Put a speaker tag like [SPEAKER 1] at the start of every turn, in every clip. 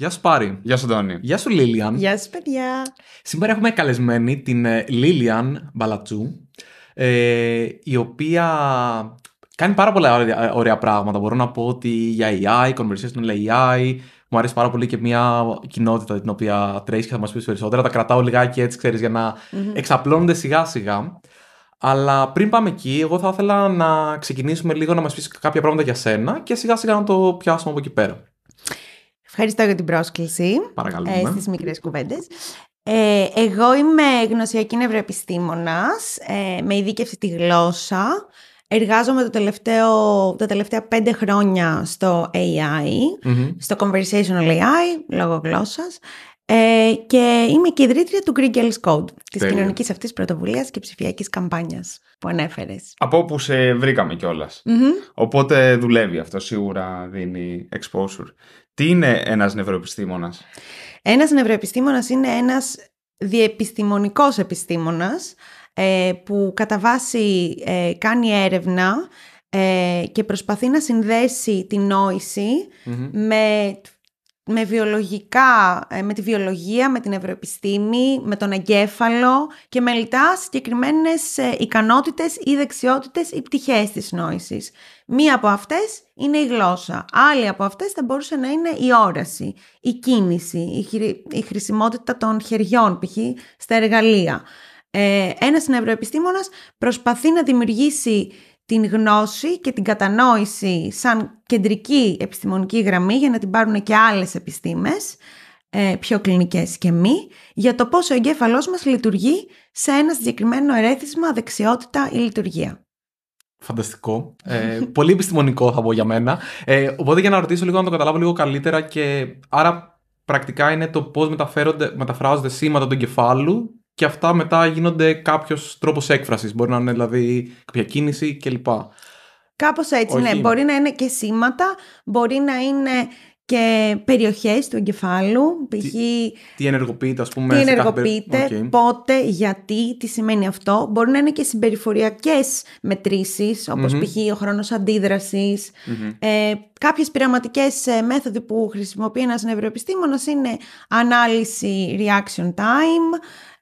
[SPEAKER 1] Γεια σου Πάρη. Γεια σου Ντόνι, Γεια σου Λίλιαν. Γεια σου παιδιά. Σήμερα έχουμε καλεσμένη την ε, Λίλιαν Μπαλατσού, ε, η οποία κάνει πάρα πολλά ωραία, ε, ωραία, πράγματα. Μπορώ να πω ότι για AI, conversational AI, μου αρέσει πάρα πολύ και μια κοινότητα την οποία τρέχει και θα μας πεις περισσότερα. Τα κρατάω λιγάκι έτσι, ξέρεις, για να mm-hmm. εξαπλώνονται σιγά σιγά. Αλλά πριν πάμε εκεί, εγώ θα ήθελα να ξεκινήσουμε λίγο να μας πεις κάποια πράγματα για σένα και σιγά σιγά να το πιάσουμε από εκεί πέρα. Ευχαριστώ
[SPEAKER 2] για την πρόσκληση ε, στις μικρές κουβέντες. Ε, εγώ είμαι γνωσιακή νευροεπιστήμονας, ε, με ειδίκευση τη γλώσσα. Εργάζομαι το τελευταίο, τα τελευταία πέντε χρόνια στο AI, στο Conversational AI, λόγω γλώσσας. Ε, και είμαι και ιδρύτρια του Greek Girls Code, της κοινωνικής αυτής πρωτοβουλίας και ψηφιακής καμπάνιας που ανέφερες.
[SPEAKER 3] Από όπου σε βρηκαμε κιόλας. Οπότε δουλεύει αυτό, σίγουρα δίνει exposure. Τι είναι ένας νευροεπιστήμονας?
[SPEAKER 2] Ένας νευροεπιστήμονας είναι ένας διεπιστημονικός επιστήμονας ε, που κατά βάση ε, κάνει έρευνα ε, και προσπαθεί να συνδέσει την νοηση με με βιολογικά, ε, με τη βιολογία, με την ευρωεπιστήμη, με τον εγκέφαλο και μελετά συγκεκριμένες ε, ικανότητες ή δεξιότητες ή πτυχές της ενώηση. Μία από αυτές είναι η γλώσσα. Άλλη από αυτές θα μπορούσε να είναι η πτυχε της νοηση μια απο αυτες ειναι η κίνηση, η, χρησιμότητα των χεριών, π.χ. στα εργαλεία. Ε, ένας νευροεπιστήμονας προσπαθεί να δημιουργήσει την γνώση και την κατανόηση σαν κεντρική επιστημονική γραμμή για να την πάρουν και άλλες επιστήμες, ε, πιο κλινικές και μη, για το πώς ο εγκέφαλός μας λειτουργεί σε ένα συγκεκριμένο ερέθισμα, δεξιότητα ή λειτουργία.
[SPEAKER 1] Φανταστικό. Ε, πολύ επιστημονικό θα πω για μένα. Ε, οπότε για να ρωτήσω λίγο να το καταλάβω λίγο καλύτερα και άρα πρακτικά είναι το πώς μεταφράζονται σήματα του εγκεφάλου και αυτά μετά γίνονται κάποιος τρόπος έκφρασης. Μπορεί να είναι δηλαδή κάποια κίνηση κλπ.
[SPEAKER 2] Κάπως έτσι, ναι. ναι. Μπορεί να είναι και σήματα, μπορεί να είναι και περιοχές του εγκεφάλου. Π.χ. Τι,
[SPEAKER 1] τι ενεργοποιείται, ας πούμε. Τι ενεργοποιείται, κάθε... okay.
[SPEAKER 2] πότε, γιατί, τι σημαίνει αυτό. Μπορεί να είναι και συμπεριφοριακές μετρήσεις, όπως mm-hmm. π.χ. ο χρόνος Ε, Κάποιες πειραματικές ε, μέθοδοι που χρησιμοποιεί ένας νευροεπιστήμονας είναι ανάλυση reaction time,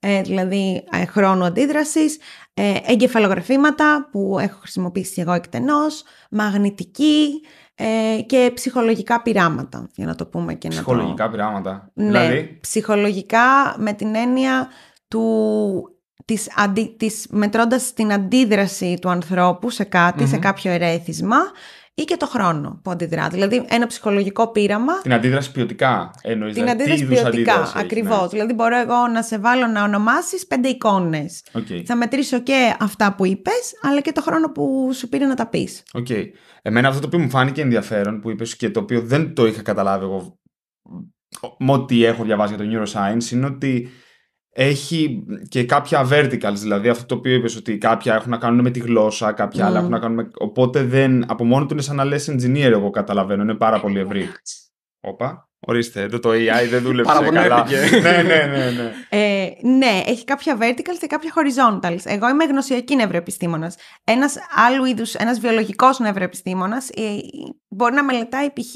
[SPEAKER 2] ε, δηλαδή ε, χρόνο αντίδρασης, ε, εγκεφαλογραφήματα που έχω χρησιμοποιήσει εγώ εκτενώς, μαγνητική ε, και ψυχολογικά πειράματα, για να το πούμε και ψυχολογικά
[SPEAKER 3] να το... πειράματα, ναι, δηλαδή...
[SPEAKER 2] ψυχολογικά με την έννοια του της, της μετρώντας την αντίδραση του ανθρώπου σε κατι σε κάποιο ερέθισμα ή και το χρόνο που αντιδρά. Δηλαδή, ένα ψυχολογικό πείραμα.
[SPEAKER 3] Την αντίδραση ποιοτικά εννοείς. Την δηλαδή, αντίδραση ποιοτικά, ακριβώς. Ναι. Δηλαδή,
[SPEAKER 2] μπορώ εγώ να σε βάλω να ονομάσεις πέντε εικόνες. Okay. Θα μετρήσω και αυτά που είπες, αλλά και το χρόνο που σου πήρε να τα πεις.
[SPEAKER 3] Οκ. Okay. Εμένα αυτό το οποίο μου φάνηκε ενδιαφέρον που είπες και το οποίο δεν το είχα καταλάβει εγώ με ό,τι έχω διαβάσει για το neuroscience είναι ότι έχει και κάποια verticals, δηλαδή αυτό το οποίο είπες ότι κάποια έχουν να κάνουν με τη γλώσσα, κάποια mm. άλλα ναι. έχουν να κάνουν με... Οπότε δεν, από μόνο του είναι σαν να λες engineer, εγώ καταλαβαίνω, είναι πάρα πολύ ευρύ. Ε, Όπα, ορίστε, εδώ το AI δεν δούλεψε καλά. ναι, ναι, ναι. Ναι.
[SPEAKER 2] Ε, ναι, έχει κάποια verticals και κάποια horizontals. Εγώ είμαι γνωσιακή νευροεπιστήμονας. Ένας άλλου είδους, ένας βιολογικός νευροεπιστήμονας ε, μπορεί να μελετάει π.χ.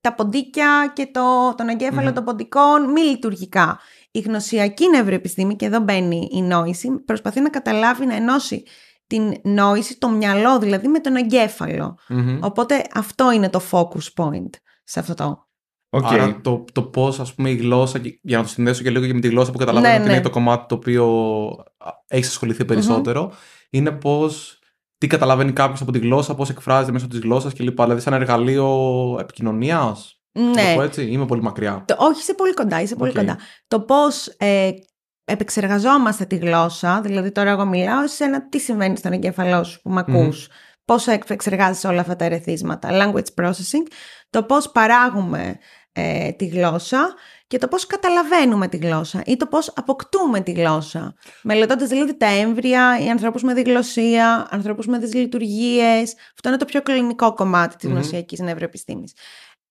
[SPEAKER 2] τα ποντίκια και το, τον εγκέφαλο mm. των ποντικών μη λειτουργικά η γνωσιακή νευροεπιστήμη, και εδώ μπαίνει η νόηση, προσπαθεί να καταλάβει, να ενώσει την νόηση, το μυαλό δηλαδή με τον εγκεφαλο Οπότε αυτό είναι το focus point σε αυτό το
[SPEAKER 1] Okay. Άρα το, το πώς ας πούμε η γλώσσα, για να το συνδέσω και λίγο και με τη γλώσσα που καταλαβαίνω ναι, ότι είναι ναι. το κομμάτι το οποίο έχεις ασχοληθεί είναι πώς τι καταλαβαίνει κάποιος από τη γλώσσα, πώς εκφράζεται μέσω της γλώσσας κλπ. Δηλαδή, σαν εργαλείο επικοινωνίας. Ναι. Το έτσι, είμαι πολύ μακριά.
[SPEAKER 2] Το, όχι, είσαι πολύ κοντά, είσαι πολύ κοντά. Το πώς ε, επεξεργαζόμαστε τη γλώσσα, δηλαδή τώρα εγώ μιλάω, ένα τι συμβαίνει στον εγκέφαλό σου που με ακούς mm mm-hmm. πώς επεξεργάζεσαι όλα αυτά τα ερεθίσματα, language processing, το πώς παράγουμε ε, τη γλώσσα και το πώς καταλαβαίνουμε τη γλώσσα ή το πώς αποκτούμε τη γλώσσα. Μελετώντας δηλαδή τα έμβρια, οι ανθρώπους με διγλωσία, ανθρώπους με δυσλειτουργίες. Αυτό είναι το πιο κλινικό κομμάτι της mm-hmm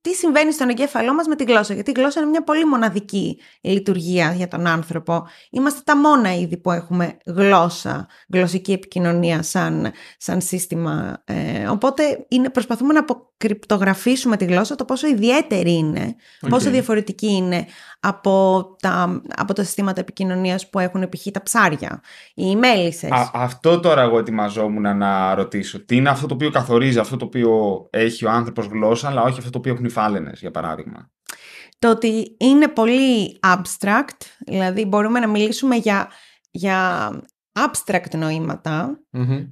[SPEAKER 2] τι συμβαίνει στον εγκέφαλό μας με τη γλώσσα. Γιατί η γλώσσα είναι μια πολύ μοναδική λειτουργία για τον άνθρωπο. Είμαστε τα μόνα είδη που έχουμε γλώσσα, γλωσσική επικοινωνία σαν, σαν σύστημα. Ε, οπότε είναι, προσπαθούμε να απο, κρυπτογραφήσουμε τη γλώσσα, το πόσο ιδιαίτερη είναι, πόσο διαφορετική είναι από τα, από τα συστήματα επικοινωνίας που έχουν π.χ. τα ψάρια οι μέλισσες.
[SPEAKER 3] αυτό τώρα εγώ ετοιμαζόμουν να ρωτήσω. Τι είναι αυτό το οποίο καθορίζει, αυτό το οποίο έχει ο άνθρωπος γλώσσα, αλλά όχι αυτό το οποίο έχουν οι φάλαινες, για παράδειγμα.
[SPEAKER 2] Το ότι είναι πολύ abstract, δηλαδή μπορούμε να μιλήσουμε για για abstract νοηματα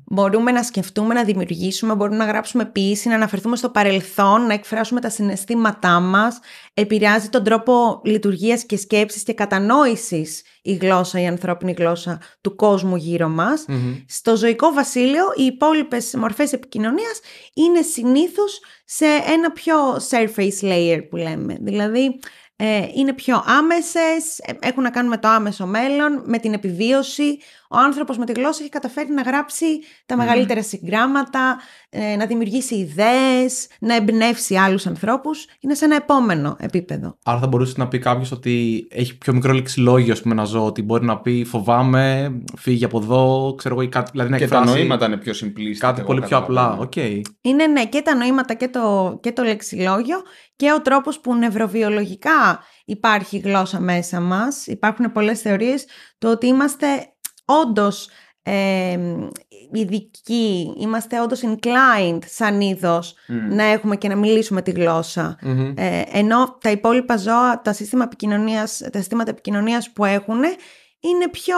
[SPEAKER 2] Μπορούμε να σκεφτούμε, να δημιουργήσουμε, μπορούμε να γράψουμε ποιήση, να αναφερθούμε στο παρελθόν, να εκφράσουμε τα συναισθήματά μας. Επηρεάζει τον τρόπο λειτουργίας και σκέψης και κατανόησης η γλώσσα, η ανθρώπινη γλώσσα του κόσμου γύρω μας. Στο ζωικό βασίλειο οι υπόλοιπες μορφές επικοινωνίας είναι συνήθως σε ένα πιο surface layer που λέμε. Δηλαδή ε, είναι πιο άμεσες, ε, έχουν να κάνουν με το άμεσο μέλλον, με την επιβίωση, ο άνθρωπος με τη γλώσσα έχει καταφέρει να γράψει τα μεγαλύτερα συγγράμματα, ε, να δημιουργήσει ιδέες, να εμπνεύσει άλλους ανθρώπους. Είναι σε ένα επόμενο επίπεδο.
[SPEAKER 1] Άρα θα μπορούσε να πει κάποιος ότι έχει πιο μικρό λεξιλόγιο πούμε, ένα ζώο, ότι μπορεί να πει φοβάμαι, φύγει από εδώ, ξέρω εγώ, κάτι, δηλαδή να και εκφράσει. Και τα νοήματα είναι
[SPEAKER 3] πιο συμπλήστα. Κάτι πολύ πιο απλά. Okay.
[SPEAKER 2] Είναι ναι, και τα νοήματα και το, και το λεξιλόγιο και ο τρόπος που νευροβιολογικά υπάρχει γλώσσα μέσα μας. Υπάρχουν πολλές θεωρίες το ότι είμαστε όντως ε, ειδικοί, είμαστε όντως inclined σαν είδος να έχουμε και να μιλήσουμε τη γλωσσα ε, ενώ τα υπόλοιπα ζώα, τα, σύστημα επικοινωνίας, τα συστήματα επικοινωνίας που έχουν είναι πιο,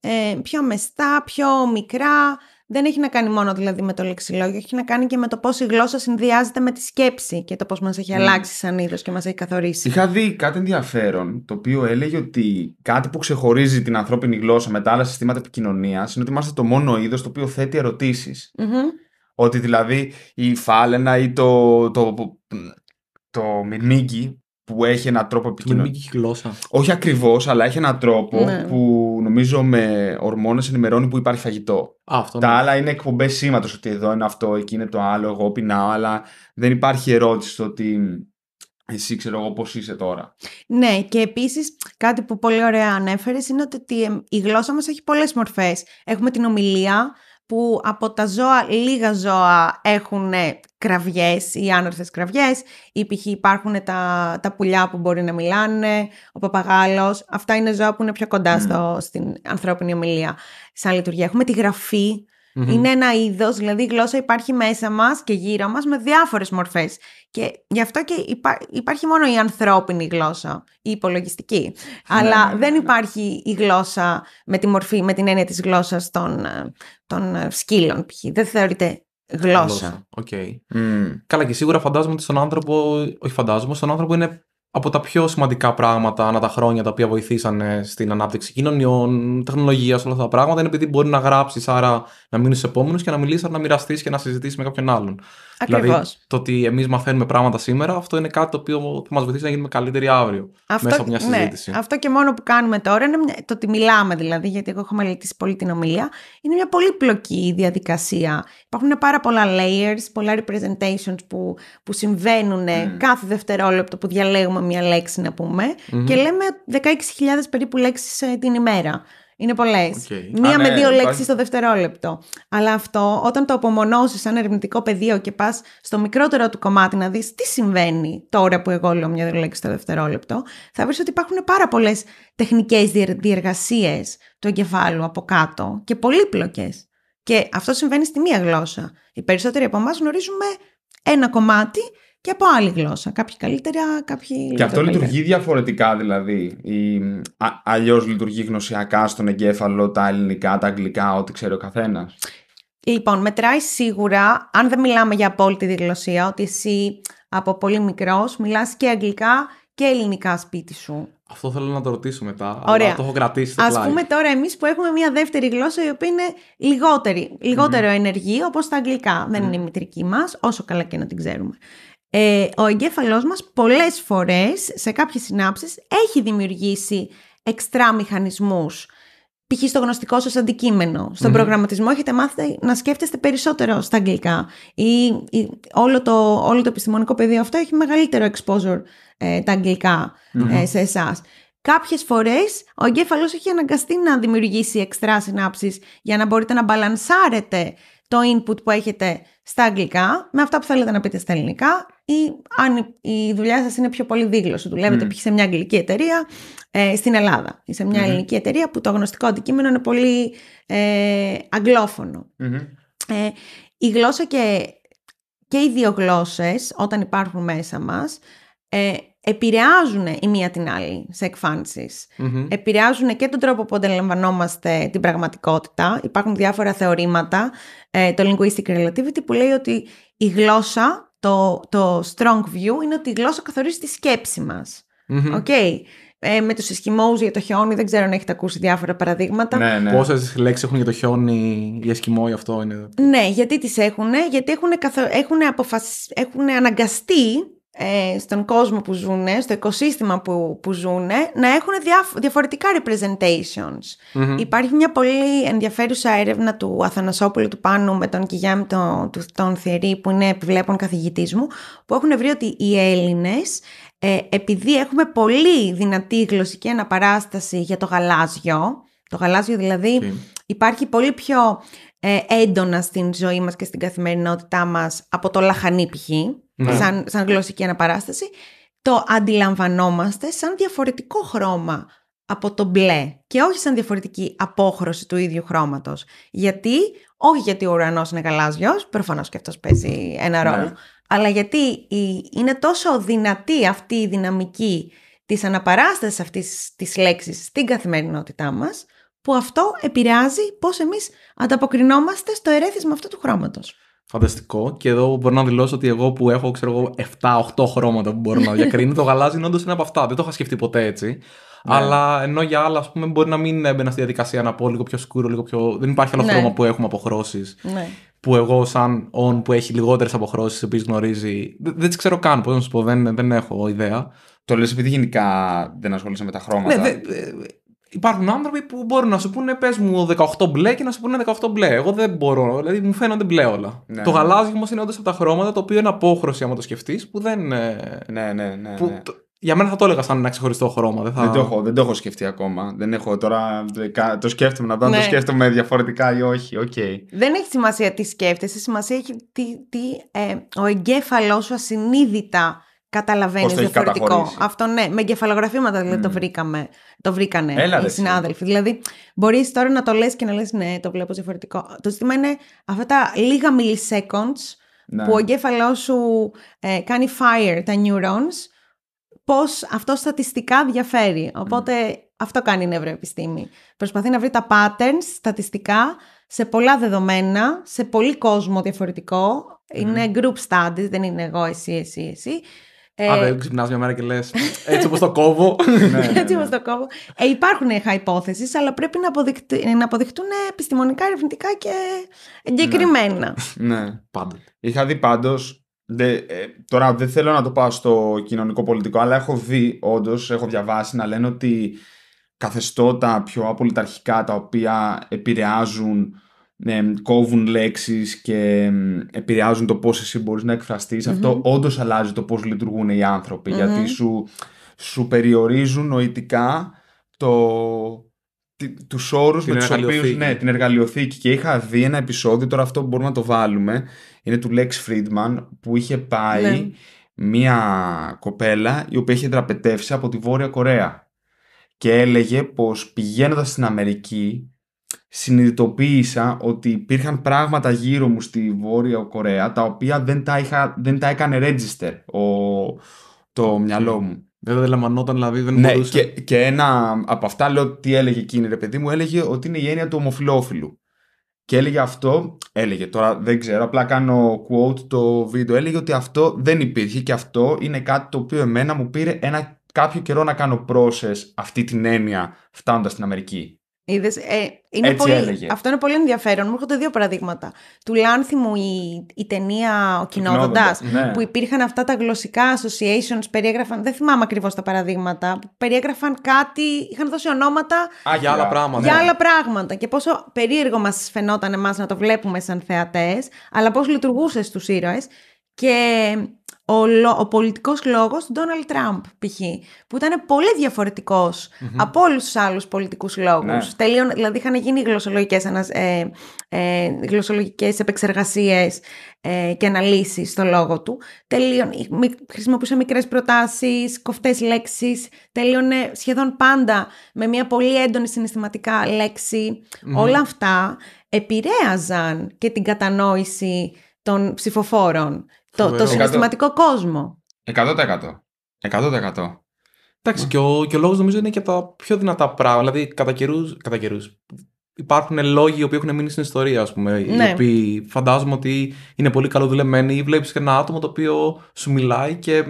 [SPEAKER 2] ε, πιο μεστά, πιο μικρά, δεν έχει να κάνει μόνο δηλαδή με το λεξιλόγιο, έχει να κάνει και με το πώς η γλώσσα συνδυάζεται με τη σκέψη και το πώς μας έχει ναι. αλλάξει σαν είδος και μας έχει καθορίσει.
[SPEAKER 3] Είχα δει κάτι ενδιαφέρον, το οποίο έλεγε ότι κάτι που ξεχωρίζει την ανθρώπινη γλώσσα με τα άλλα συστήματα επικοινωνίας είναι ότι είμαστε το μόνο είδος το οποίο θέτει Ότι δηλαδή η φάλαινα ή το, το, το, το που έχει έναν τρόπο επικοινωνία. γλώσσα. Όχι ακριβώς, αλλά έχει έναν τρόπο ναι. που νομίζω με ορμόνες ενημερώνει που υπάρχει φαγητό. ναι. Τα άλλα είναι εκπομπές σήματος ότι εδώ είναι αυτό, εκεί είναι το άλλο, εγώ πεινάω, αλλά δεν υπάρχει ερώτηση στο ότι εσύ ξέρω εγώ πώς είσαι τώρα.
[SPEAKER 2] Ναι και επίσης κάτι που πολύ ωραία ανέφερες είναι ότι η γλώσσα μας έχει πολλές μορφές. Έχουμε την ομιλία που από τα ζώα λίγα ζώα έχουν κραυγές ή άνορθες κραυγές ή π.χ. υπάρχουν τα, τα πουλιά που μπορεί να μιλάνε, ο παπαγάλος. Αυτά είναι ζώα που είναι πιο κοντά στο, στην ανθρώπινη ομιλία σαν λειτουργία. Έχουμε τη γραφή. Mm-hmm. Είναι ένα είδος, δηλαδή η γλώσσα υπάρχει μέσα μας και γύρω μας με διάφορες μορφές. Και γι' αυτό και υπά, υπάρχει μόνο η ανθρώπινη γλώσσα, η υπολογιστική. Mm-hmm. Αλλά ναι, ναι, δεν υπάρχει η γλώσσα με τη μορφή, με την έννοια της γλώσσας των, των σκύλων. Π.χ. Δεν θεωρείται Γλώσσα.
[SPEAKER 1] Οκ. Okay. Καλά, και σίγουρα φαντάζομαι ότι στον άνθρωπο. Όχι, φαντάζομαι, στον άνθρωπο είναι από τα πιο σημαντικά πράγματα ανά τα χρόνια τα οποία βοηθήσανε στην ανάπτυξη κοινωνιών, τεχνολογίας, όλα αυτά τα πράγματα είναι επειδή μπορεί να γράψεις, άρα να μείνεις επόμενος και να μιλήσεις, να μοιραστείς και να συζητήσεις με κάποιον άλλον. Δηλαδή, το ότι εμείς μαθαίνουμε πράγματα σήμερα, αυτό είναι κάτι το οποίο θα μας βοηθήσει να γίνουμε καλύτεροι αύριο. Αυτό, μέσα από μιας ναι, συζήτησης. αυτό
[SPEAKER 2] και μόνο που κάνουμε τώρα είναι το ότι μιλάμε, δηλαδή, γιατί εγώ έχω μελετήσει πολύ την ομιλία. Είναι μια πολύπλοκη διαδικασία. Υπάρχουν πάρα πολλά layers, πολλά representations που, που συμβαίνουν mm. κάθε δευτερόλεπτο που διαλέγουμε μια λέξη να πουμε mm-hmm. Και λέμε 16.000 περίπου λέξεις ε, την ημέρα. Είναι πολλές. Μία με ναι, δύο λέξεις στο δευτερόλεπτο. Αλλά αυτό, όταν το απομονώσεις σαν ερευνητικό πεδίο και πας στο μικρότερο του κομμάτι να δεις τι συμβαίνει τώρα που εγώ λέω μία λέξη στο δευτερόλεπτο, θα βρεις ότι υπάρχουν πάρα πολλές τεχνικές διεργασίες του εγκεφάλου από κάτω και πολύπλοκες. Και αυτό συμβαίνει στη μία γλώσσα. Οι περισσότεροι από εμάς γνωρίζουμε ένα κομμάτι και από άλλη γλώσσα. Κάποιοι καλύτερα, κάποιοι Και αυτό λειτουργεί
[SPEAKER 3] διαφορετικά, δηλαδή. Η... Αλλιώς λειτουργεί γνωσιακά στον εγκέφαλο τα ελληνικά, τα αγγλικά, ό,τι ξέρει ο καθένας.
[SPEAKER 2] Λοιπόν, μετράει σίγουρα, αν δεν μιλάμε για απόλυτη διγλωσία, ότι εσύ από πολύ μικρός μιλάς και αγγλικά και ελληνικά σπίτι σου.
[SPEAKER 1] Αυτό θέλω να το ρωτήσω μετά. Ωραία. Αλλά το έχω κρατήσει. Ας πούμε
[SPEAKER 2] τώρα, εμείς που έχουμε μια δεύτερη γλώσσα η οποία είναι λιγότερη, λιγότερο mm. ενεργή, όπως τα αγγλικά. Mm. Δεν είναι η μητρική μας, όσο καλά και να την ξέρουμε. Ε, ο εγκέφαλός μας πολλές φορές σε κάποιες συνάψεις έχει δημιουργήσει εξτρά μηχανισμούς. Π.χ. στο γνωστικό σας αντικείμενο. Στον προγραμματισμό έχετε μάθει να σκέφτεστε περισσότερο στα αγγλικά. Ή, όλο, το, όλο το επιστημονικό πεδίο αυτό έχει μεγαλύτερο exposure ε, τα αγγλικα ε, σε εσάς. Κάποιες φορές ο εγκέφαλος έχει αναγκαστεί να δημιουργήσει εξτρά συνάψεις για να μπορείτε να μπαλανσάρετε το input που έχετε στα αγγλικά με αυτά που θέλετε να πείτε στα ελληνικά ή αν η δουλειά σας είναι πιο πολύ δίγλωση. Δουλεύετε mm. π.χ. σε μια αγγλική εταιρεία ε, στην Ελλάδα ή σε μια mm-hmm. ελληνική εταιρεία που το γνωστικό αντικείμενο είναι πολύ ε, αγγλοφωνο mm-hmm. Ε, η γλώσσα και, και οι δύο γλώσσες όταν υπάρχουν μέσα μας ε, επηρεάζουν η μία την άλλη σε εκφανσεις mm Επηρεάζουν και τον τρόπο που αντιλαμβανόμαστε την πραγματικότητα. Υπάρχουν διάφορα θεωρήματα. Ε, το linguistic relativity που λέει ότι η γλώσσα, το, το strong view, είναι ότι η γλώσσα καθορίζει τη σκέψη μας. mm Okay. Ε, με τους Εσκιμώους για το χιόνι, δεν ξέρω αν έχετε ακούσει διάφορα παραδείγματα. Ναι, ναι. Πόσες
[SPEAKER 1] λέξεις έχουν για το χιόνι, για για αυτό είναι.
[SPEAKER 2] Ναι, γιατί τις έχουν, γιατί έχουν, καθο... έχουν, αποφασι... έχουν αναγκαστεί ε, στον κόσμο που ζουν, στο οικοσύστημα που, που ζουν, να έχουν διαφορετικά representations. Υπάρχει μια πολύ ενδιαφέρουσα έρευνα του Αθανασόπουλου του Πάνου με τον Κιγιάμ του τον Θερή που είναι επιβλέπων καθηγητής μου, που έχουν βρει ότι οι Έλληνες, ε, επειδή έχουμε πολύ δυνατή γλωσσική αναπαράσταση για το γαλάζιο, το γαλάζιο δηλαδή υπάρχει πολύ πιο ε, έντονα στην ζωή μας και στην καθημερινότητά μας από το λαχανί ναι. σαν, σαν γλωσσική αναπαράσταση, το αντιλαμβανόμαστε σαν διαφορετικό χρώμα από το μπλε και όχι σαν διαφορετική απόχρωση του ίδιου χρώματος. Γιατί, όχι γιατί ο ουρανός είναι γαλάζιος, προφανώς και αυτός παίζει ένα ρόλο, ναι. αλλά γιατί η, είναι τόσο δυνατή αυτή η δυναμική της αναπαράστασης αυτής της λέξης στην καθημερινότητά μας, που αυτό επηρεάζει πώς εμείς ανταποκρινόμαστε στο ερέθισμα αυτού του
[SPEAKER 1] χρώματος. Φανταστικό. Και εδώ μπορώ να δηλώσω ότι εγώ που έχω εγώ, 7-8 χρώματα που μπορώ να διακρίνω, το γαλάζι είναι όντως ένα από αυτά. Δεν το είχα σκεφτεί ποτέ έτσι.
[SPEAKER 3] Ναι. Αλλά
[SPEAKER 1] ενώ για άλλα, ας πούμε, μπορεί να μην έμπαινα στη διαδικασία να πω λίγο πιο σκούρο, λίγο πιο. Δεν υπάρχει άλλο ναι. χρώμα που έχουμε αποχρώσεις. Ναι. Που εγώ, σαν όν που έχει λιγότερες αποχρώσεις, επίση γνωρίζει. Δεν, δεν τις ξέρω καν, πώς να σου πω, δεν, δεν έχω ιδέα. Το λες επειδή γενικά δεν ασχολείσαι με τα χρώματα. Ναι, υπάρχουν άνθρωποι που μπορούν να σου πούνε πες μου 18 μπλε και να σου πούνε 18 μπλε. Εγώ δεν μπορώ, δηλαδή μου φαίνονται μπλε όλα. Ναι, το ναι. γαλάζιο όμως είναι όντως από τα χρώματα το οποίο είναι απόχρωση άμα το σκεφτείς που δεν. Ε, ναι, ναι, ναι. ναι. Για μένα θα το έλεγα σαν
[SPEAKER 3] ένα ξεχωριστό χρώμα. Δεν, το, έχω, δεν το έχω σκεφτεί ακόμα. Δεν έχω τώρα. Το σκέφτομαι να δω αν το ναι. σκέφτομαι διαφορετικά ή όχι. Okay.
[SPEAKER 2] Δεν έχει σημασία τι σκέφτεσαι. Σημασία έχει τι, τι ε, ο εγκέφαλός σου ασυνείδητα Καταλαβαίνει διαφορετικό. Αυτό ναι. Με εγκεφαλογραφήματα δηλαδή το, βρήκαμε, το βρήκανε Έλα, οι συνάδελφοι. Δηλαδή, μπορείς τώρα να το λες και να λες: Ναι, το βλέπω διαφορετικό. Το ζήτημα είναι αυτά τα λίγα milliseconds ναι. που ο εγκέφαλός σου ε, κάνει fire τα neurons, πώς αυτό στατιστικά διαφέρει. Οπότε αυτό κάνει η νευροεπιστήμη. Προσπαθεί να βρει τα patterns στατιστικά σε πολλά δεδομένα, σε πολύ κόσμο διαφορετικό. Είναι group studies, δεν είναι εγώ, εσύ, εσύ, εσύ. Ε, δεν
[SPEAKER 1] ξυπνάς μια μέρα και λες. Έτσι όπως το
[SPEAKER 3] κόβω. Ναι, ναι, Έτσι ναι. όπως το
[SPEAKER 2] κόβω. Ε, υπάρχουν υπόθεση, αλλά πρέπει να, αποδειχτούν, να αποδειχτούν επιστημονικά, ερευνητικά και εγκεκριμένα.
[SPEAKER 3] ναι, πάντα. Είχα δει πάντως. Ε, τώρα δεν θέλω να το πάω στο κοινωνικό πολιτικό, αλλά έχω δει όντως, έχω διαβάσει να λένε ότι καθεστώτα πιο απολυταρχικά τα οποία επηρεάζουν ε, κόβουν λέξεις και επηρεάζουν το πώς εσύ μπορείς να εκφραστεις Αυτό όντως αλλάζει το πώς λειτουργούν οι ανθρωποι γιατί σου, σου περιορίζουν νοητικά το, τους όρους με τους οποίους. Ναι, την εργαλειοθήκη. Και είχα δει ένα επεισόδιο, τώρα αυτό μπορούμε να το βάλουμε. Είναι του Lex Friedman που είχε πάει ναι. μία κοπέλα η οποία είχε τραπετεύσει από τη Βόρεια Κορέα. Και έλεγε πως πηγαίνοντας στην Αμερική συνειδητοποίησα ότι υπήρχαν πράγματα γύρω μου στη Βόρεια Κορέα τα οποία δεν τα, είχα, δεν τα έκανε register ο, το μυαλό μου. Δεν τα λαμβανόταν, δηλαδή δεν ναι, Και, και ένα από αυτά λέω τι έλεγε εκείνη, ρε παιδί μου, έλεγε ότι είναι η έννοια του ομοφυλόφιλου. Και έλεγε αυτό, έλεγε τώρα δεν ξέρω, απλά κάνω quote το βίντεο, έλεγε ότι αυτό δεν υπήρχε και αυτό είναι κάτι το οποίο εμένα μου πήρε ένα κάποιο καιρό να κάνω process αυτή την έννοια φτάνοντας στην Αμερική.
[SPEAKER 2] Είδες, ε, είναι πολύ, αυτό είναι πολύ ενδιαφέρον. Μου έρχονται δύο παραδείγματα. Του Λάνθιμου η, η ταινία Ο Κοινόδοντας, ναι. που υπήρχαν αυτά τα γλωσσικά associations, περιέγραφαν. Δεν θυμάμαι ακριβώς τα παραδείγματα. Που περιέγραφαν κάτι, είχαν δώσει ονόματα. για ναι. άλλα πράγματα. Και πόσο περίεργο μας φαινόταν εμάς να το βλέπουμε σαν θεατές, αλλά πώς λειτουργούσε στους ήρωες. Και ο, ο πολιτικός λόγος του Ντόναλτ Τραμπ, π.χ. που ήταν πολύ από όλους τους άλλους πολιτικούς λόγους. Ναι. δηλαδή είχαν γίνει γλωσσολογικές, επεξεργασίε ε, γλωσσολογικές επεξεργασίες ε, και αναλύσεις στο λόγο του. Τελείων, χρησιμοποιούσε μικρές προτάσεις, κοφτές λέξεις. Τελείωνε σχεδόν πάντα με μια πολύ έντονη συναισθηματικά Όλα αυτά επηρέαζαν και την κατανόηση των ψηφοφόρων,
[SPEAKER 1] το,
[SPEAKER 3] το συναισθηματικό
[SPEAKER 2] κόσμο.
[SPEAKER 3] 100%. 100%.
[SPEAKER 1] Εντάξει, και ο, και ο λόγος νομίζω είναι και από τα πιο δυνατά πράγματα. Δηλαδή, κατά καιρούς. Κατά καιρούς, υπάρχουν λόγοι που έχουν μείνει στην ιστορία, ας πούμε. Οι ναι. οποίοι φαντάζομαι ότι είναι πολύ καλοδουλεμένοι ή βλέπεις ένα άτομο το οποίο σου μιλάει και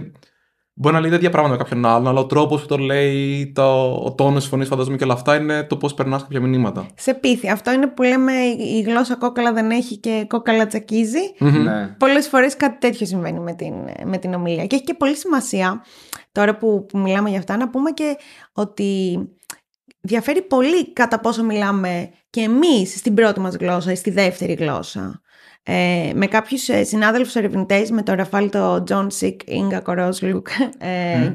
[SPEAKER 1] Μπορεί να λέει τέτοια πράγματα με κάποιον άλλον, αλλά ο τρόπος που το λέει, το, ο τόνος της φωνής, φαντάζομαι και όλα αυτά είναι το πώς περνάς κάποια μηνύματα.
[SPEAKER 2] Σε πίθει. Αυτό είναι που λέμε η γλώσσα κόκαλα δεν έχει και κόκαλα Ναι. Πολλές φορές κάτι τέτοιο συμβαίνει με την, με την ομιλία. Και έχει και πολύ σημασία τώρα που, που μιλάμε για αυτά να πούμε και ότι διαφέρει πολύ κατά πόσο μιλάμε και εμείς στην πρώτη μας γλώσσα ή στη δεύτερη γλώσσα ε, με κάποιους ε, συνάδελφους ερευνητές, με τον Ραφάλ, τον Τζον Σικ, Ίγκα Κορός, Λουκ, ε,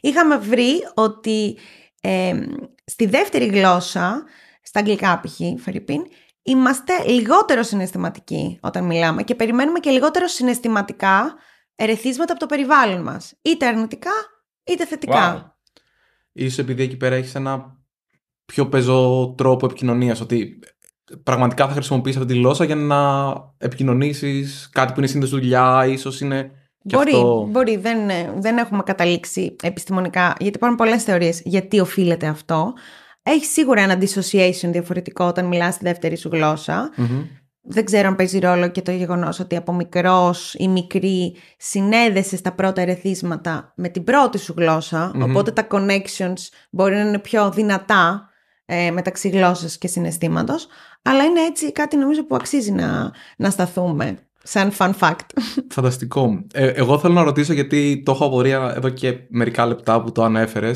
[SPEAKER 2] είχαμε βρει ότι ε, στη δεύτερη γλώσσα, στα αγγλικά π.χ. Φερρυπίν, είμαστε λιγότερο συναισθηματικοί όταν μιλάμε και περιμένουμε και λιγότερο συναισθηματικά ερεθίσματα από το περιβάλλον μας. Είτε αρνητικά, είτε θετικά. Wow.
[SPEAKER 1] Ίσως επειδή εκεί πέρα έχεις ένα πιο πεζό τρόπο επικοινωνίας, ότι πραγματικά θα χρησιμοποιήσει αυτή τη γλώσσα για να επικοινωνήσεις κάτι που είναι σύνδεση δουλειά, ίσως είναι. Και μπορεί, αυτό...
[SPEAKER 2] μπορεί δεν, δεν έχουμε καταλήξει επιστημονικά, γιατί υπάρχουν πολλές θεωρίες γιατί οφείλεται αυτό. Έχει σίγουρα ένα dissociation διαφορετικό όταν μιλάς τη δεύτερη σου γλωσσα Δεν ξέρω αν παίζει ρόλο και το γεγονός ότι από μικρός ή μικρή συνέδεσαι τα πρώτα ερεθίσματα με την πρώτη σου γλωσσα Οπότε τα connections μπορεί να είναι πιο δυνατά ε, μεταξύ γλώσσας και συναισθήματος, αλλά είναι έτσι κάτι νομίζω που αξίζει να, να σταθούμε. Σαν fun fact.
[SPEAKER 1] Φανταστικό. Ε, εγώ θέλω να ρωτήσω γιατί το έχω απορία εδώ και μερικά λεπτά που το ανέφερες.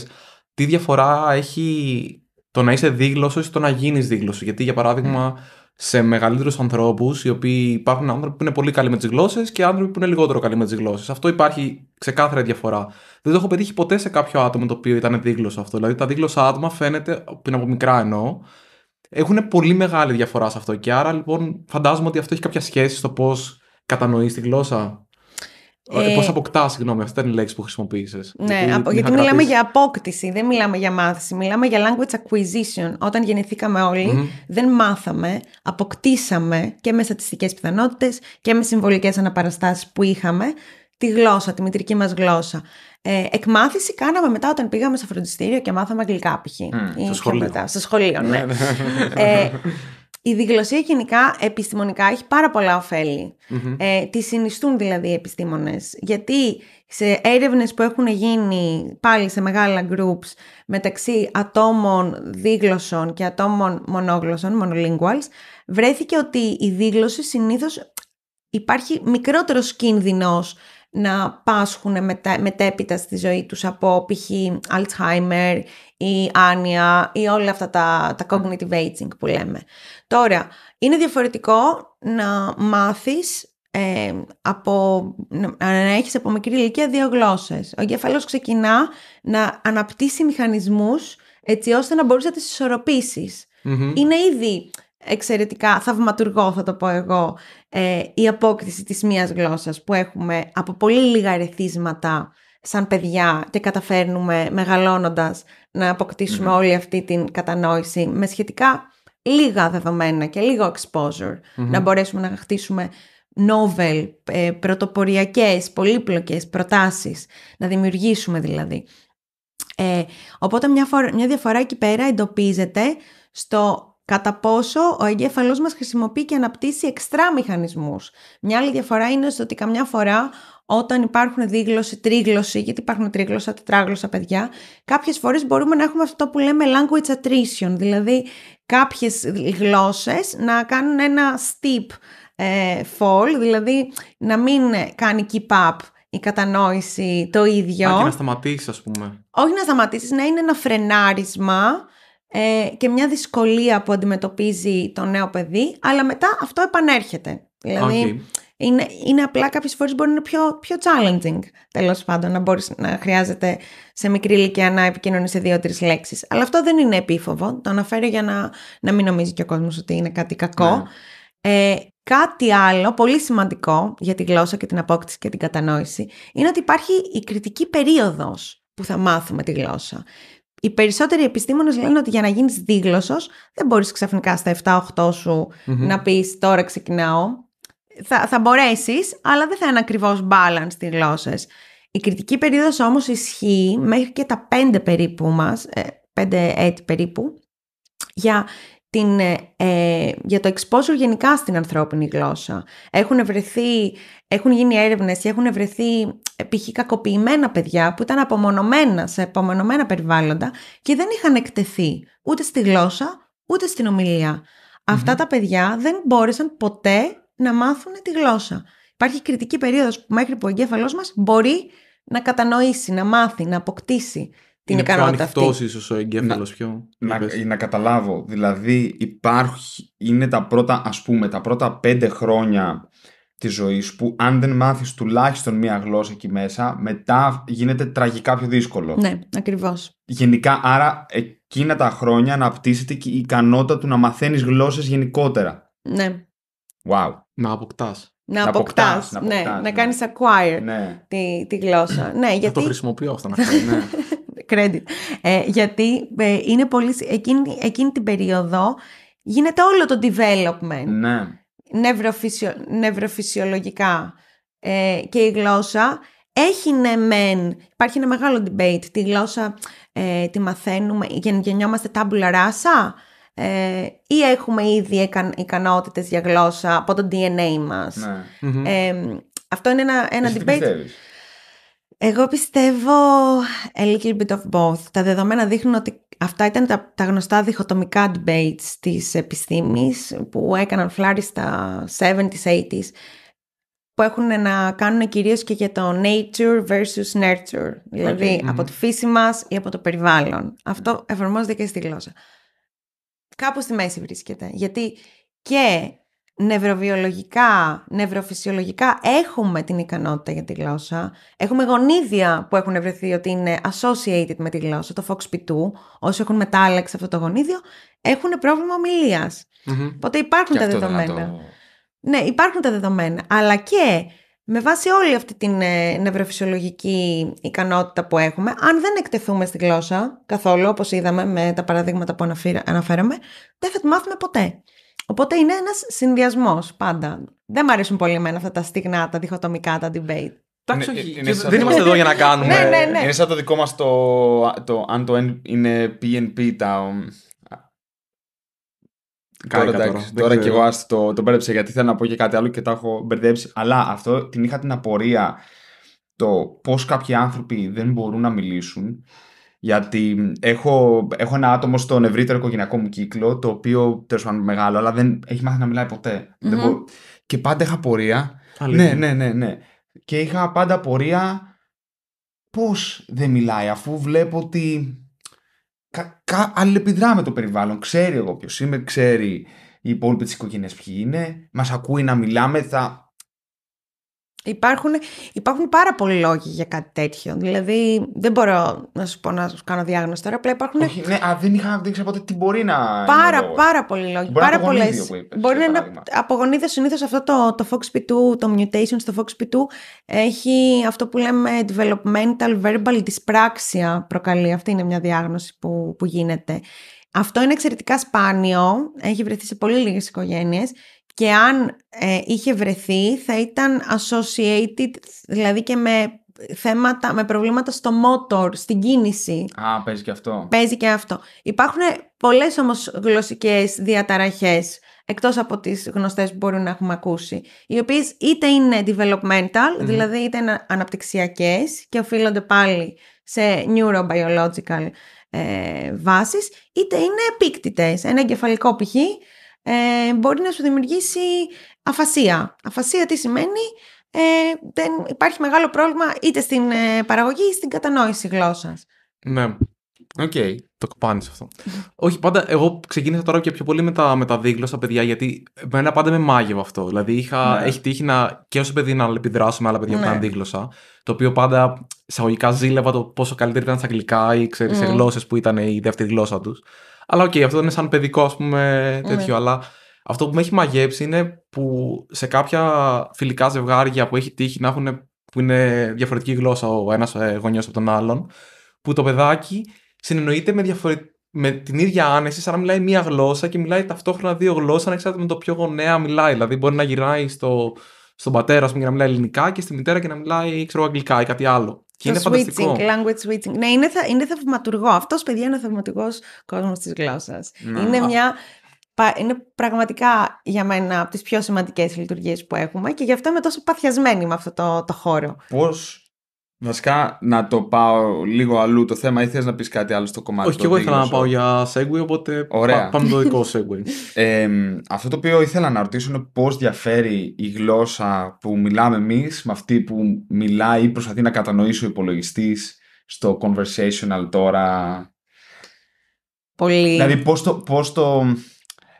[SPEAKER 1] Τι διαφορά έχει το να είσαι δίγλωσσος ή το να γίνεις δίγλωσσος. Γιατί για παράδειγμα σε μεγαλύτερους ανθρώπους, οι οποίοι υπάρχουν άνθρωποι που είναι πολύ καλοί με τις γλώσσες και άνθρωποι που είναι λιγότερο καλοί με τις γλώσσες. Αυτό υπάρχει ξεκάθαρα διαφορά. Δεν το έχω πετύχει ποτέ σε κάποιο άτομο το οποίο ήταν δίγλωσσο αυτό. Δηλαδή, τα δίγλωσσα άτομα φαίνεται, πριν από μικρά εννοώ, έχουν πολύ μεγάλη διαφορά σε αυτό. Και άρα λοιπόν φαντάζομαι ότι αυτό έχει κάποια σχέση στο πώς κατανοείς τη γλώσσα. Ε, ε Πώς αποκτάς, συγγνώμη, αυτή είναι η λέξη που χρησιμοποίησες. Ναι, γιατί, απο, γιατί μιλάμε για
[SPEAKER 2] απόκτηση, δεν μιλάμε για μάθηση. Μιλάμε για language acquisition. Όταν γεννηθήκαμε δεν μάθαμε, αποκτήσαμε και με στατιστικές πιθανότητες και με συμβολικές αναπαραστάσεις που είχαμε τη γλώσσα, τη μητρική μας γλώσσα. Ε, εκμάθηση κάναμε μετά όταν πήγαμε στο φροντιστήριο και μάθαμε αγγλικά, π.χ. Mm, στο σχολείο. Μετά, στο σχολείο, ναι. ναι, ναι. ε, η διγλωσία γενικά επιστημονικά έχει πάρα πολλά ε, τη συνιστούν δηλαδή οι επιστήμονες. Γιατί σε έρευνες που έχουν γίνει πάλι σε μεγάλα groups μεταξύ ατόμων δίγλωσσων και ατόμων μονόγλωσσων, monolinguals, βρέθηκε ότι η δίγλωση συνήθως υπάρχει μικρότερος κίνδυνος να πάσχουν μετέπειτα στη ζωή τους από π.χ. Alzheimer ή άνοια ή όλα αυτά τα, τα cognitive aging που λέμε. Τώρα, είναι διαφορετικό να μάθεις ε, από, να έχεις από μικρή ηλικία δύο γλώσσες. Ο εγκεφαλός ξεκινά να αναπτύσσει μηχανισμούς έτσι ώστε να μπορείς να τις ισορροπησεις Είναι ήδη εξαιρετικά θαυματουργό θα το πω εγώ ε, η απόκτηση της μίας γλώσσας που έχουμε από πολύ λίγα ρεθίσματα σαν παιδιά και καταφέρνουμε μεγαλώνοντας να αποκτησουμε όλη αυτή την κατανόηση με σχετικά λίγα δεδομένα και λίγο exposure να μπορέσουμε να χτίσουμε novel, ε, πρωτοποριακές, πολύπλοκες προτάσεις, να δημιουργήσουμε δηλαδή. Ε, οπότε μια, μια διαφορά εκεί πέρα εντοπίζεται στο Κατά πόσο ο εγκέφαλός μας χρησιμοποιεί και αναπτύσσει εξτρά μηχανισμούς. Μια άλλη διαφορά είναι στο ότι καμιά φορά όταν υπάρχουν δίγλωση, τρίγλωση, γιατί υπάρχουν τρίγλωσα, τετράγλωσα παιδιά, κάποιες φορές μπορούμε να έχουμε αυτό που λέμε language attrition, δηλαδή κάποιες γλώσσες να κάνουν ένα steep ε, fall, δηλαδή να μην κάνει keep up η κατανόηση το ίδιο. Α, να
[SPEAKER 1] σταματήσεις, ας πούμε.
[SPEAKER 2] Όχι να σταματήσεις, να είναι ένα φρενάρισμα ε, και μια δυσκολία που αντιμετωπίζει το νέο παιδί, αλλά μετά αυτό επανέρχεται. Δηλαδή, είναι, είναι απλά κάποιες φορές μπορεί να είναι πιο, πιο challenging, τέλος πάντων, να μπορείς, να χρειάζεται σε μικρή ηλικία να επικοινωνείς σε δύο-τρει λέξεις. Αλλά αυτό δεν είναι επίφοβο. Το αναφέρω για να, να μην νομίζει και ο κόσμος ότι είναι κάτι κακό. Ναι. Ε, Κάτι άλλο πολύ σημαντικό για τη γλώσσα και την απόκτηση και την κατανόηση είναι ότι υπάρχει η κριτική περίοδος που θα μάθουμε τη γλώσσα οι περισσότεροι επιστήμονες λένε ότι για να γίνεις δίγλωσο, δεν μπορείς ξαφνικά στα 7-8 σου να πεις τώρα ξεκινάω. Θα, θα μπορέσεις, αλλά δεν θα είναι ακριβώς balance οι γλώσσες. Η κριτική περίοδος όμως ισχύει μέχρι και τα 5 περίπου μας, 5 ε, έτη περίπου, για την, ε, ε, για το exposure γενικά στην ανθρώπινη γλώσσα. Έχουν βρεθεί έχουν γίνει έρευνες και έχουν βρεθεί π.χ. κακοποιημένα παιδιά που ήταν απομονωμένα σε απομονωμένα περιβάλλοντα και δεν είχαν εκτεθεί ούτε στη γλώσσα ούτε στην ομιλια Αυτά τα παιδιά δεν μπόρεσαν ποτέ να μάθουν τη γλώσσα. Υπάρχει κριτική περίοδος που μέχρι που ο εγκέφαλός μας μπορεί να κατανοήσει, να μάθει, να αποκτήσει την είναι ικανότητα αυτή. Είναι
[SPEAKER 3] ίσως ο εγκέφαλος πιο. Να, να, καταλάβω, δηλαδή υπάρχει, είναι τα πρώτα ας πούμε τα πρώτα πέντε χρόνια της ζωής που αν δεν μάθεις τουλάχιστον μία γλώσσα εκεί μέσα, μετά γίνεται τραγικά πιο δύσκολο. Ναι,
[SPEAKER 2] ακριβώς.
[SPEAKER 3] Γενικά, άρα εκείνα τα χρόνια αναπτύσσεται και η ικανότητα του να μαθαίνεις γλώσσες γενικότερα. Ναι. Wow. Να αποκτάς. Να, αποκτά. να ναι, να ναι.
[SPEAKER 2] κάνεις acquire ναι. τη, τη γλώσσα. ναι, γιατί... Θα το
[SPEAKER 3] χρησιμοποιώ αυτό να κάνει ναι.
[SPEAKER 2] Credit. Ε, γιατί ε, είναι πολύ... Εκείνη, εκείνη την περίοδο γίνεται όλο το development. Ναι νευροφυσιολογικά ε, και η γλώσσα έχει ναι μεν, υπάρχει ένα μεγάλο debate, τη γλώσσα ε, τη μαθαίνουμε, γεννιόμαστε τάμπουλα ράσα ε, ή έχουμε ήδη ικανότητε ικανότητες για γλώσσα από το DNA μας. Ναι. αυτό είναι ένα, ένα debate. Εγώ πιστεύω a little bit of both. Τα δεδομένα δείχνουν ότι Αυτά ήταν τα, τα γνωστά διχοτομικά debates της επιστήμης που έκαναν φλάρι στα 70s, 80s που έχουν να κάνουν κυρίως και για το nature versus nurture, δηλαδή απο τη φύση μας ή από το περιβάλλον. Ναι. Αυτό εφαρμόζεται και στη γλώσσα. Κάπου στη μέση βρίσκεται, γιατί και νευροβιολογικά, νευροφυσιολογικά έχουμε την ικανότητα για τη γλώσσα. Έχουμε γονίδια που έχουν βρεθεί ότι είναι associated με τη γλώσσα, το FOXP2, όσοι έχουν μετάλλαξει αυτό το γονίδιο, έχουν πρόβλημα ομιλίας. Οπότε υπάρχουν τα δεδομένα. Ναι, υπάρχουν τα δεδομένα, αλλά και με βάση όλη αυτή την ε, νευροφυσιολογική ικανότητα που έχουμε, αν δεν εκτεθούμε στη γλώσσα καθόλου, όπως είδαμε με τα παραδείγματα που αναφέραμε, δεν θα τη μάθουμε ποτέ. Οπότε είναι ένας συνδυασμός πάντα. Δεν μου αρέσουν πολύ εμένα αυτά τα στιγνά, τα διχοτομικά, τα debate.
[SPEAKER 3] Δεν είμαστε εδώ για να κάνουμε. Ναι, ναι, ναι. Είναι σαν το δικό μας το, Αν το είναι PNP, τα. τώρα, και εγώ ας το, το γιατί θέλω να πω και κάτι άλλο και τα έχω μπερδέψει. Αλλά αυτό την είχα την απορία το πώς κάποιοι άνθρωποι δεν μπορούν να μιλήσουν γιατί έχω, έχω ένα άτομο στον ευρύτερο οικογενειακό μου κύκλο, το οποίο τέλος πάντων μεγάλο, αλλά δεν έχει μάθει να μιλάει Δεν μπο... Και πάντα είχα πορεία. Ναι, ναι, ναι, ναι. Και είχα πάντα πορεία. Πώς δεν μιλάει, αφού βλέπω ότι. Κα, κα, αλληλεπιδρά με το περιβάλλον. Ξέρει εγώ ποιος είμαι, ξέρει οι υπόλοιποι της οικογένειας ποιοι είναι. Μας ακούει να μιλάμε, θα
[SPEAKER 2] Υπάρχουν, υπάρχουν πάρα πολλοί λόγοι για κάτι τέτοιο. Δηλαδή, δεν μπορώ να σου πω να κάνω διάγνωση τώρα. Απλά υπάρχουν. Όχι, ναι, α, δεν είχα δείξει από ποτέ τι μπορεί να. Πάρα, πάρα πολλοί λόγοι. Μπορεί πάρα να μπορεί να είναι Συνήθως αυτό το, το FOXP2, το mutation στο FOXP2 έχει αυτό που λέμε developmental verbal dyspraxia προκαλεί. Αυτή είναι μια διάγνωση που, που γίνεται. Αυτό είναι εξαιρετικά σπάνιο. Έχει βρεθεί σε πολύ λίγες οικογένειες και αν ε, είχε βρεθεί θα ήταν associated δηλαδή και με θέματα, με προβλήματα στο motor, στην κίνηση.
[SPEAKER 3] Α, παίζει και αυτό.
[SPEAKER 2] Παίζει και αυτό. Υπάρχουν πολλές όμως γλωσσικές διαταραχές εκτός από τις γνωστές που μπορούμε να έχουμε ακούσει, οι οποίες είτε είναι developmental, δηλαδή είτε είναι αναπτυξιακές και οφείλονται πάλι σε neurobiological ε, βάσεις, είτε είναι επίκτητες. Ένα εγκεφαλικό π.χ ε, μπορεί να σου δημιουργήσει αφασία. Αφασία τι σημαίνει, ε, δεν υπάρχει μεγάλο πρόβλημα είτε στην ε, παραγωγή ή στην κατανόηση γλώσσας.
[SPEAKER 1] Ναι. Οκ, okay, το κοπάνεις αυτό. Όχι, πάντα εγώ ξεκίνησα τώρα και πιο πολύ με τα, με τα δίγλωσσα παιδιά, γιατί μένα πάντα με μάγευε αυτό. Δηλαδή, είχα, ναι. έχει τύχει να, και ως παιδί να επιδράσω με άλλα παιδιά ναι. που δίγλωσσα, το οποίο πάντα εισαγωγικά ζήλευα το πόσο καλύτερη ήταν στα αγγλικά ή ξέρεις, mm. σε γλώσσες που ήταν η δεύτερη γλώσσα τους. Αλλά οκ, okay, αυτό είναι σαν παιδικό, ας πούμε, ναι. τέτοιο. Αλλά αυτό που με έχει μαγέψει είναι που σε κάποια φιλικά ζευγάρια που έχει τύχει να έχουν. που είναι διαφορετική γλώσσα ο ένας ε, γονιός από τον άλλον, που το παιδάκι συνεννοείται με, διαφορε... με την ίδια άνεση, σαν να μιλάει μία γλώσσα και μιλάει ταυτόχρονα δύο γλώσσα, ανεξάρτητα με το πιο γονέα μιλάει. Δηλαδή, μπορεί να γυρνάει στο... στον πατέρα, ας πούμε, για να μιλάει ελληνικά και στη μητέρα και να μιλάει, ξέρω, αγγλικά ή κάτι άλλο. Και το είναι switching,
[SPEAKER 2] language switching. Ναι, είναι, θα, είναι θαυματουργό. Αυτός, παιδιά, είναι ο θαυματουργός κόσμος της
[SPEAKER 1] γλώσσας. Είναι μια.
[SPEAKER 2] Είναι πραγματικά για μένα από τις πιο σημαντικές λειτουργίες που έχουμε και γι' αυτό είμαι τόσο παθιασμένη με αυτό το, το χώρο.
[SPEAKER 3] Πώς Βασικά, να το πάω λίγο αλλού το θέμα ή θες να πεις κάτι άλλο στο κομμάτι. Όχι, και εγώ ήθελα να πάω για Segway, οπότε Ωραία. πάμε το δικό Segway. αυτό το οποίο ήθελα να ρωτήσω είναι πώς διαφέρει η γλώσσα που μιλάμε εμείς με αυτή που μιλάει ή προσπαθεί να κατανοήσει ο υπολογιστής στο conversational τώρα. Πολύ. Δηλαδή, πώς το... το...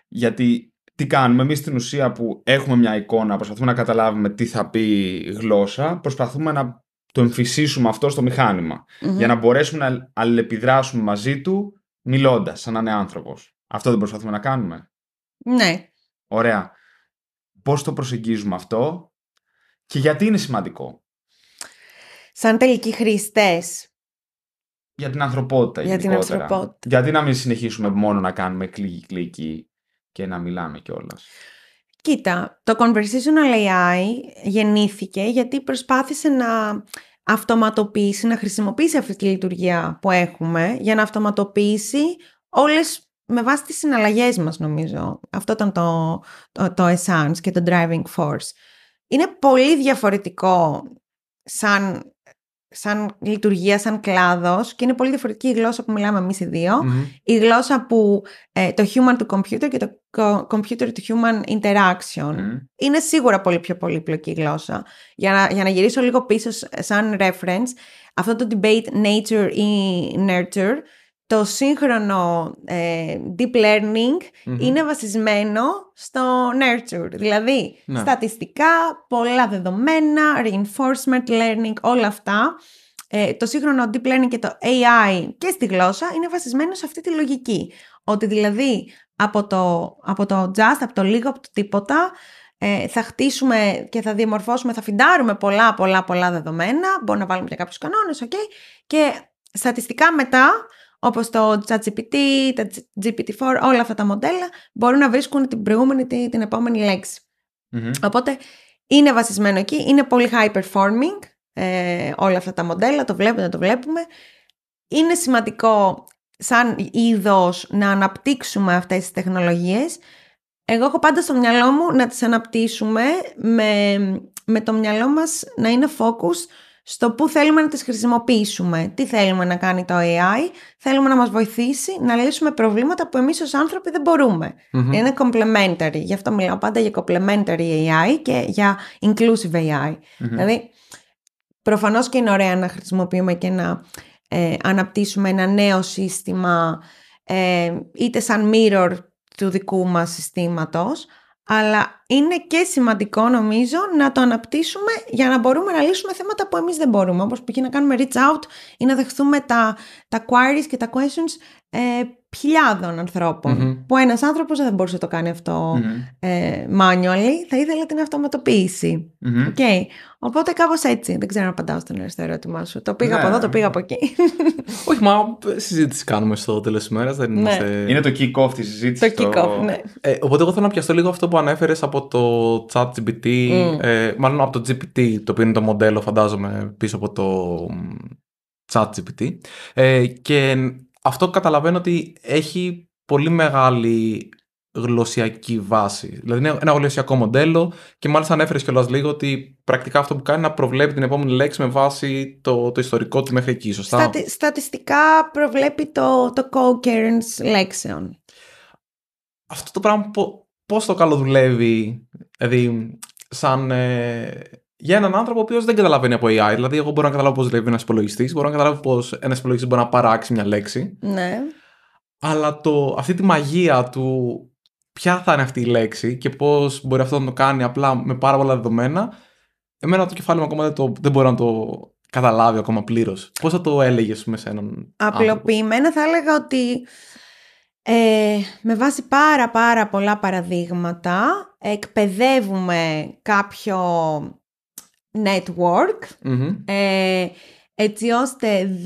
[SPEAKER 3] Γιατί τι κάνουμε εμείς στην ουσία που έχουμε μια εικόνα, προσπαθούμε να καταλάβουμε τι θα πει η γλώσσα, προσπαθούμε να το εμφυσίσουμε αυτό στο μηχανημα για να μπορέσουμε να αλληλεπιδράσουμε μαζί του μιλώντας, σαν να είναι άνθρωπος. Αυτό δεν προσπαθούμε να κάνουμε. Ναι. Ωραία. Πώς το προσεγγίζουμε αυτό και γιατί είναι σημαντικό.
[SPEAKER 2] Σαν τελικοί χρήστες.
[SPEAKER 3] Για την ανθρωπότητα. Για την ανθρωπότητα. Γιατί να μην συνεχίσουμε μόνο να κάνουμε κλικ-κλικ και να μιλάμε κιόλας.
[SPEAKER 2] Κοίτα, το conversational AI γεννήθηκε γιατί προσπάθησε να αυτοματοποιήσει, να χρησιμοποιήσει αυτή τη λειτουργία που έχουμε για να αυτοματοποιήσει όλες με βάση τις συναλλαγές μας νομίζω. Αυτό ήταν το, το, το essence και το driving force. Είναι πολύ διαφορετικό σαν σαν λειτουργία, σαν κλάδος και είναι πολύ διαφορετική η γλώσσα που μιλάμε εμείς οι δυο Η γλώσσα που ε, το human to computer και το computer to human interaction είναι σίγουρα πολύ πιο πολύπλοκη γλώσσα. Για να, για να γυρίσω λίγο πίσω, σαν reference, αυτό το debate nature ή nurture το σύγχρονο ε, deep learning είναι βασισμένο στο nurture. Δηλαδή, ναι. στατιστικά, πολλά δεδομένα, reinforcement learning, όλα αυτά. Ε, το σύγχρονο deep learning και το AI και στη γλώσσα είναι βασισμένο σε αυτή τη λογική. Ότι δηλαδή, από το, από το just, από το λίγο, από το τίποτα, ε, θα χτίσουμε και θα διαμορφώσουμε, θα φιντάρουμε πολλά, πολλά, πολλά δεδομένα. Μπορούμε να βάλουμε και κάποιους κανόνες, ok. Και στατιστικά μετά όπως το ChatGPT, τα GPT-4, όλα αυτά τα μοντέλα μπορούν να βρίσκουν την προηγούμενη, την επόμενη Οπότε είναι βασισμένο εκεί, είναι πολύ high performing ε, όλα αυτά τα μοντέλα, το βλέπουμε, το βλέπουμε. Είναι σημαντικό σαν είδος να αναπτύξουμε αυτές τις τεχνολογίες. Εγώ έχω πάντα στο μυαλό μου να τις αναπτύσσουμε με, με το μυαλό μας να είναι focus στο πού θέλουμε να τις χρησιμοποιήσουμε. Τι θέλουμε να κάνει το AI, θέλουμε να μας βοηθήσει να λύσουμε προβλήματα που εμείς ως άνθρωποι δεν μπορουμε Είναι complementary, γι' αυτό μιλάω πάντα για complementary AI και για inclusive AI. Δηλαδή, προφανώς και είναι ωραία να χρησιμοποιούμε και να ε, αναπτύσσουμε ένα νέο σύστημα ε, είτε σαν mirror του δικού μας συστήματος, αλλά είναι και σημαντικό νομίζω να το αναπτύσσουμε για να μπορούμε να λύσουμε θέματα που εμείς δεν μπορούμε, όπως π.χ. να κάνουμε reach out ή να δεχθούμε τα, τα queries και τα questions ε, χιλιάδων που ένας άνθρωπος δεν μπορούσε να το κάνει αυτό ε, manually, θα ήθελε την αυτοματοποίηση. Okay. Οπότε κάπως έτσι, δεν ξέρω να απαντάω στο ερώτημά σου. Το πήγα ναι. από εδώ, το πήγα από εκεί.
[SPEAKER 1] Όχι, μα συζήτηση κάνουμε στο τέλος της ημέρας. ναι. Είναι το kick-off της συζήτησης. Το, το... kick-off, ναι. Ε, οπότε εγώ θέλω να πιαστώ λίγο αυτό που ανέφερες από το chat GPT, mm. ε, μάλλον από το GPT, το οποίο είναι το μοντέλο, φαντάζομαι, πίσω από το chat GPT. Ε, και αυτό καταλαβαίνω ότι έχει πολύ μεγάλη γλωσσιακή βάση. Δηλαδή είναι ένα γλωσσιακό μοντέλο και μάλιστα ανέφερες κιόλας λίγο ότι πρακτικά αυτό που κάνει είναι να προβλέπει την επόμενη λέξη με βάση το, το ιστορικό του μέχρι εκεί, σωστά.
[SPEAKER 2] στατιστικά προβλέπει το, το co occurrence λέξεων.
[SPEAKER 1] Αυτό το πράγμα πώς το καλό δουλεύει, δηλαδή σαν ε, για έναν άνθρωπο ο οποίος δεν καταλαβαίνει από AI. Δηλαδή, εγώ μπορώ να καταλάβω πώς λέει ένας υπολογιστής, μπορώ να καταλάβω πώς ένας υπολογιστής μπορεί να παράξει μια λέξη. Ναι. Αλλά το, αυτή τη μαγεία του ποια θα είναι αυτή η λέξη και πώς μπορεί αυτό να το κάνει απλά με πάρα πολλά δεδομένα, εμένα το κεφάλι μου ακόμα δεν, το, δεν μπορώ να το καταλάβει ακόμα πλήρως. Πώς θα το έλεγες, α σε έναν. Απλοποιημένα
[SPEAKER 2] άνθρωπο. θα έλεγα ότι ε, με βάση πάρα πάρα πολλά παραδείγματα εκπαιδεύουμε κάποιο network, mm-hmm. ε, έτσι ώστε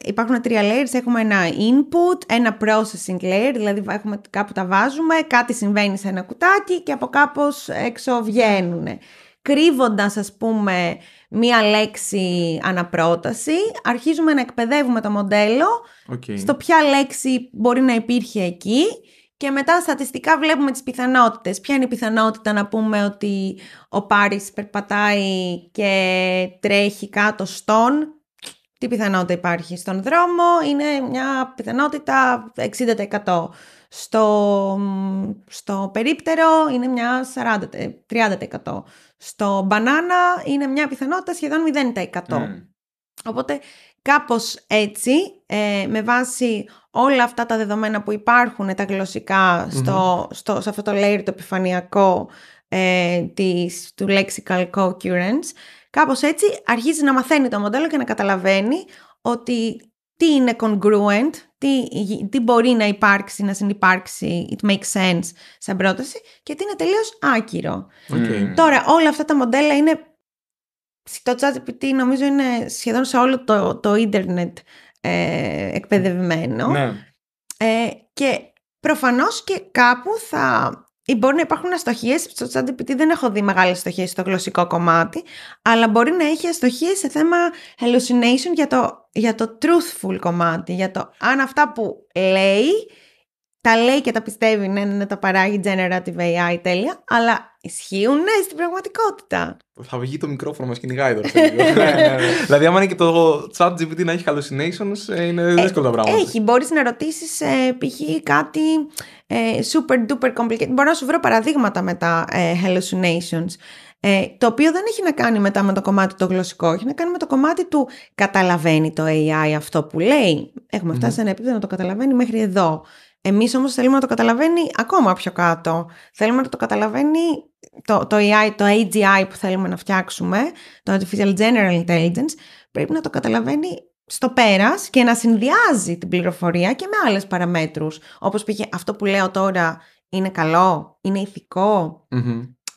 [SPEAKER 2] υπάρχουν τρία layers, έχουμε ένα input, ένα processing layer, δηλαδή έχουμε, κάπου τα βάζουμε, κάτι συμβαίνει σε ένα κουτάκι και από κάπως έξω βγαίνουν. Κρύβοντας, ας πούμε, μία λέξη αναπρόταση, αρχίζουμε να εκπαιδεύουμε το μοντέλο στο ποια λέξη μπορεί να υπήρχε εκεί και μετά στατιστικά βλέπουμε τις πιθανότητες. Ποια είναι η πιθανότητα να πούμε ότι ο Πάρης περπατάει και τρέχει κάτω στον... Τι πιθανότητα υπάρχει στον δρόμο, είναι μια πιθανότητα 60%. Στο, στο περίπτερο είναι μια 40, 30%. Στο μπανάνα είναι μια πιθανότητα σχεδόν 0%. Mm. Οπότε Κάπως έτσι, ε, με βάση όλα αυτά τα δεδομένα που υπάρχουν τα γλωσσικά στο, στο, σε αυτό το layer το επιφανειακό ε, της, του lexical co-occurrence, κάπως έτσι αρχίζει να μαθαίνει το μοντέλο και να καταλαβαίνει ότι τι είναι congruent, τι, μπορεί να υπάρξει, να συνυπάρξει, it makes sense σαν πρόταση και τι είναι τελείως άκυρο. Okay. Τώρα όλα αυτά τα μοντέλα είναι το ChatGPT νομίζω είναι σχεδόν σε όλο το, το ίντερνετ ε, εκπαιδευμένο. Ναι. Ε, και προφανώς και κάπου θα... Ή μπορεί να υπάρχουν αστοχίες, στο ChatGPT δεν έχω δει μεγάλες αστοχίες στο γλωσσικό κομμάτι, αλλά μπορεί να έχει αστοχίες σε θέμα hallucination για το, για το truthful κομμάτι, για το αν αυτά που λέει τα λέει και τα πιστεύει, ναι, ναι, ναι τα παράγει generative AI, τέλεια, αλλά ισχύουν ναι, στην πραγματικότητα.
[SPEAKER 1] Θα βγει το μικρόφωνο μας κυνηγάει τώρα. Ναι, ναι, δηλαδή, άμα είναι και το chat GPT να έχει hallucinations, ε, είναι ε, δύσκολο τα πράγματα. Έχει,
[SPEAKER 2] μπορείς να ρωτήσεις ε, π.χ. κάτι super duper complicated. Μπορώ να σου βρω παραδείγματα με τα hallucinations. Ε, το οποίο δεν έχει να κάνει μετά με το κομμάτι το γλωσσικό, έχει να κάνει με το κομμάτι του καταλαβαίνει το AI αυτό που λέει. Έχουμε mm-hmm. φτάσει σε ένα επίπεδο να το καταλαβαίνει μέχρι εδώ. Εμείς όμως θέλουμε να το καταλαβαίνει ακόμα πιο κάτω. Θέλουμε να το καταλαβαίνει το, το AI, το AGI που θέλουμε να φτιάξουμε, το Artificial General Intelligence, πρέπει να το καταλαβαίνει στο πέρας και να συνδυάζει την πληροφορία και με άλλες παραμέτρους. Όπως πήγε αυτό που λέω τώρα είναι καλό, είναι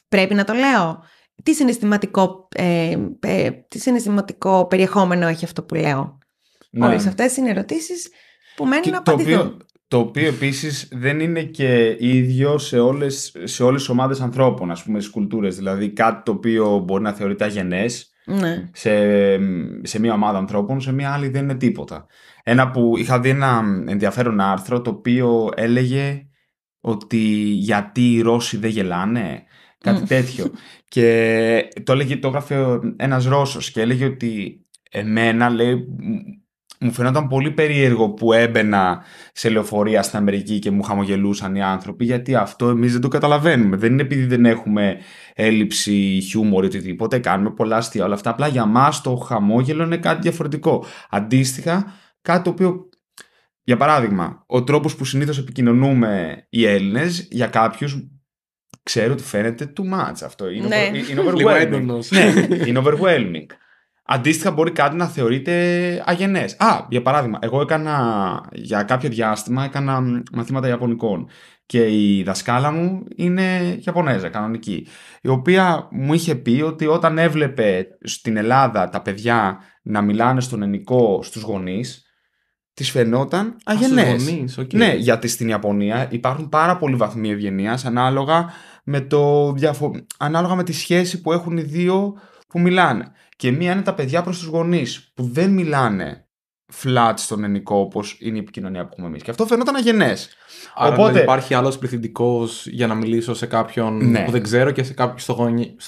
[SPEAKER 2] πρέπει να το λέω. Τι συναισθηματικό, ε, ε, τι περιεχόμενο έχει αυτό που λέω. Ναι. Όλες αυτές είναι ερωτήσεις που μένουν να απαντηθούν.
[SPEAKER 3] Το οποίο επίσης δεν είναι και ίδιο σε όλες σε όλες τις ομάδες ανθρώπων, ας πούμε, στις κουλτούρες. Δηλαδή, κάτι το οποίο μπορεί να θεωρείται αγενές ναι. σε, σε μία ομάδα ανθρώπων, σε μία άλλη δεν είναι τίποτα. Ένα που είχα δει ένα ενδιαφέρον άρθρο το οποίο έλεγε ότι γιατί οι Ρώσοι δεν γελάνε, κάτι τέτοιο. και το, έλεγε, το έγραφε ένας Ρώσος και έλεγε ότι εμένα λέει, μου φαινόταν πολύ περίεργο που έμπαινα σε λεωφορεία στην Αμερική και μου χαμογελούσαν οι άνθρωποι, γιατί αυτό εμείς δεν το καταλαβαίνουμε. Δεν είναι επειδή δεν έχουμε έλλειψη χιούμορ ή οτιδήποτε, κάνουμε πολλά αστεία όλα αυτά. Απλά για μας το χαμόγελο είναι κάτι διαφορετικό. Αντίστοιχα, κάτι το οποίο. Για παράδειγμα, ο τρόπος που συνήθως επικοινωνούμε οι Έλληνες για κάποιους ξέρω ότι φαίνεται too much αυτό. Είναι, ναι. overwhelming. Ναι, είναι overwhelming. Αντίστοιχα, μπορεί κάτι να θεωρείται αγενές. Α, για παράδειγμα, εγώ έκανα για κάποιο διάστημα έκανα μαθήματα Ιαπωνικών. Και η δασκάλα μου είναι Ιαπωνέζα, κανονική. Η οποία μου είχε πει ότι όταν έβλεπε στην Ελλάδα τα παιδιά να μιλάνε στον ενικό στους γονείς, της φαινόταν αγενέ. Okay. Ναι, γιατί στην Ιαπωνία υπάρχουν πάρα πολλοί βαθμοί ευγενίας διαφο... ανάλογα με τη σχέση που έχουν οι δύο που μιλάνε και μία είναι τα παιδιά προς τους γονείς που δεν μιλάνε flat στον ελληνικό όπως είναι η επικοινωνία που έχουμε εμείς. Και αυτό φαινόταν αγενές. Δηλαδή, Οπότε... υπάρχει άλλος πληθυντικός για να μιλήσω σε κάποιον ναι. που δεν ξέρω και σε κάποιον στο,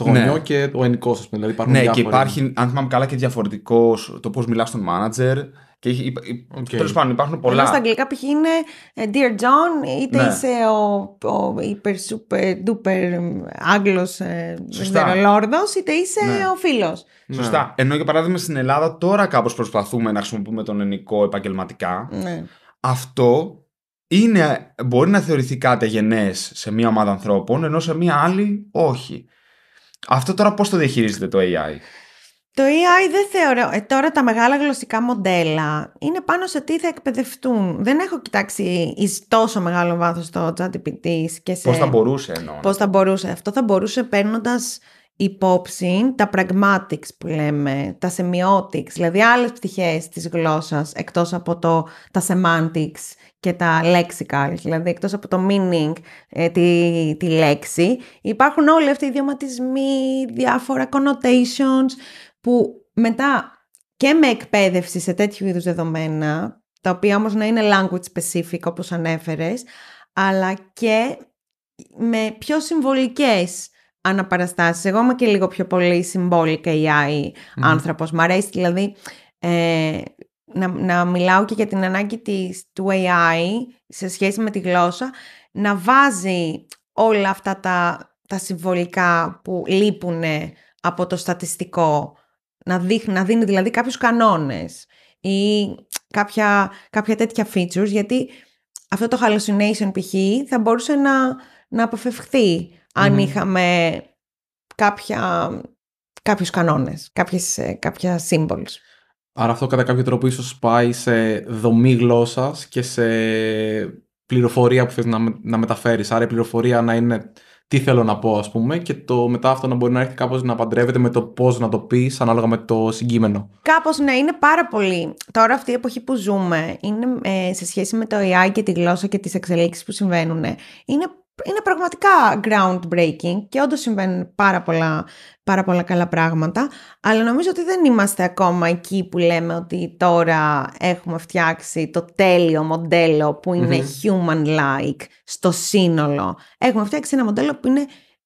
[SPEAKER 3] γονιό ναι. και ο ενικός, ας πούμε. Δηλαδή ναι, και υπάρχει, αν θυμάμαι καλά, και διαφορετικός το πώς μιλάς στον manager. Και okay. τέλος πάντων υπάρχουν πολλά. Ενώ στα
[SPEAKER 2] αγγλικά π.χ. είναι ε, Dear John, είτε ναι. είσαι ο, ο υπερ σουπερ duper Άγγλο δερολορδος ε, είτε είσαι ναι. ο φίλος. Ναι. Σωστά.
[SPEAKER 3] Ενώ για παράδειγμα στην Ελλάδα τώρα κάπως προσπαθούμε να χρησιμοποιούμε τον ελληνικό επαγγελματικά. Αυτό είναι, μπορεί να θεωρηθεί κάτι γενναίες σε μία ομάδα ανθρώπων, ενώ σε μία άλλη όχι. Αυτό τώρα πώς το διαχειρίζεται το AI. Το
[SPEAKER 2] AI δεν θεωρώ. Ε, τώρα τα μεγάλα γλωσσικά μοντέλα είναι πάνω σε τι θα εκπαιδευτούν. Δεν έχω κοιτάξει εις τόσο μεγάλο βάθος το ChatGPT και σε... Πώς θα μπορούσε εννοώ. Ναι. Πώς θα μπορούσε. Αυτό θα μπορούσε παίρνοντας υπόψη τα pragmatics που λέμε, τα semiotics, δηλαδή άλλες πτυχές της γλώσσας εκτός από το, τα semantics και τα lexical, δηλαδή εκτός από το meaning, ε, τη, τη λέξη, υπάρχουν όλοι αυτοί οι ιδιωματισμοί, διάφορα connotations που μετά και με εκπαίδευση σε τέτοιου είδους δεδομένα, τα οποία όμως να είναι language specific όπως ανέφερες, αλλά και με πιο συμβολικές αναπαραστάσεις. Εγώ είμαι και λίγο πιο πολύ symbolic AI άνθρωπος. Μ' αρέσει δηλαδή ε, να, να μιλάω και για την ανάγκη της, του AI σε σχέση με τη γλώσσα, να βάζει όλα αυτά τα, τα συμβολικά που λείπουν από το στατιστικό να, δείχνει, δίνει δηλαδή κάποιους κανόνες ή κάποια, κάποια τέτοια features, γιατί αυτό το hallucination π.χ. θα μπορούσε να, να αποφευχθει αν είχαμε κάποια, κάποιους κανόνες, κάποιες, ε,
[SPEAKER 1] κάποια symbols. Άρα αυτό κατά κάποιο τρόπο ίσως πάει σε δομή γλώσσας και σε πληροφορία που θες να, να μεταφέρεις. Άρα η πληροφορία να είναι τι θέλω να πω, ας πούμε, και το μετά αυτό να μπορεί να έρθει κάπως να παντρεύεται με το πώς να το πεις ανάλογα με το συγκείμενο.
[SPEAKER 2] Κάπως ναι, είναι πάρα πολύ. Τώρα αυτή η εποχή που ζούμε είναι ε, σε σχέση με το AI και τη γλώσσα και τις εξελίξεις που συμβαίνουν. Είναι είναι πραγματικά groundbreaking και όντως συμβαίνουν πάρα πολλά, πάρα πολλά καλά πράγματα, αλλά νομίζω ότι δεν είμαστε ακόμα εκεί που λέμε ότι τώρα έχουμε φτιάξει το τέλειο μοντέλο που ειναι human human-like στο σύνολο. Έχουμε φτιάξει ένα μοντέλο που είναι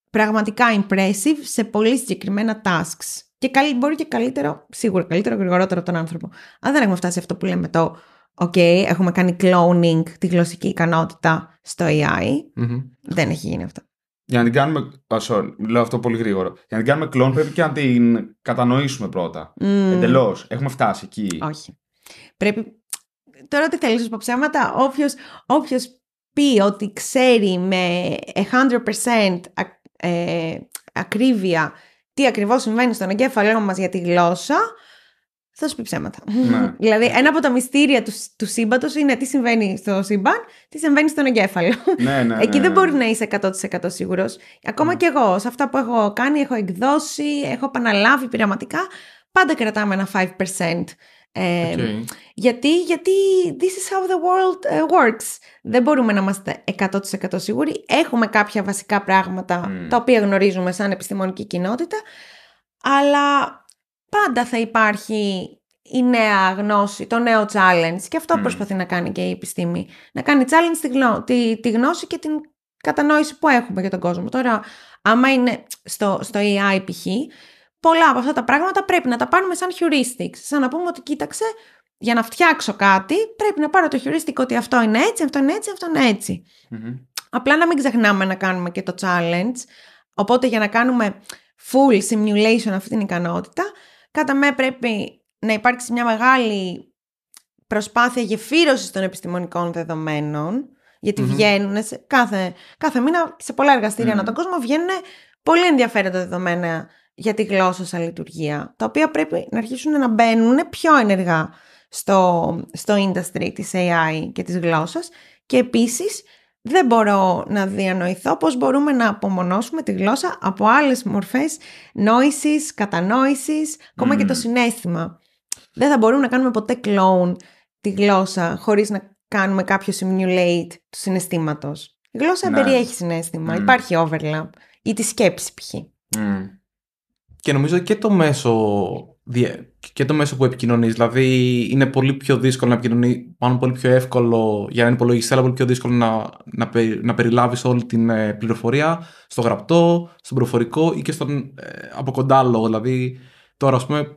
[SPEAKER 2] πραγματικά impressive σε πολύ συγκεκριμένα tasks. Και μπορεί και καλύτερο, σίγουρα καλύτερο, γρηγορότερο από τον άνθρωπο. Αν δεν έχουμε φτάσει αυτό που λέμε το okay, έχουμε κάνει cloning τη γλωσσική ικανότητα στο AI. Δεν έχει γίνει αυτό.
[SPEAKER 3] Για να την κάνουμε. Α, sorry, λέω αυτό πολύ γρήγορο. Για να την κάνουμε clone πρέπει και να την κατανοήσουμε πρώτα. Mm. Εντελώς. Έχουμε φτάσει εκεί. Όχι.
[SPEAKER 2] Πρέπει. Τώρα τι θέλεις να σου πω ψέματα. Όποιος πει ότι ξέρει με 100% ε, ε, ακρίβεια τι ακριβώς συμβαίνει στον εγκέφαλό μας για τη γλώσσα, θα σου πει ψέματα. Ναι. δηλαδή, ένα από τα μυστήρια του, του σύμπαντος είναι τι συμβαίνει στο σύμπαν, τι συμβαίνει στον εγκέφαλο.
[SPEAKER 3] Ναι, ναι, ναι, Εκεί δεν μπορεί
[SPEAKER 2] να είσαι 100% σίγουρος. Ακόμα και εγώ, σε αυτά που έχω κάνει, έχω εκδώσει, έχω επαναλάβει πειραματικά, πάντα κρατάμε ένα 5%. γιατί, γιατί this is how the world ε, works. Δεν μπορούμε να είμαστε 100% σίγουροι. Έχουμε κάποια βασικά πράγματα mm. τα οποία γνωρίζουμε σαν επιστημονική κοινότητα, αλλά πάντα θα υπάρχει η νέα γνώση, το νέο challenge και αυτό προσπαθεί να κάνει και η επιστήμη. Να κάνει challenge τη, γνώ, τη, τη γνώση και την κατανόηση που έχουμε για τον κόσμο. Τώρα, άμα είναι στο, στο AI π.χ., πολλά από αυτά τα πράγματα πρέπει να τα πάρουμε σαν heuristics. Σαν να πούμε ότι κοίταξε, για να φτιάξω κάτι, πρέπει να πάρω το heuristic ότι αυτό είναι έτσι, αυτό είναι έτσι, αυτό είναι Απλά να μην ξεχνάμε να κάνουμε και το challenge. Οπότε για να κάνουμε full simulation αυτή την ικανότητα, Κατά με πρέπει να υπάρξει μια μεγάλη προσπάθεια γεφύρωσης των επιστημονικών δεδομένων, γιατί βγαίνουν σε κάθε, κάθε μήνα σε πολλά εργαστήρια ανά τον κόσμο βγαίνουν πολύ ενδιαφέροντα δεδομένα για τη γλώσσα σαν λειτουργία, τα οποία πρέπει να αρχίσουν να μπαίνουν πιο ενεργά στο, στο industry της AI και της γλώσσας και επίσης δεν μπορώ να διανοηθώ πώς μπορούμε να απομονώσουμε τη γλώσσα από άλλες μορφές νόησης, κατανόησης, ακόμα και το συνέστημα. Δεν θα μπορούμε να κάνουμε ποτέ κλόουν τη γλώσσα χωρίς να κάνουμε κάποιο simulate του συναισθήματος. Η γλώσσα ναι. περιέχει συνέστημα, υπάρχει overlap ή τη σκέψη π.χ.
[SPEAKER 1] Και νομίζω και το μέσο και το μέσο που επικοινωνείς. Δηλαδή, είναι πολύ πιο δύσκολο να επικοινωνεί, μάλλον πολύ πιο εύκολο για έναν υπολογιστή, αλλά πολύ πιο δύσκολο να, να, να περιλάβεις όλη την ε, πληροφορία στο γραπτό, στον προφορικό ή και στον ε, από κοντά λόγο. Δηλαδή, τώρα, ας πούμε,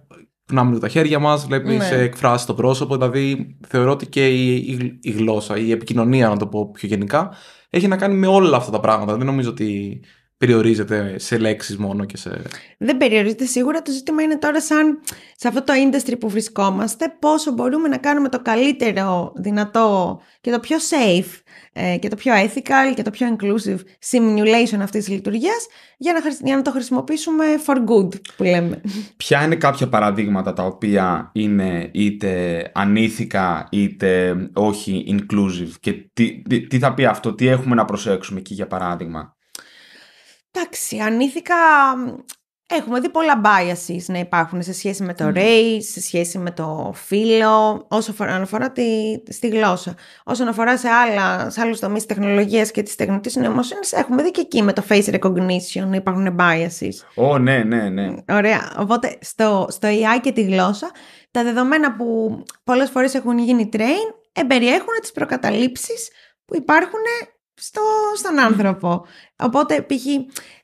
[SPEAKER 1] να τα χέρια μας, βλέπεις ναι. Ε, εκφράσεις το πρόσωπο. Δηλαδή, θεωρώ ότι και η, η, η γλώσσα, η επικοινωνία, να το πω πιο γενικά, έχει να κάνει με όλα αυτά τα πράγματα. Δεν νομίζω ότι περιορίζεται σε λέξεις μόνο και σε...
[SPEAKER 2] Δεν περιορίζεται σίγουρα. Το ζήτημα είναι τώρα σαν σε αυτό το industry που βρισκόμαστε πόσο μπορούμε να κάνουμε το καλύτερο δυνατό και το πιο safe ε, και το πιο ethical και το πιο inclusive simulation αυτής της λειτουργίας για να, να το χρησιμοποιήσουμε for good που λέμε.
[SPEAKER 3] Ποια είναι κάποια παραδείγματα τα οποία είναι είτε ανήθικα είτε όχι inclusive και τι, τι, τι θα πει αυτό, τι έχουμε να προσέξουμε εκεί για παράδειγμα.
[SPEAKER 2] Εντάξει, ανήθικα Έχουμε δει πολλά biases να υπάρχουν σε σχέση με το ναι. race, σε σχέση με το φύλλο, όσον αφορά τη, στη γλώσσα. Όσον αφορά σε, άλλα, σε άλλους τομείς τεχνολογίας και της τεχνητής νοημοσύνης, έχουμε δει και εκεί με το face recognition να υπάρχουν biases.
[SPEAKER 3] Ω, oh, ναι, ναι, ναι.
[SPEAKER 2] Ωραία. Οπότε στο, στο AI και τη γλώσσα, τα δεδομένα που πολλές φορές έχουν γίνει train, εμπεριέχουν τις προκαταλήψεις που υπάρχουν στο, στον άνθρωπο. Οπότε, π.χ.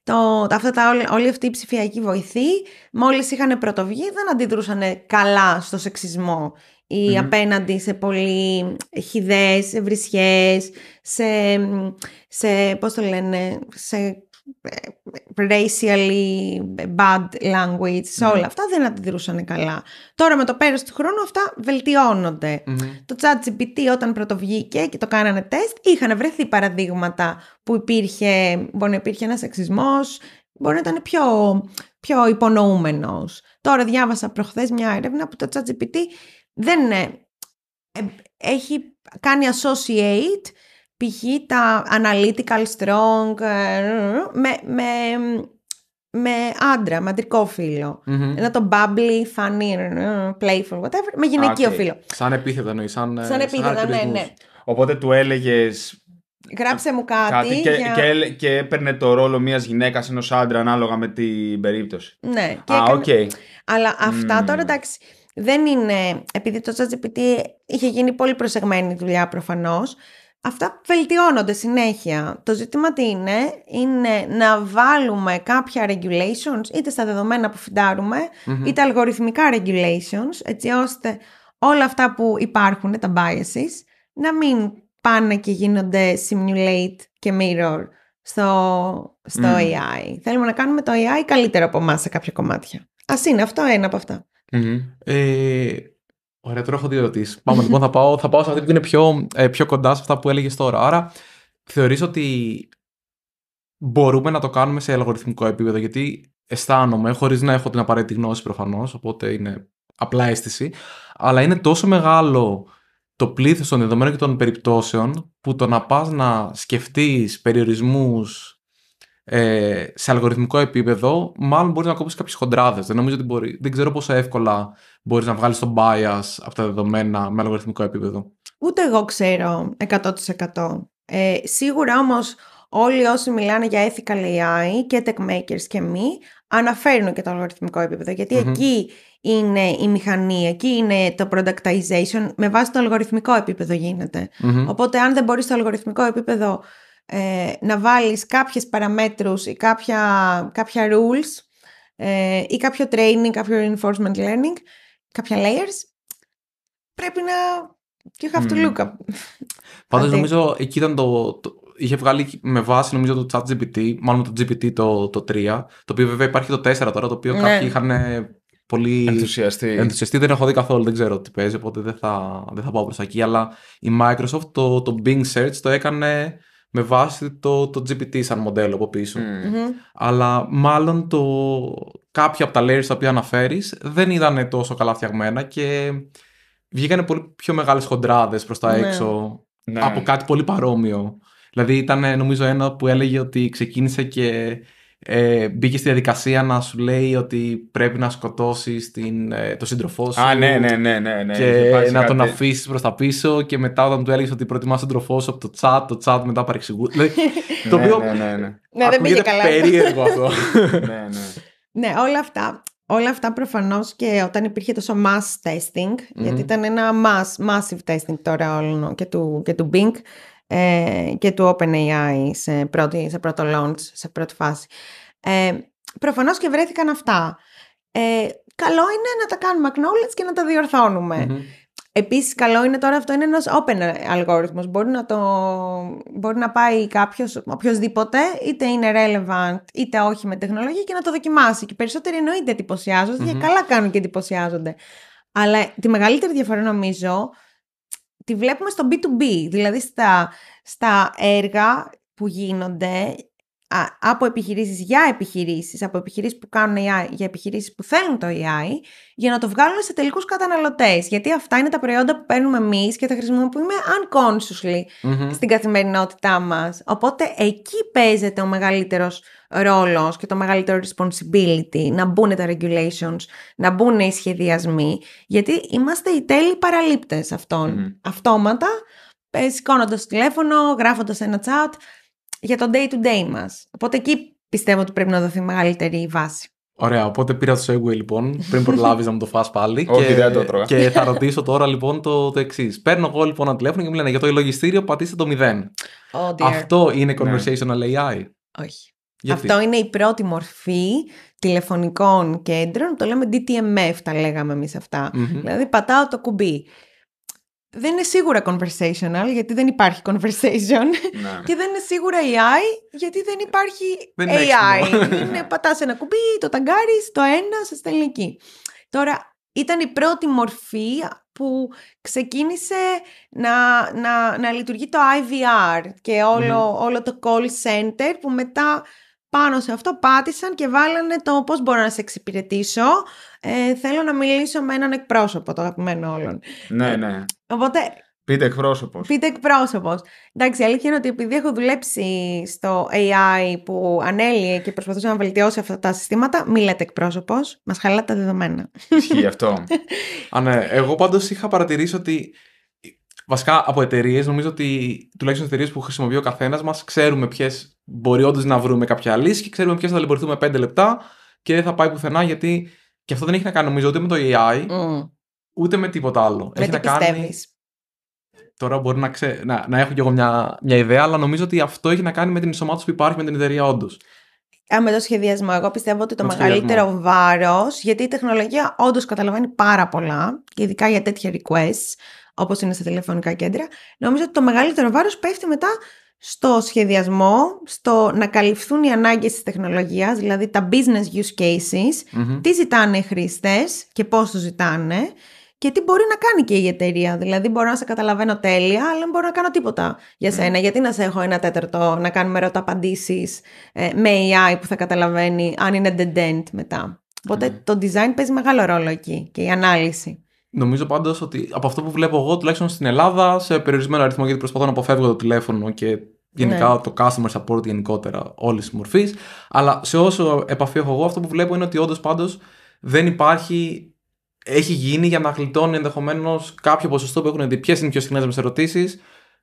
[SPEAKER 2] Το, αυτά τα, όλη, αυτή η ψηφιακή βοηθή, μόλις είχαν πρωτοβγεί, δεν αντιδρούσαν καλά στο σεξισμό απέναντι σε πολύ χιδές, σε σε, σε, πώς το λένε, σε racially bad language, όλα ναι. αυτά δεν αντιδρούσαν καλά. Τώρα με το πέρας του χρόνου αυτά Το chat όταν πρωτοβγήκε και το κάνανε τεστ, είχαν βρεθεί παραδείγματα που υπήρχε, μπορεί να υπήρχε ένας σεξισμός, μπορεί να ήταν πιο, πιο υπονοούμενος. Τώρα διάβασα προχθές μια έρευνα που το chat δεν ε, ε, έχει κάνει associate π.χ. τα analytical strong ε, με, με, με άντρα, μαντρικό Ένα το bubbly, funny, ε, ε, playful, whatever, με γυναικείο okay. φίλο.
[SPEAKER 3] Σαν επίθετο εννοείς, σαν, σαν επίθετα, ναι, ναι. Οπότε του έλεγες.
[SPEAKER 2] Γράψε μου κάτι. κάτι και,
[SPEAKER 3] και, έπαιρνε το ρόλο μιας γυναίκας, ενός άντρα, ανάλογα με την περίπτωση.
[SPEAKER 2] Ναι, Αλλά αυτά τώρα εντάξει. Δεν είναι. Επειδή το ChatGPT είχε γίνει πολύ προσεγμένη δουλειά προφανώς. Αυτά βελτιώνονται συνέχεια. Το ζήτημα τι είναι, είναι να βάλουμε κάποια regulations, είτε στα δεδομένα που φυταρουμε είτε αλγοριθμικά regulations, έτσι ώστε όλα αυτά που υπάρχουν, τα biases, να μην πάνε και γίνονται simulate και mirror στο, στο AI. Θέλουμε να κάνουμε το AI καλύτερο από εμάς σε κάποια κομμάτια. Ας είναι αυτό ένα από
[SPEAKER 1] Ωραία, τώρα έχω δύο ερωτήσεις. Πάμε λοιπόν, θα πάω, θα πάω σε αυτή που είναι πιο, ε, πιο κοντά σε αυτά που έλεγες τώρα. Άρα, θεωρείς ότι μπορούμε να το κάνουμε σε αλγοριθμικό επίπεδο, γιατί αισθάνομαι, χωρίς να έχω την απαραίτητη γνώση προφανώς, οπότε είναι απλά αίσθηση, αλλά είναι τόσο μεγάλο το πλήθος των δεδομένων και των περιπτώσεων που το να πά να σκεφτείς περιορισμούς ε, σε αλγοριθμικό επίπεδο, μάλλον μπορείς να κόψεις κάποιες χοντράδες. Δεν Δεν ξέρω πόσο εύκολα μπορείς να βγάλεις τον bias από τα δεδομένα με αλγοριθμικό επίπεδο.
[SPEAKER 2] Ούτε εγώ ξέρω 100%. Ε, σίγουρα όμως όλοι όσοι μιλάνε για ethical AI και tech makers και μη αναφέρουν και το αλγοριθμικό επίπεδο εκεί είναι η μηχανή, εκεί είναι το productization με βάση το αλγοριθμικό επίπεδο Οπότε αν δεν μπορείς στο αλγοριθμικό επίπεδο ε, να βάλεις κάποιες παραμέτρους ή κάποια, κάποια rules ε, ή κάποιο training, κάποιο reinforcement learning, κάποια layers, πρέπει να... You have to look up.
[SPEAKER 1] Πάντως νομίζω εκεί ήταν το, Είχε βγάλει με βάση νομίζω το chat GPT, μάλλον το GPT το, το 3, το οποίο βέβαια υπάρχει το 4 τώρα, το οποίο ναι. κάποιοι είχαν πολύ ενθουσιαστεί Δεν έχω δει καθόλου, δεν ξέρω τι παίζει, οπότε δεν θα, δεν θα πάω προς εκεί. Αλλά η Microsoft το Bing Search το έκανε με βάση το, το GPT σαν μοντέλο από Αλλά μάλλον το, κάποια από τα layers τα οποία αναφέρεις δεν ήταν τόσο καλά φτιαγμένα και βγήκανε πολύ πιο μεγάλες χοντράδες προς τα ναι. έξω ναι. από κάτι πολύ παρόμοιο. Δηλαδή ήταν νομίζω ένα που έλεγε ότι ξεκίνησε και ε, μπήκε στη διαδικασία να σου λέει ότι πρέπει να σκοτώσεις ε, το σύντροφό σου. Α, ναι, ναι, ναι. ναι, ναι. Και να κάτι. τον αφήσεις προς τα πίσω. Και μετά, όταν του έλεγες ότι προτιμάς σύντροφό σου από το chat, το chat μετά παρεξηγούσε. Δηλαδή, ναι, το οποίο. Ναι, ναι, ναι.
[SPEAKER 3] ναι δεν πήγε καλά.
[SPEAKER 1] περίεργο
[SPEAKER 3] αυτό. ναι, ναι.
[SPEAKER 2] ναι, όλα αυτά. Όλα αυτά προφανώς και όταν υπήρχε τόσο mass testing, γιατί ήταν ένα mass, massive testing τώρα όλων και του, και του Bing, ε, και του OpenAI σε, πρώτη, σε πρώτο launch, σε πρώτη φάση. Ε, προφανώς και βρέθηκαν αυτά. Ε, καλό είναι να τα κάνουμε acknowledge και να τα διορθώνουμε. Επίσης καλό είναι τώρα αυτό είναι ένας open αλγόριθμος. Μπορεί να, το, μπορεί να πάει κάποιος, οποιοδήποτε, είτε είναι relevant είτε όχι με τεχνολογία και να το δοκιμάσει. Και περισσότεροι εννοείται εντυπωσιάζονται καλά κάνουν και εντυπωσιάζονται. Αλλά τη μεγαλύτερη διαφορά νομίζω τη βλέπουμε στο B2B, δηλαδή στα, στα έργα που γίνονται από επιχειρήσεις για επιχειρήσεις, από επιχειρήσεις που κάνουν AI για επιχειρήσεις που θέλουν το AI, για να το βγάλουν σε τελικούς καταναλωτές. Γιατί αυτά είναι τα προϊόντα που παίρνουμε εμείς και τα χρησιμοποιούμε unconsciously mm-hmm. στην καθημερινότητά μας. Οπότε εκεί παίζεται ο μεγαλύτερος ρόλος και το μεγαλύτερο responsibility, να μπουν τα regulations, να μπουν οι σχεδιασμοί, γιατί είμαστε οι τέλειοι παραλήπτες αυτών. Mm-hmm. Αυτόματα, ε, σηκώνοντας τηλέφωνο, γράφοντας ένα chat, για το day to day μας. Οπότε εκεί πιστεύω ότι πρέπει να δοθεί μεγαλύτερη βάση.
[SPEAKER 1] Ωραία, οπότε πήρα το segway λοιπόν, πριν προλάβεις να μου το φας πάλι. και, Και θα ρωτήσω τώρα λοιπόν το, το εξής. Παίρνω εγώ λοιπόν ένα τηλέφωνο και μου λένε για το λογιστήριο πατήστε το 0. Αυτό είναι ναι. conversational AI. Όχι. Αυτό
[SPEAKER 2] είναι η πρώτη μορφή τηλεφωνικών κέντρων, το λέμε DTMF τα λεγαμε εμείς εμείς αυτά. Δηλαδή πατάω το κουμπί δεν είναι σίγουρα conversational, γιατί δεν υπάρχει conversation. Ναι. και δεν είναι σίγουρα AI, γιατί δεν υπάρχει AI. είναι πατάς ένα κουμπί, το ταγκάρεις, το ένας, σε στέλνει εκεί. Τώρα, ήταν η πρώτη μορφή που ξεκίνησε να, να, να λειτουργεί το IVR και όλο, ναι. όλο το call center που μετά πάνω σε αυτό πάτησαν και βάλανε το πώς μπορώ να σε εξυπηρετήσω, ε, θέλω να μιλήσω με έναν εκπρόσωπο, το αγαπημένο όλων. Ναι, ναι. Οπότε
[SPEAKER 3] Πείτε εκπρόσωπος.
[SPEAKER 2] Πείτε εκπρόσωπος. Εντάξει, η αλήθεια είναι ότι επειδή έχω δουλέψει στο AI που ανέλυε και προσπαθούσε να βελτιώσει αυτά τα συστήματα, μη λέτε εκπρόσωπος, μας χαλάτε τα δεδομένα.
[SPEAKER 3] Ισχύει αυτό.
[SPEAKER 1] Α, ναι. Εγώ πάντως είχα παρατηρήσει ότι βασικά από εταιρείες, νομίζω ότι τουλάχιστον εταιρείες που χρησιμοποιεί ο καθένας μας, ξέρουμε ποιες μπορεί όντως να βρούμε κάποια λύση και ξέρουμε ποιε θα ταλαιπωρηθούμε 5 λεπτά και δεν θα πάει πουθενά γιατί. Και αυτό δεν έχει να κάνει νομίζω ούτε με το AI, mm. ούτε με τίποτα άλλο. Με έχει τι να πιστεύεις. κάνει. Τώρα μπορεί να, ξέ... να, να έχω κι εγώ μια, μια ιδέα, αλλά νομίζω ότι αυτό έχει να κάνει με την ενσωμάτωση που υπάρχει με την εταιρεία, όντως.
[SPEAKER 2] Α, με το σχεδιασμό. Εγώ πιστεύω ότι το μεγαλύτερο βάρος, γιατί η τεχνολογία όντως καταλαβαίνει πάρα πολλά, και ειδικά για τέτοια requests, όπως είναι στα τηλεφωνικά κέντρα, νομίζω ότι το μεγαλύτερο βάρος πέφτει μετά στο σχεδιασμό, στο να καλυφθούν οι ανάγκες της τεχνολογίας, δηλαδή τα business use cases, mm-hmm. τι ζητάνε οι χρήστες και πώς το ζητάνε και τι μπορεί να κάνει και η εταιρεία. Δηλαδή, μπορώ να σε καταλαβαίνω τέλεια, αλλά δεν μπορώ να κάνω τίποτα για σένα. Γιατί να σε έχω ένα τέταρτο να κάνουμε ρώτα απαντήσεις ε, με AI που θα καταλαβαίνει αν είναι end μετά. Οπότε το design παίζει μεγάλο ρόλο εκεί και η
[SPEAKER 1] ανάλυση. Νομίζω πάντως ότι από αυτό που βλέπω εγώ, τουλάχιστον στην Ελλάδα, σε περιορισμένο αριθμό, γιατί προσπαθώ να αποφεύγω το τηλέφωνο και γενικά ναι. το customer support γενικότερα όλης της μορφής. Αλλά σε όσο επαφή έχω εγώ, αυτό που βλέπω είναι ότι όντως πάντως δεν υπάρχει. Έχει γίνει για να γλιτώνει ενδεχομένως κάποιο ποσοστό που έχουν δει. Ποιες είναι οι πιο συχνές με ερωτήσει,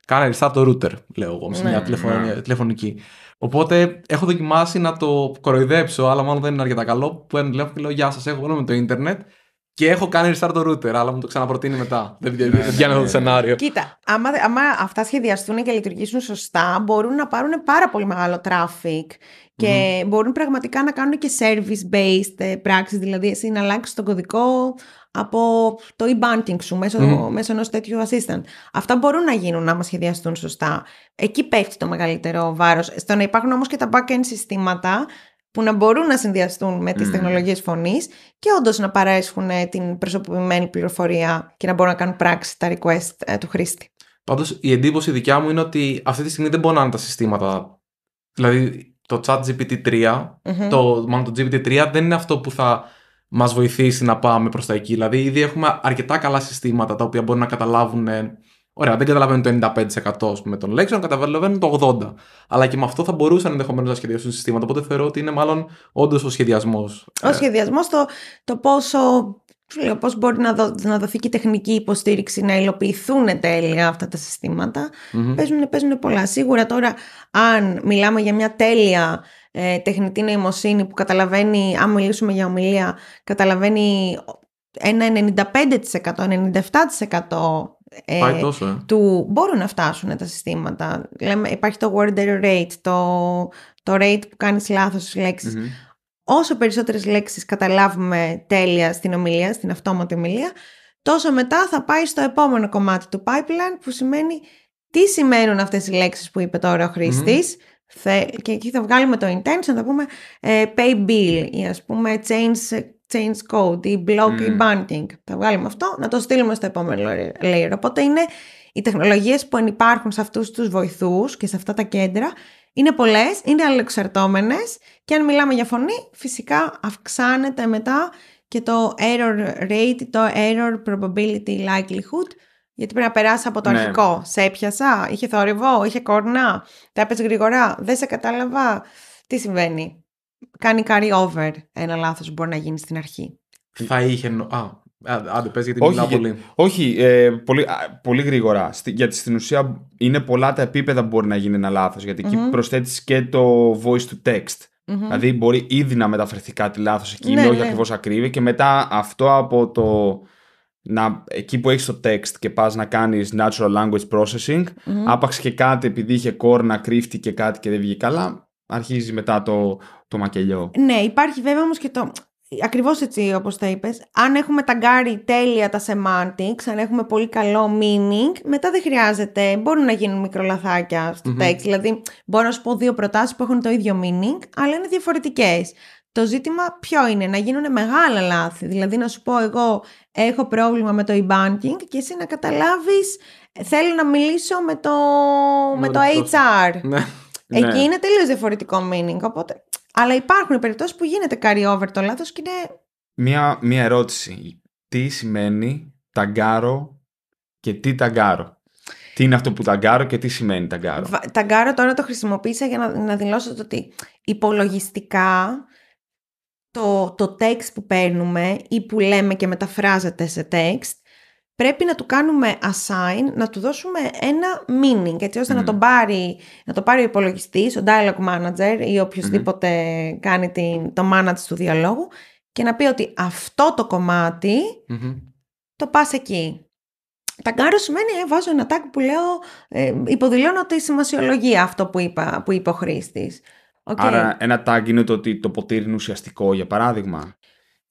[SPEAKER 1] Κάνε ρηστά το router, λέω εγώ, σε ναι, μια τηλεφωνική. Ναι. τηλεφωνική. Οπότε έχω δοκιμάσει να το κοροϊδέψω, αλλά μάλλον δεν είναι αρκετά καλό. Που ένα τηλέφωνο και λέω: Γεια σας, έχω πρόβλημα με το Ιντερνετ. Και έχω κάνει restart το router, αλλά μου το ξαναπροτείνει μετά. Δεν βγαίνει το σενάριο.
[SPEAKER 2] Κοίτα, άμα, άμα αυτά σχεδιαστούν και λειτουργήσουν σωστά, μπορούν να πάρουν πάρα πολύ μεγάλο traffic και μπορούν πραγματικά να κάνουν και service-based ε, πράξεις, δηλαδή εσύ να αλλάξεις τον κωδικό από το e-banking σου μέσω, μέσω ενός τέτοιου assistant. Αυτά μπορούν να γίνουν άμα σχεδιαστούν σωστά. Εκεί πέφτει το μεγαλύτερο βάρος. Στο να υπάρχουν όμως και τα back-end συστήματα που να μπορούν να συνδυαστούν με τις mm. τεχνολογίες φωνής και όντως να παρέσχουν ε, την προσωπημένη πληροφορία και να μπορούν να κάνουν πράξη τα request ε, του χρήστη.
[SPEAKER 1] Πάντως η εντύπωση δικιά μου είναι ότι αυτή τη στιγμή δεν μπορούν να είναι τα συστήματα. Δηλαδή το chat GPT-3, το, μάλλον το GPT-3 δεν είναι αυτό που θα μας βοηθήσει να πάμε προς τα εκεί. Δηλαδή ήδη έχουμε αρκετά καλά συστήματα τα οποία μπορούν να καταλάβουν ε, Ωραία, δεν καταλαβαίνουν το 95% πούμε, των λέξεων, καταλαβαίνουν το 80%. Αλλά και με αυτό θα μπορούσαν ενδεχομένως να σχεδιάσουν συστήματα. Οπότε θεωρώ ότι είναι μάλλον όντως ο σχεδιασμός. Ο ε, σχεδιασμός,
[SPEAKER 2] το, το πόσο Πώς μπορεί να, δο, να δοθεί και η τεχνική υποστήριξη να υλοποιηθούν τέλεια αυτά τα συστήματα. Mm-hmm. Παίζουν, παίζουν πολλά. Σίγουρα τώρα, αν μιλάμε για μια τέλεια ε, τεχνητή νοημοσύνη που καταλαβαίνει, αν μιλήσουμε για ομιλία, καταλαβαίνει ένα 95%, 97% ε, ε. του μπορούν να φτάσουν τα συστήματα. Λέμε, υπάρχει το word error rate, το, το rate που κάνεις λάθος στις λεξεις Όσο περισσότερες λέξεις καταλάβουμε τέλεια στην ομιλία, στην αυτόματη ομιλία, τόσο μετά θα πάει στο επόμενο κομμάτι του pipeline που σημαίνει τι σημαίνουν αυτές οι λέξεις που είπε τώρα ο χρηστης Και εκεί θα βγάλουμε το intention, θα πούμε ε, pay bill ή ας πούμε change change code ή block ή banking. Θα βγάλουμε αυτό, να το στείλουμε στο επόμενο layer. Οπότε είναι οι τεχνολογίες που υπάρχουν σε αυτούς τους βοηθούς και σε αυτά τα κέντρα είναι πολλές, είναι αλληλεξαρτώμενες και αν μιλάμε για φωνή φυσικά αυξάνεται μετά και το error rate, το error probability likelihood γιατί πρέπει να περάσει από το ναι. αρχικό. Σε έπιασα, είχε θόρυβο, είχε κόρνα, τα έπεσε γρήγορα, δεν σε κατάλαβα. Τι συμβαίνει κάνει carry over ένα λάθος που μπορεί να γίνει στην αρχή.
[SPEAKER 3] Θα είχε... Α, άντε πες γιατί όχι, μιλάω πολύ. Ε, όχι, ε, πολύ, α, πολύ γρήγορα. Στη, γιατί στην ουσία είναι πολλά τα επίπεδα που μπορεί να γίνει ένα λάθος. Γιατί εκεί mm-hmm. προσθέτεις και το voice to text. Mm-hmm. Δηλαδή μπορεί ήδη να μεταφερθεί κάτι λάθος εκεί, ναι, όχι ναι. ακριβώς ακρίβεια και μετά αυτό από το να, εκεί που έχεις το text και πας να κάνεις natural language processing mm-hmm. άπαξε και κάτι επειδή είχε κόρνα κρύφτηκε κάτι και δεν βγήκε καλά αρχίζει μετά το, το μακελιό.
[SPEAKER 2] Ναι, υπάρχει βέβαια όμως και το... Ακριβώς έτσι όπως τα είπες, αν έχουμε ταγκάρει τέλεια τα semantics, αν έχουμε πολύ καλό meaning, μετά δεν χρειάζεται, μπορούν να γίνουν μικρολαθάκια στο mm text, δηλαδή μπορώ να σου πω δύο προτάσεις που έχουν το ίδιο meaning, αλλά είναι διαφορετικές. Το ζήτημα ποιο είναι, να γίνουν μεγάλα λάθη, δηλαδή να σου πω εγώ έχω πρόβλημα με το e-banking και εσύ να καταλάβεις θέλω να μιλήσω με το, με, το, HR.
[SPEAKER 3] Ναι. Ναι. Εκεί είναι
[SPEAKER 2] τελείως διαφορετικό meaning. Αλλά υπάρχουν περιπτώσεις που γίνεται carry over το λάθος και είναι.
[SPEAKER 3] Μία, μία ερώτηση. Τι σημαίνει ταγκάρο και τι ταγκάρο. Τι είναι αυτό που ταγκάρο και τι σημαίνει ταγκάρο.
[SPEAKER 2] Ταγκάρο τώρα το χρησιμοποίησα για να, να δηλώσω το ότι υπολογιστικά το, το text που παίρνουμε ή που λέμε και μεταφράζεται σε text πρέπει να του κάνουμε assign, να του δώσουμε ένα meaning, έτσι ώστε να, πάρει, να το πάρει ο υπολογιστής, ο dialogue manager ή οποιοδήποτε κάνει την, το manage του διαλόγου και να πει ότι αυτό το κομματι το πας εκεί. Ταγκάρω σημαίνει, ε, βάζω ένα tag που λέω, ε, υποδηλώνω τη σημασιολογία αυτό που, είπα, που είπε ο χρήστης. Okay. Άρα
[SPEAKER 3] ένα tag είναι το ότι το ποτήρι είναι ουσιαστικό, για παράδειγμα.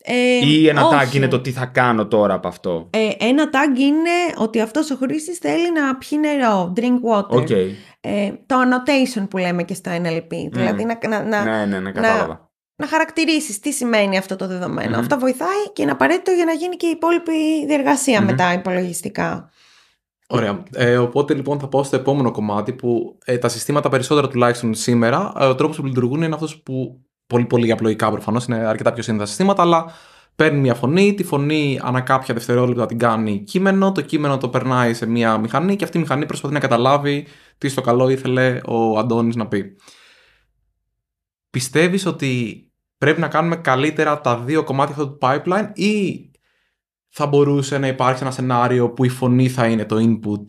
[SPEAKER 2] Ε, ή ένα όχι. tag είναι το
[SPEAKER 3] τι θα κάνω τώρα από αυτό.
[SPEAKER 2] Ε, ένα tag είναι ότι αυτός ο χρήστης θέλει να πιει νερό, drink water. Okay. Ε, το annotation που λέμε και στο NLP. Mm. Δηλαδή να, να, ναι,
[SPEAKER 3] ναι, ναι, να,
[SPEAKER 2] να χαρακτηρίσεις τι σημαίνει αυτό το δεδομενο mm-hmm. Αυτό βοηθάει και είναι απαραίτητο για να γίνει και η υπόλοιπη διεργασια mm-hmm. μετά υπολογιστικά.
[SPEAKER 1] Ωραία. Ε, ε, οπότε λοιπόν θα πάω στο επόμενο κομμάτι που ε, τα συστήματα περισσότερα τουλάχιστον σήμερα, ε, ο τρόπος που λειτουργούν είναι αυτός που πολύ πολύ απλοϊκά προφανώς, είναι αρκετά πιο σύνδετα συστήματα, αλλά παίρνει μια φωνή, τη φωνή ανά κάποια δευτερόλεπτα την κάνει κείμενο, το κείμενο το περνάει σε μια μηχανή και αυτή η μηχανή προσπαθεί να καταλάβει τι στο καλό ήθελε ο Αντώνης να πει. Πιστεύεις ότι πρέπει να κάνουμε καλύτερα τα δύο κομμάτια αυτού του pipeline ή θα μπορούσε να υπάρξει ένα σενάριο που η φωνή θα είναι το input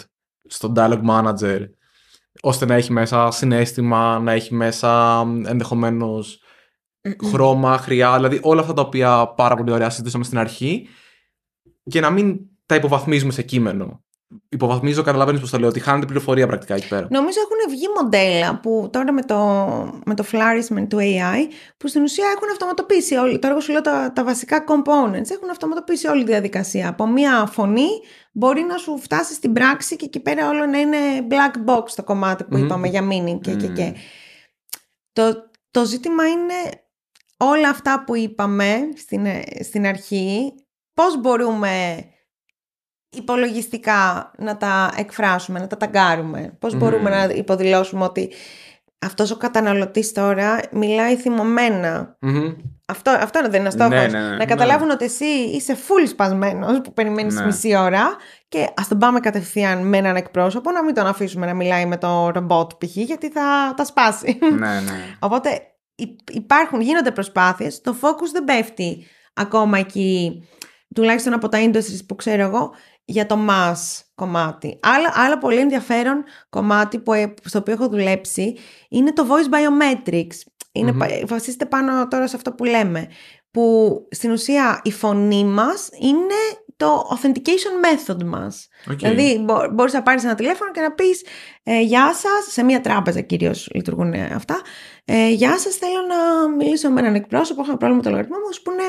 [SPEAKER 1] στο dialogue manager ώστε να έχει μέσα συνέστημα, να έχει μέσα ενδεχομένως mm χρώμα, χρειά, δηλαδή όλα αυτά τα οποία πάρα πολύ ωραία συζητούσαμε στην αρχή και να μην τα υποβαθμίζουμε σε κείμενο. Υποβαθμίζω, καταλαβαίνεις πώς το λέω, ότι χάνεται πληροφορία πρακτικά εκεί πέρα.
[SPEAKER 2] Νομίζω έχουν βγει μοντέλα που τώρα με το, με το flourishment του AI, που στην ουσία έχουν αυτοματοποιήσει όλοι. Τώρα εγώ σου λέω τα, βασικά components. Έχουν αυτοματοποιήσει όλη τη διαδικασία. Από μία φωνή μπορεί να σου φτάσει στην πράξη και εκεί πέρα όλο να είναι black box το κομμάτι που mm. είπαμε για meaning και, mm. και, Το, το ζήτημα είναι όλα αυτά που είπαμε στην, ε, στην αρχή, πώς μπορούμε υπολογιστικά να τα εκφράσουμε, να τα ταγκάρουμε. Πώς μπορούμε να υποδηλώσουμε ότι αυτός ο καταναλωτής τώρα μιλάει Αυτό, αυτό δεν είναι ναι, στόχος. Ναι, ναι, να ναι. καταλάβουν ότι εσύ είσαι full σπασμένος που περιμένεις ναι. μισή ώρα και ας τον πάμε κατευθείαν με έναν εκπρόσωπο να μην τον αφήσουμε να μιλάει με το ρομπότ π.χ. γιατί θα τα σπάσει. Οπότε υπάρχουν, γίνονται προσπάθειες, το focus δεν πέφτει ακόμα εκεί, τουλάχιστον από τα industries που ξέρω εγώ, για το mass κομμάτι. Άλλο, άλλο πολύ ενδιαφέρον κομμάτι που, ε, στο οποίο έχω δουλέψει είναι το voice biometrics. ειναι Βασίζεται πάνω τώρα σε αυτό που λέμε. Που στην ουσία η φωνή μας είναι το authentication method μας. Δηλαδή μπορεί μπορείς να πάρεις ένα τηλέφωνο και να πεις ε, «Γεια σας», σε μια τράπεζα κυρίως λειτουργούν αυτά, ε, σα, σας, θέλω να μιλήσω με έναν εκπρόσωπο, έχω ένα πρόβλημα με το λογαριασμό μου», σου πούνε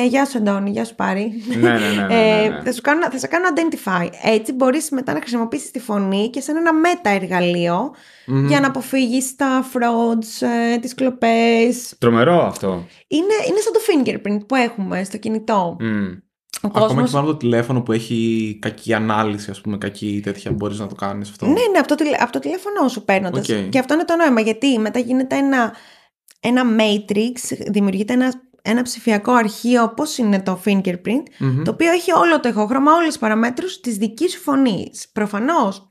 [SPEAKER 2] ε, «Γεια σου Αντώνη, γεια σου Πάρη». Ναι, ναι, ναι, ε, θα, θα σε κάνω identify. Έτσι μπορείς μετά να χρησιμοποιήσεις τη φωνή και σαν ένα μετα εργαλειο για να αποφύγεις τα frauds, ε, τις κλοπές.
[SPEAKER 3] Τρομερό αυτό.
[SPEAKER 2] Είναι, είναι σαν το fingerprint που έχουμε στο κινητό. Mm. Ο Ακόμα κόσμος... και
[SPEAKER 3] πάνω
[SPEAKER 1] από το τηλέφωνο που έχει κακή ανάλυση, ας πούμε, κακή τέτοια, μπορείς να το κάνεις αυτό. Ναι,
[SPEAKER 2] ναι, από το, το τηλέφωνο σου παίρνοντας. Και αυτό είναι το νόημα. Γιατί μετά γίνεται ένα, ένα matrix, δημιουργείται ένα, ένα ψηφιακό αρχείο, όπως είναι το fingerprint, το οποίο έχει όλο το ηχόχρωμα, όλες τις παραμέτρους της δικής σου φωνής. Προφανώς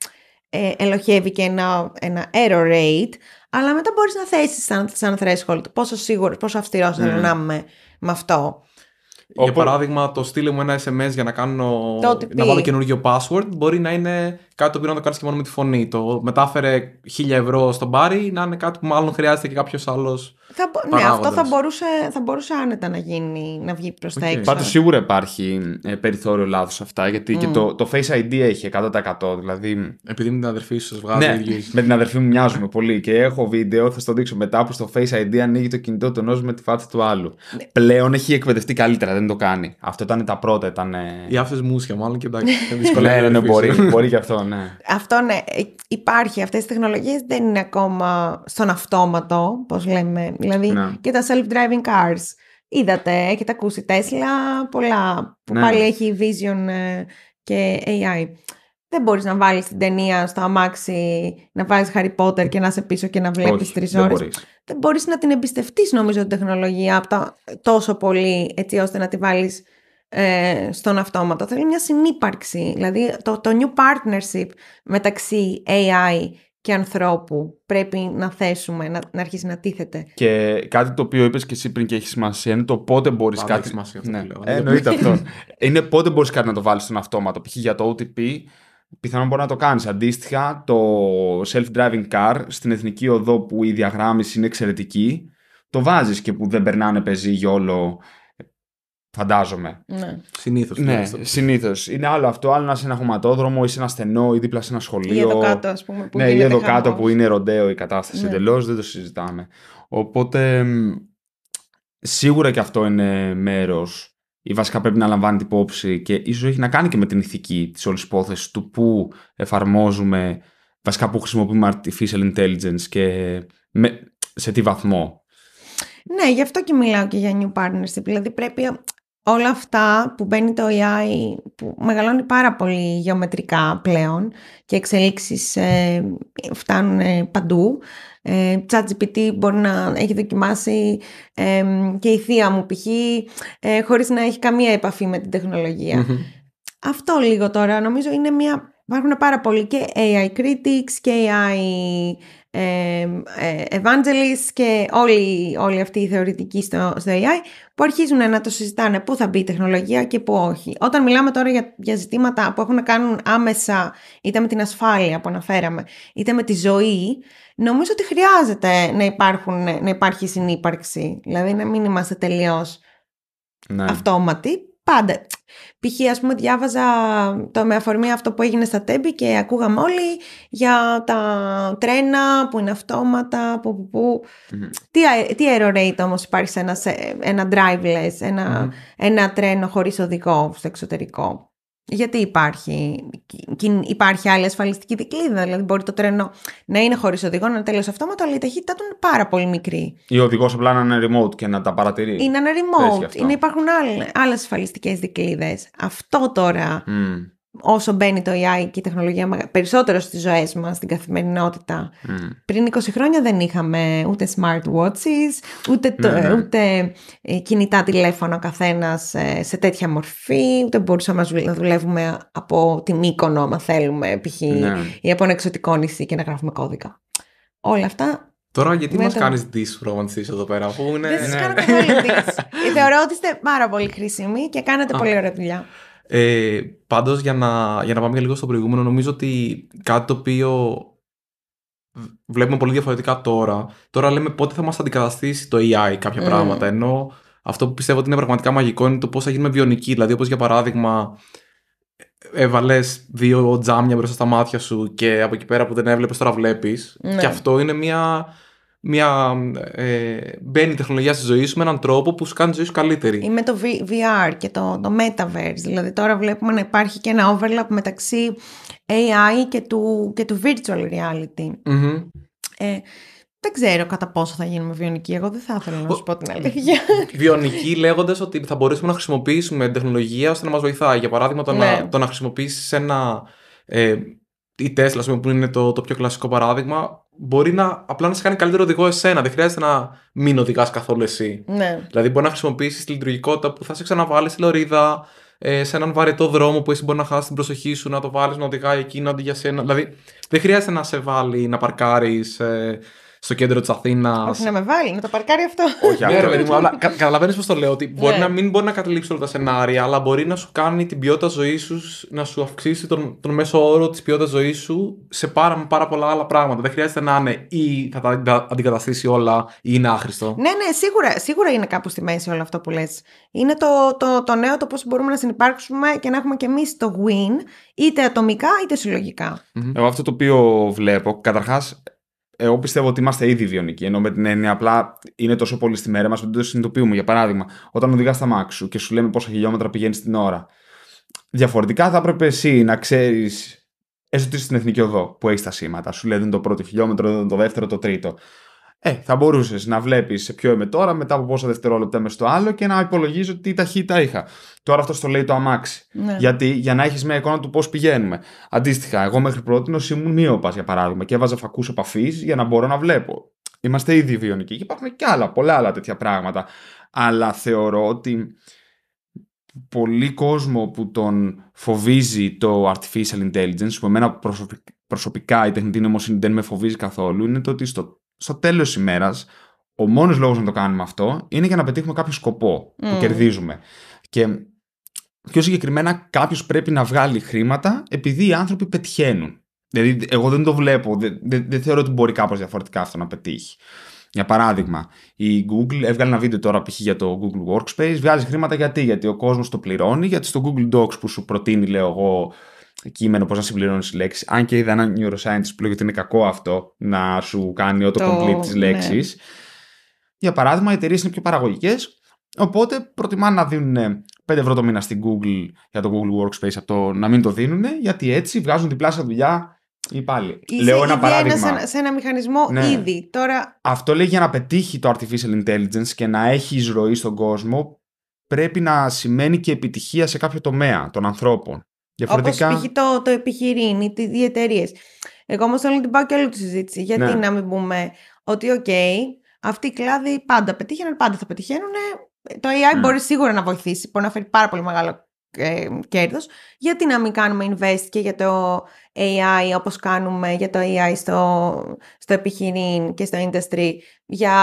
[SPEAKER 2] ε, ελοχεύει και ένα, ένα error rate, αλλά μετά μπορείς να θέσεις σαν, σαν threshold πόσο σίγουρος, πόσο αυστηρός mm. Ναι. να είμαι με αυτό. Για λοιπόν-
[SPEAKER 1] παράδειγμα, το στείλε μου ένα SMS για να, κάνω... να βάλω καινούργιο password μπορεί να είναι κάτι το οποίο να το κάνεις και μόνο με τη φωνή. Το μετάφερε χίλια ευρώ στον πάρη να είναι κάτι που μάλλον χρειάζεται και κάποιος άλλος.
[SPEAKER 2] Ναι, αυτό θα μπορούσε, θα μπορούσε άνετα να γίνει, να βγει προς okay. τα έξω. Πάντως
[SPEAKER 3] σίγουρα υπάρχει ε, περιθώριο λάθο αυτά, γιατί mm. και το, το Face ID έχει 100%. Δηλαδή... Επειδή με την αδερφή σου βγάζει ναι, Με την αδερφή μου μοιάζουμε πολύ και έχω βίντεο, θα στο δείξω μετά που στο Face ID ανοίγει το κινητό του ενός με τη φάτσα του άλλου. Ναι. Πλέον έχει εκπαιδευτεί καλύτερα, δεν το κάνει. Αυτό ήταν τα πρώτα. Ήταν... Οι άφε μουσια, μάλλον και εντάξει. ναι, ναι, ναι μπορεί, μπορεί και αυτό ναι.
[SPEAKER 2] Αυτό, ναι. Ε, υπάρχει. Αυτές οι τεχνολογίες δεν είναι ακόμα στον αυτόματο, Πώς λέμε. Δηλαδή ναι. και τα self-driving cars. Είδατε, έχετε ακούσει Tesla, πολλά. Που ναι. πάλι έχει vision ε, και AI. Δεν μπορείς να βάλεις την ταινία στο αμάξι, να βάλεις Harry Potter και να σε πίσω και να βλέπεις τρει ώρες. Δεν μπορείς να την εμπιστευτείς νομίζω την τεχνολογία από τα... τόσο πολύ έτσι ώστε να τη βάλεις ε, στον αυτόματο. Θέλει μια συνύπαρξη, δηλαδή το, το new partnership μεταξύ AI και ανθρώπου πρέπει να θέσουμε, να, να αρχίσει να τίθεται.
[SPEAKER 3] Και κάτι το οποίο είπες και εσύ πριν και έχει σημασία είναι το πότε μπορείς κάτι... σημασία αυτό ναι. Λέω. Ε, εννοείται αυτό. Είναι πότε μπορείς κάτι να το βάλεις στον αυτόματο. Π.χ. για το OTP πιθανόν μπορεί να το κάνεις. Αντίστοιχα το self-driving car στην εθνική οδό που η διαγράμμιση είναι εξαιρετική το βάζεις και που δεν περνάνε πεζί όλο Φαντάζομαι. Ναι. Συνήθως. Ναι, συνήθως. Είναι άλλο αυτό, άλλο να είσαι ένα χωματόδρομο ή σε ένα στενό ή δίπλα ένα χωματόδρομο ή σε ένα στενό ή δίπλα σε ένα σχολείο. Ή εδώ κάτω,
[SPEAKER 2] ας πούμε. Που ναι, ή εδώ χαμός. κάτω που
[SPEAKER 3] είναι ροντέο η εδω κατω που ειναι ροντεο η κατασταση ναι. δεν το συζητάμε. Οπότε σίγουρα και αυτό είναι μέρος ή βασικά πρέπει να λαμβάνει την υπόψη και ίσω έχει να κάνει και με την ηθική της όλης υπόθεσης του που εφαρμόζουμε, βασικά που χρησιμοποιούμε artificial intelligence και σε τι βαθμό.
[SPEAKER 2] Ναι, γι' αυτό και μιλάω και για new partnership. Δηλαδή πρέπει όλα αυτά που μπαίνει το AI, που μεγαλώνει πάρα πολύ γεωμετρικά πλέον και εξελίξεις ε, φτάνουν ε, παντού. Ε, ChatGPT μπορεί να έχει δοκιμάσει ε, και η θεία μου π.χ. Ε, χωρίς να έχει καμία επαφή με την τεχνολογια Αυτό λίγο τώρα νομίζω είναι μια... Υπάρχουν πάρα πολλοί και AI critics και AI evangelists και όλοι, όλοι αυτοί οι θεωρητικοί στο, στο AI που αρχίζουν να το συζητάνε πού θα μπει η τεχνολογία και πού όχι. Όταν μιλάμε τώρα για, για ζητήματα που έχουν να κάνουν άμεσα είτε με την ασφάλεια που αναφέραμε, είτε με τη ζωή, νομίζω ότι χρειάζεται να, υπάρχουν, να υπάρχει συνύπαρξη. Δηλαδή να μην είμαστε τελείως ναι. αυτόματοι πάντα. Π.χ. ας πούμε διάβαζα το, με αφορμή αυτό που έγινε στα τέμπη και ακούγαμε όλοι για τα τρένα που είναι αυτόματα, που, που, Τι, τι error rate όμως υπάρχει σε ένα, σε, ένα driveless, ενα ένα τρένο χωρίς οδηγό στο εξωτερικό. Γιατί υπάρχει, υπάρχει άλλη ασφαλιστική δικλίδα. Δηλαδή, μπορεί το τρένο να είναι χωρίς οδηγό, να είναι αυτόματα, αυτόματο, αλλά η ταχύτητά του είναι πάρα πολύ μικρή.
[SPEAKER 3] Ή ο οδηγός απλά να είναι remote και να τα παρατηρεί. Είναι ένα
[SPEAKER 2] είναι remote. Είναι υπάρχουν άλλες ασφαλιστικές δικλίδες. Αυτό τώρα όσο μπαίνει το AI και η τεχνολογία περισσότερο στις ζωές μας, στην καθημερινότητα. Mm. Πριν 20 χρόνια δεν είχαμε ούτε smartwatches, ούτε, το, ναι, ναι. ούτε ε, κινητά τηλέφωνα καθένας ε, σε τέτοια μορφή, ούτε μπορούσαμε να δουλεύουμε από την οίκονο, άμα θέλουμε, π.χ. ή ναι. από ένα εξωτικό νησί και να γράφουμε κώδικα. Όλα αυτά
[SPEAKER 1] Τώρα γιατί μα το... κάνεις disromancies εδώ πέρα, αφού είναι. Δεν σα κάνω καθόλου
[SPEAKER 2] Θεωρώ ότι είστε πάρα πολύ χρήσιμοι και κάνετε πολύ ωραία δουλειά.
[SPEAKER 1] Ε, πάντως για να, για να πάμε λίγο στο προηγούμενο νομίζω ότι κάτι το οποίο βλέπουμε πολύ διαφορετικά τώρα. Τώρα λέμε πότε θα μας αντικαταστήσει το AI κάποια πράγματα ενώ αυτό που πιστεύω ότι είναι πραγματικά μαγικό είναι το πως θα γίνουμε βιονικοί. Δηλαδή, όπως για παράδειγμα, ε, έβαλες δύο τζάμια μπροστά στα μάτια σου και από εκεί πέρα που δεν έβλεπες, τώρα βλέπεις. Και ναι. αυτό είναι μια μια, ε, μπαίνει η τεχνολογία στη ζωή σου με έναν τρόπο που σου κάνει τη ζωή σου καλύτερη. Ή
[SPEAKER 2] με το VR και το, το Metaverse. Δηλαδή τώρα βλέπουμε να υπάρχει και ένα overlap μεταξύ AI και του, και του virtual reality. Mm-hmm. Ε, δεν ξέρω κατά πόσο θα γίνουμε βιονικοί. Εγώ δεν θα ήθελα να σου πω την
[SPEAKER 1] αλήθεια. Βιονικοί λέγοντας ότι θα μπορέσουμε να χρησιμοποιήσουμε τεχνολογία ώστε να μας βοηθάει. Για παράδειγμα, το, να, ναι. το να χρησιμοποιήσεις ένα ε, η Tesla, πούμε, που είναι το, το πιο κλασικό παράδειγμα, μπορεί να, απλά να σε κάνει καλύτερο οδηγό εσένα. Δεν χρειάζεται να μην οδηγάς καθόλου εσύ. Ναι. Δηλαδή, μπορεί να χρησιμοποιήσεις τη λειτουργικότητα που θα σε ξαναβάλει στη λωρίδα, ε, σε έναν βαρετό δρόμο που εσύ μπορεί να χάσεις την προσοχή σου, να το βάλεις να οδηγάει εκείνο αντί για σένα. Δηλαδή, δεν χρειάζεται να σε βάλει να παρκάρεις ε, στο κέντρο της Αθήνας. Όχι να
[SPEAKER 2] με βάλει, να το παρκάρει αυτό. Όχι, ναι,
[SPEAKER 1] αυτό καταλαβαίνεις πώς το λέω. Ότι μπορεί ναι. να μην μπορεί να καταλήξει όλα τα σενάρια, αλλά μπορεί να σου κάνει την ποιότητα ζωής σου, να σου αυξήσει τον, τον μέσο όρο της ποιότητας ζωής σου σε πάρα, πάρα πολλά άλλα πράγματα. Δεν χρειάζεται να είναι ή θα τα αντικαταστήσει όλα ή είναι άχρηστο. Ναι,
[SPEAKER 2] ναι, σίγουρα, σίγουρα είναι κάπου στη μέση όλο αυτό που λες. Είναι το, το, το νέο το πώς μπορούμε να συνεπάρξουμε και να έχουμε κι εμείς το win, είτε ατομικά είτε συλλογικά.
[SPEAKER 3] Εγώ αυτό το οποίο βλέπω, καταρχάς, εγώ πιστεύω ότι είμαστε ήδη βιονικοί. Ενώ με την έννοια απλά είναι τόσο πολύ στη μέρα μας που δεν το συνειδητοποιούμε. Για παράδειγμα, όταν οδηγάς στα μάξου και σου λέμε πόσα χιλιόμετρα πηγαίνεις την ώρα. Διαφορετικά θα έπρεπε εσύ να ξέρεις, έστω ότι στην εθνική οδό που έχεις τα σήματα. Σου λέει το πρώτο χιλιόμετρο, το δεύτερο, το τρίτο. Ε, θα μπορούσες να βλέπεις σε ποιο είμαι τώρα, μετά από πόσα δευτερόλεπτα είμαι στο άλλο και να υπολογίζω τι ταχύτητα είχα. Τώρα αυτό το λέει το αμάξι. Ναι. Γιατί για να έχεις μια εικόνα του πώς πηγαίνουμε. Αντίστοιχα, εγώ μέχρι πρώτη ήμουν μείωπα για παράδειγμα και έβαζα φακούς επαφής για να μπορώ να βλέπω. Είμαστε ήδη βιονικοί και υπάρχουν και άλλα, πολλά άλλα τέτοια πράγματα. Αλλά θεωρώ ότι πολύ κόσμο που τον φοβίζει το artificial intelligence, που εμένα προσωπικά η τεχνητή νοημοσύνη δεν με φοβίζει καθόλου, είναι το ότι στο στο τέλος της ημέρας, ο μόνος λόγος να το κάνουμε αυτό είναι για να πετύχουμε κάποιο σκοπό που κερδίζουμε. Και πιο συγκεκριμένα, κάποιος πρέπει να βγάλει χρήματα επειδή οι άνθρωποι πετυχαίνουν. Δηλαδή, εγώ δεν το βλέπω, δεν, δεν, θεωρώ ότι μπορεί κάπως διαφορετικά αυτό να πετύχει. Για παράδειγμα, η Google έβγαλε ένα βίντεο τώρα π.χ. για το Google Workspace, βγάζει χρήματα γιατί, γιατί ο κόσμος το πληρώνει, γιατί στο Google Docs που σου προτείνει, λέω εγώ, κείμενο, πώς να συμπληρώνεις λέξεις. Αν και είδα ένα neuroscientist που λέει ότι είναι κακό αυτό να σου κάνει auto complete τις ναι. λέξεις. Για παράδειγμα, οι εταιρείες είναι πιο παραγωγικές, οπότε προτιμάνε να δίνουν 5 ευρώ το μήνα στην Google για το Google Workspace από το να μην το δίνουν, γιατί έτσι βγάζουν διπλάσια δουλειά πάλι. υπάλληλοι. Λέω ένα παράδειγμα. σε
[SPEAKER 2] ένα μηχανισμό ναι. ήδη.
[SPEAKER 3] Αυτό λέει για να πετύχει το artificial intelligence και να έχει εισρωή στον κόσμο, πρέπει να σημαίνει και επιτυχία σε κάποιο τομέα των ανθρώπων. Διαφορετικά... Όπως
[SPEAKER 2] Το, το επιχειρήν ή οι εταιρείες. Εγώ όμως θέλω να την πάω και όλη τη συζήτηση. Γιατί ναι. να μην πούμε ότι, οκ, Αυτή, αυτοί οι κλάδοι πάντα πετύχαιναν, πάντα θα πετυχαίνουν. Το AI ναι. μπορεί σίγουρα να βοηθήσει, μπορεί να φέρει πάρα πολύ μεγάλο ε, κέρδος. Γιατί να μην κάνουμε invest και για το AI όπως κάνουμε για το AI στο, στο επιχειρήν και στο industry για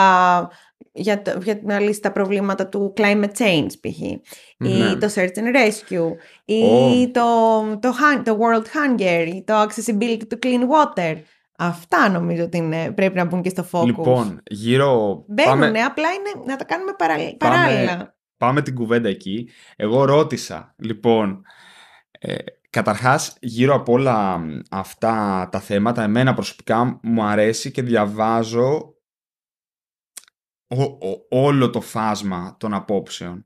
[SPEAKER 2] για, να λύσει τα προβλήματα του climate change π.χ. ή ναι. το search and rescue ή το, το, world hunger ή το accessibility to clean water. Αυτά νομίζω ότι πρέπει να μπουν και στο focus. Λοιπόν,
[SPEAKER 3] γύρω... Μπαίνουν, πάμε...
[SPEAKER 2] απλά είναι να τα κάνουμε πάμε... παράλληλα.
[SPEAKER 3] Πάμε την κουβέντα εκεί. Εγώ ρώτησα, λοιπόν, ε, καταρχάς γύρω από όλα αυτά τα θέματα, εμένα προσωπικά μου αρέσει και διαβάζω ο, όλο το φάσμα των απόψεων.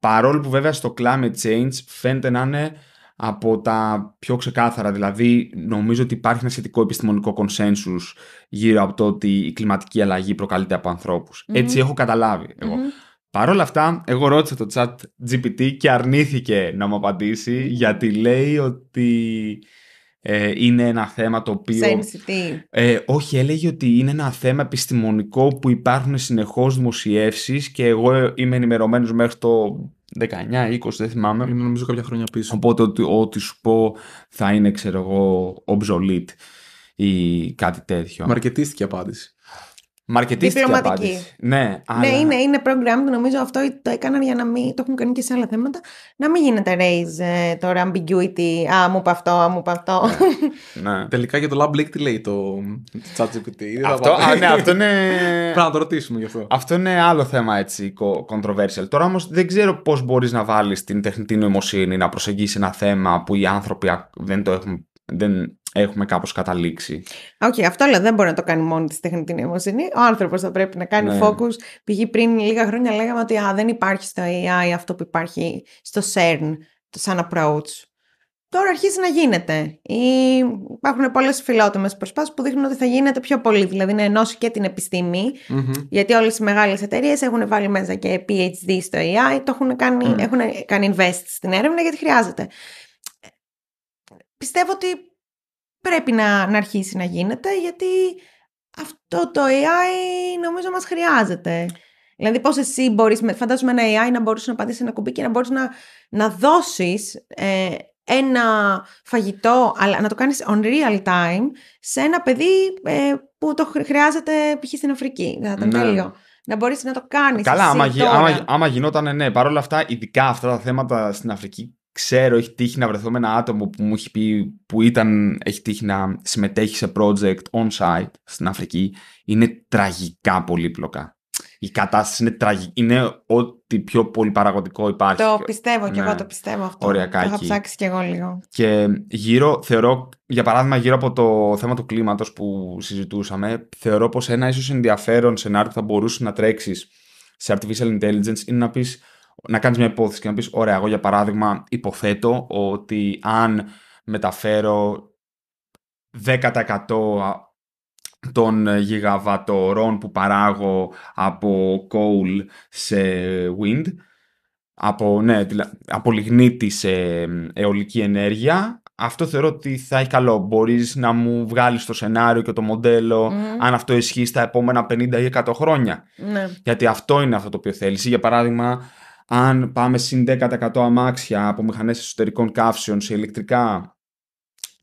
[SPEAKER 3] Παρόλο που βέβαια στο climate change φαίνεται να είναι από τα πιο ξεκάθαρα. Δηλαδή, νομίζω ότι υπάρχει ένα σχετικό επιστημονικό κονσένσους γύρω από το ότι η κλιματική αλλαγή προκαλείται ανθρώπους. ετσι Έτσι έχω καταλάβει εγώ. αυτά, εγώ ρώτησα το chat GPT και αρνήθηκε να μου απαντήσει, γιατί λέει ότι ε, είναι ένα θέμα το οποίο... Ε, όχι, έλεγε ότι είναι ένα θέμα επιστημονικό που υπάρχουν συνεχώς δημοσιεύσεις και εγώ ε, είμαι ενημερωμένος μέχρι το 19, 20, δεν θυμάμαι. Είναι νομίζω κάποια χρόνια πίσω. Οπότε ό,τι, ό,τι σου πω θα είναι, ξέρω εγώ, obsolete ή κάτι τέτοιο. Μαρκετίστηκε απάντηση. Μαρκετίστηκε η απάντηση. Ναι, ναι αλλά... ναι είναι,
[SPEAKER 2] είναι Νομίζω αυτό το έκαναν για να μην. Το έχουν κάνει και σε άλλα θέματα. Να μην γίνεται raise ε, τώρα ambiguity. Α, μου είπα αυτό, α, μου είπα αυτό.
[SPEAKER 1] Ναι. ναι. Τελικά για το Lab leak τι λέει το ChatGPT. αυτό, ναι, αυτό είναι. Πρέπει να το ρωτήσουμε γι' αυτό.
[SPEAKER 3] Αυτό είναι άλλο θέμα έτσι controversial. Τώρα όμως δεν ξέρω πώς μπορείς να βάλεις την τεχνητή νοημοσύνη να προσεγγίσεις ένα θέμα που οι άνθρωποι δεν το έχουν δεν έχουμε κάπως καταλήξει.
[SPEAKER 2] Οκ, okay, αυτό λέω. δεν μπορεί να το κάνει μόνο τη τεχνητή νοημοσύνη. Ο άνθρωπος θα πρέπει να κάνει ναι. focus. Πηγή πριν λίγα χρόνια λέγαμε ότι α, δεν υπάρχει στο AI αυτό που υπάρχει στο CERN, το σαν approach. Τώρα αρχίζει να γίνεται. Ή υπάρχουν πολλές φιλότιμες προσπάθειες που δείχνουν ότι θα γίνεται πιο πολύ. Δηλαδή να ενώσει και την επιστήμη. Mm-hmm. Γιατί όλες οι μεγάλες εταιρείες έχουν βάλει μέσα και PhD στο AI, το έχουν κάνει, mm. έχουν κάνει invest στην έρευνα γιατί χρειάζεται πιστεύω ότι πρέπει να, να αρχίσει να γίνεται, γιατί αυτό το AI νομίζω μας χρειάζεται. Δηλαδή πώς εσύ μπορείς, φαντάζομαι ένα AI να μπορείς να πατήσεις ένα κουμπί και να μπορείς να, να δώσεις ε, ένα φαγητό, αλλά να το κάνεις on real time σε ένα παιδί ε, που το χρειάζεται π.χ. στην Αφρική. Θα ναι. τέλειο. Να μπορείς να το κάνεις Καλά, άμα, άμα,
[SPEAKER 3] άμα γινόταν, ναι. Παρ' όλα αυτά, ειδικά αυτά τα θέματα στην Αφρική ξέρω, έχει τύχει να βρεθώ με ένα άτομο που μου έχει πει που ήταν, έχει τύχει να συμμετέχει σε project on-site στην Αφρική, είναι τραγικά πολύπλοκα. Η κατάσταση είναι τραγική. Είναι ό,τι πιο πολυπαραγωγικό υπάρχει. Το
[SPEAKER 2] πιστεύω και εγώ ναι. το πιστεύω αυτό. Οριακά το ψάξει και εγώ λίγο.
[SPEAKER 3] Και γύρω, θεωρώ, για παράδειγμα, γύρω από το θέμα του κλίματος που συζητούσαμε, θεωρώ πως ένα ίσως ενδιαφέρον σενάριο που θα μπορούσε να τρέξεις σε artificial intelligence είναι να πεις να κάνεις μια υπόθεση και να πεις ωραία, εγώ για παράδειγμα υποθέτω ότι αν μεταφέρω 10% των γιγαβατορών που παράγω από coal σε wind, από, ναι, από λιγνίτη σε αιωλική ενέργεια, αυτό θεωρώ ότι θα έχει καλό. Μπορείς να μου βγάλεις το σενάριο και το μοντέλο, αν αυτό ισχύει στα επόμενα 50 ή 100 χρόνια. Ναι. Γιατί αυτό είναι αυτό το οποίο θέλεις. Για παράδειγμα, αν πάμε συν 10% αμάξια από μηχανές εσωτερικών καύσεων σε ηλεκτρικά,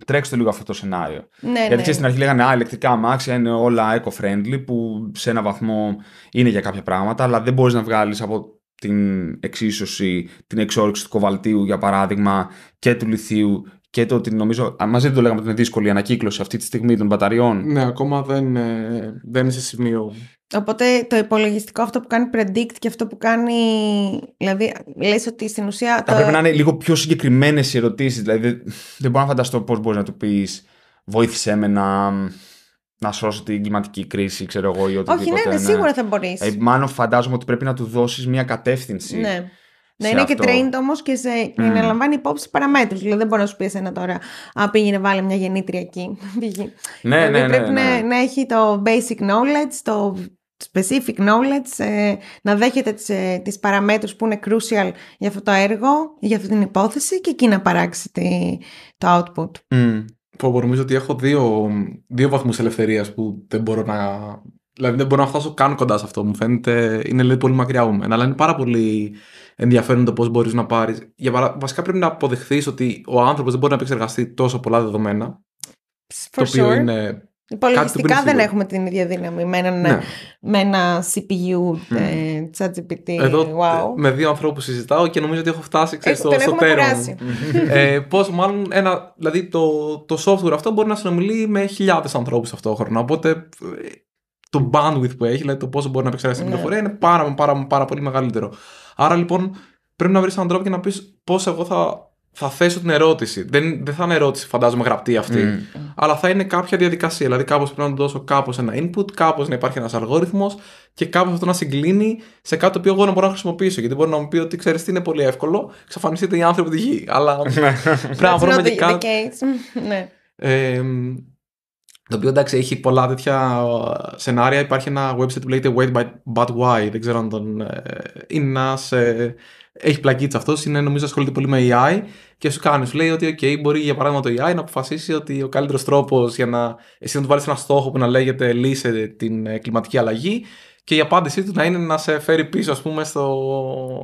[SPEAKER 3] τρέξτε λίγο αυτό το σενάριο. Ναι, Γιατί ναι. στην αρχή λέγανε Α, ηλεκτρικά αμάξια είναι όλα eco-friendly, που σε ένα βαθμό είναι για κάποια πράγματα, αλλά δεν μπορείς να βγάλεις από την εξίσωση, την εξόρυξη του κοβαλτίου για παράδειγμα και του λιθίου και το ότι νομίζω, μαζί δεν το λέγαμε ότι είναι δύσκολη η ανακύκλωση αυτή τη στιγμή των μπαταριών. Ναι, ακόμα δεν, ε, δεν είναι σε σημείο.
[SPEAKER 2] Οπότε το υπολογιστικό αυτό που κάνει predict και αυτό που κάνει. Δηλαδή, λες ότι στην ουσία. Θα το... πρέπει να είναι λίγο
[SPEAKER 3] πιο συγκεκριμένες οι ερωτήσεις. Δηλαδή, δεν μπορώ να φανταστώ πώς μπορείς να του πεις βοήθησέ με να, να σώσω την κλιματική κρίση, ξέρω εγώ, ή ναι, ναι, οτιδήποτε. Όχι, ναι, σίγουρα θα μπορείς. Ε, μάλλον φαντάζομαι ότι πρέπει να του δώσεις μια κατεύθυνση. Ναι. Να είναι και trained
[SPEAKER 2] όμως και, σε... Mm. να λαμβάνει υπόψη παραμέτρους. Δηλαδή δεν μπορεί να σου πει ένα τώρα, Α, πήγαινε βάλε μια γεννήτρια εκεί. ναι, δηλαδή,
[SPEAKER 3] ναι, ναι, πρέπει ναι.
[SPEAKER 2] Να, έχει το basic knowledge, το specific knowledge, ε, να δέχεται τις, ε, τις παραμέτρους που είναι crucial για αυτό το έργο, για αυτή την υπόθεση και εκεί να παράξει το output.
[SPEAKER 1] Mm. Νομίζω ότι έχω δύο, δύο βαθμούς ελευθερίας που δεν μπορώ να Δηλαδή δεν μπορώ να φτάσω καν κοντά σε αυτό. Μου φαίνεται. Είναι λέει, πολύ μακριά μου. Αλλά είναι πάρα πολύ ενδιαφέρον το πώς μπορείς να πάρεις. παρά... Βασικά πρέπει να αποδεχθείς ότι ο άνθρωπος δεν μπορεί να επεξεργαστεί τόσο πολλά δεδομένα. For το οποίο sure. είναι. Υπολογιστικά δεν
[SPEAKER 2] έχουμε την ίδια δύναμη με, ναι. με ένα CPU mm. Ε, GPT. Εδώ wow.
[SPEAKER 1] με δύο ανθρώπους συζητάω και νομίζω ότι έχω φτάσει έχω, ε, στο, στο τέρο. ε, Πώς μάλλον ένα. Δηλαδή το, το software αυτό μπορεί να συνομιλεί με χιλιάδες ανθρώπους χρόνο. Οπότε ε, το bandwidth που έχει, δηλαδή το πόσο μπορεί να επεξεργαστεί την ναι. πληροφορία, είναι πάρα, πάρα, πάρα πολύ μεγαλύτερο. Άρα λοιπόν πρέπει να βρεις έναν τρόπο και να πεις πώς εγώ θα, θα θέσω την ερώτηση. Δεν, δεν θα είναι ερώτηση, φαντάζομαι, γραπτή αυτή, mm. αλλά θα είναι κάποια διαδικασία. Δηλαδή, κάπως πρέπει να δώσω κάπως ένα input, κάπως να υπάρχει ένας αλγόριθμος και κάπως αυτό να συγκλίνει σε κάτι το οποίο εγώ να μπορώ να χρησιμοποιήσω. Γιατί μπορεί να μου πει ότι ξέρεις τι είναι πολύ εύκολο, εξαφανιστείτε οι άνθρωποι τη γη. Αλλά ναι. πρέπει να βρούμε και κάτι. Το οποίο εντάξει έχει πολλά τέτοια σενάρια. Υπάρχει ένα website που λέγεται Wait by, But Why. Δεν ξέρω αν τον. Ε, είναι ένας. Ε, έχει πλακίτσα αυτός. Είναι νομίζω ασχολείται πολύ με AI και σου κάνει. Σου λέει ότι okay, μπορεί για παράδειγμα το AI να αποφασίσει ότι ο καλύτερος τρόπος για να. εσύ να του βάλεις ένα στόχο που να λέγεται λύσε την ε, κλιματική αλλαγή και η απάντησή του να είναι να σε φέρει πίσω, ας πούμε, στο...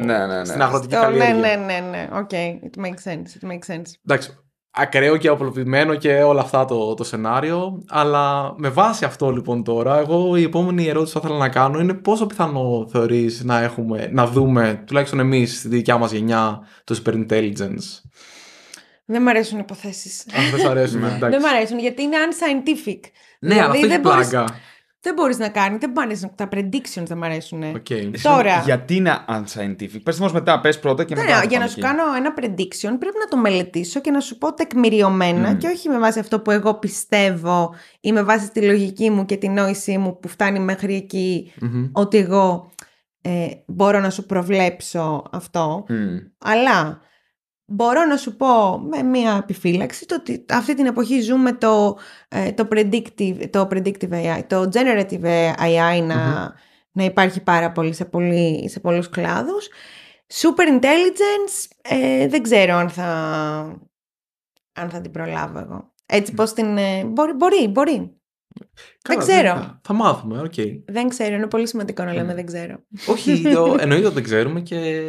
[SPEAKER 1] ναι, ναι, ναι. στην αγροτική ναι, καλλιέργεια. Ναι, ναι,
[SPEAKER 2] ναι, ναι. Okay, it makes sense. It makes sense.
[SPEAKER 1] Εντάξει, ακραίο και απλοποιημένο και όλα αυτά το, το σενάριο. Αλλά με βάση αυτό λοιπόν τώρα, εγώ η επόμενη ερώτηση που θα ήθελα να κάνω είναι πόσο πιθανό θεωρείς να, έχουμε, να δούμε, τουλάχιστον εμείς στη δικιά μας γενιά, το intelligence
[SPEAKER 2] Δεν μου αρέσουν οι υποθέσεις. Αν δεν σου αρέσουν, ναι. εντάξει. Δεν μου αρέσουν γιατί είναι unscientific.
[SPEAKER 3] Ναι, δηλαδή, αλλά αυτό δεν έχει πλάκα.
[SPEAKER 2] Δεν μπορείς να κάνει, δεν πάνε τα predictions δεν μ' αρέσουν. Τώρα.
[SPEAKER 3] Γιατί να unscientific. Πες όμως μετά, πες πρώτα και ναι, μετά. Ναι, για να σου κάνω
[SPEAKER 2] ένα prediction πρέπει να το μελετήσω και να σου πω τεκμηριωμένα και όχι με βάση αυτό που εγώ πιστεύω ή με βάση τη λογική μου και την νόησή μου που φτάνει μέχρι ότι εγώ ε, μπορώ να σου προβλέψω αυτό. Αλλά μπορώ να σου πω με μία επιφύλαξη το ότι αυτή την εποχή ζούμε το, ε, το, predictive, το predictive AI, το generative AI να, να υπάρχει πάρα πολύ σε, πολύ, σε πολλούς κλάδους. Super intelligence, ε, δεν ξέρω αν θα, αν θα την προλάβω εγώ. Έτσι πώς την... Ε, μπορεί, μπορεί, μπορεί. δεν ξέρω.
[SPEAKER 1] Θα, μάθουμε, οκ.
[SPEAKER 2] Δεν ξέρω, είναι πολύ σημαντικό να λέμε δεν ξέρω. Όχι, εννοείται
[SPEAKER 1] ότι δεν ξέρουμε και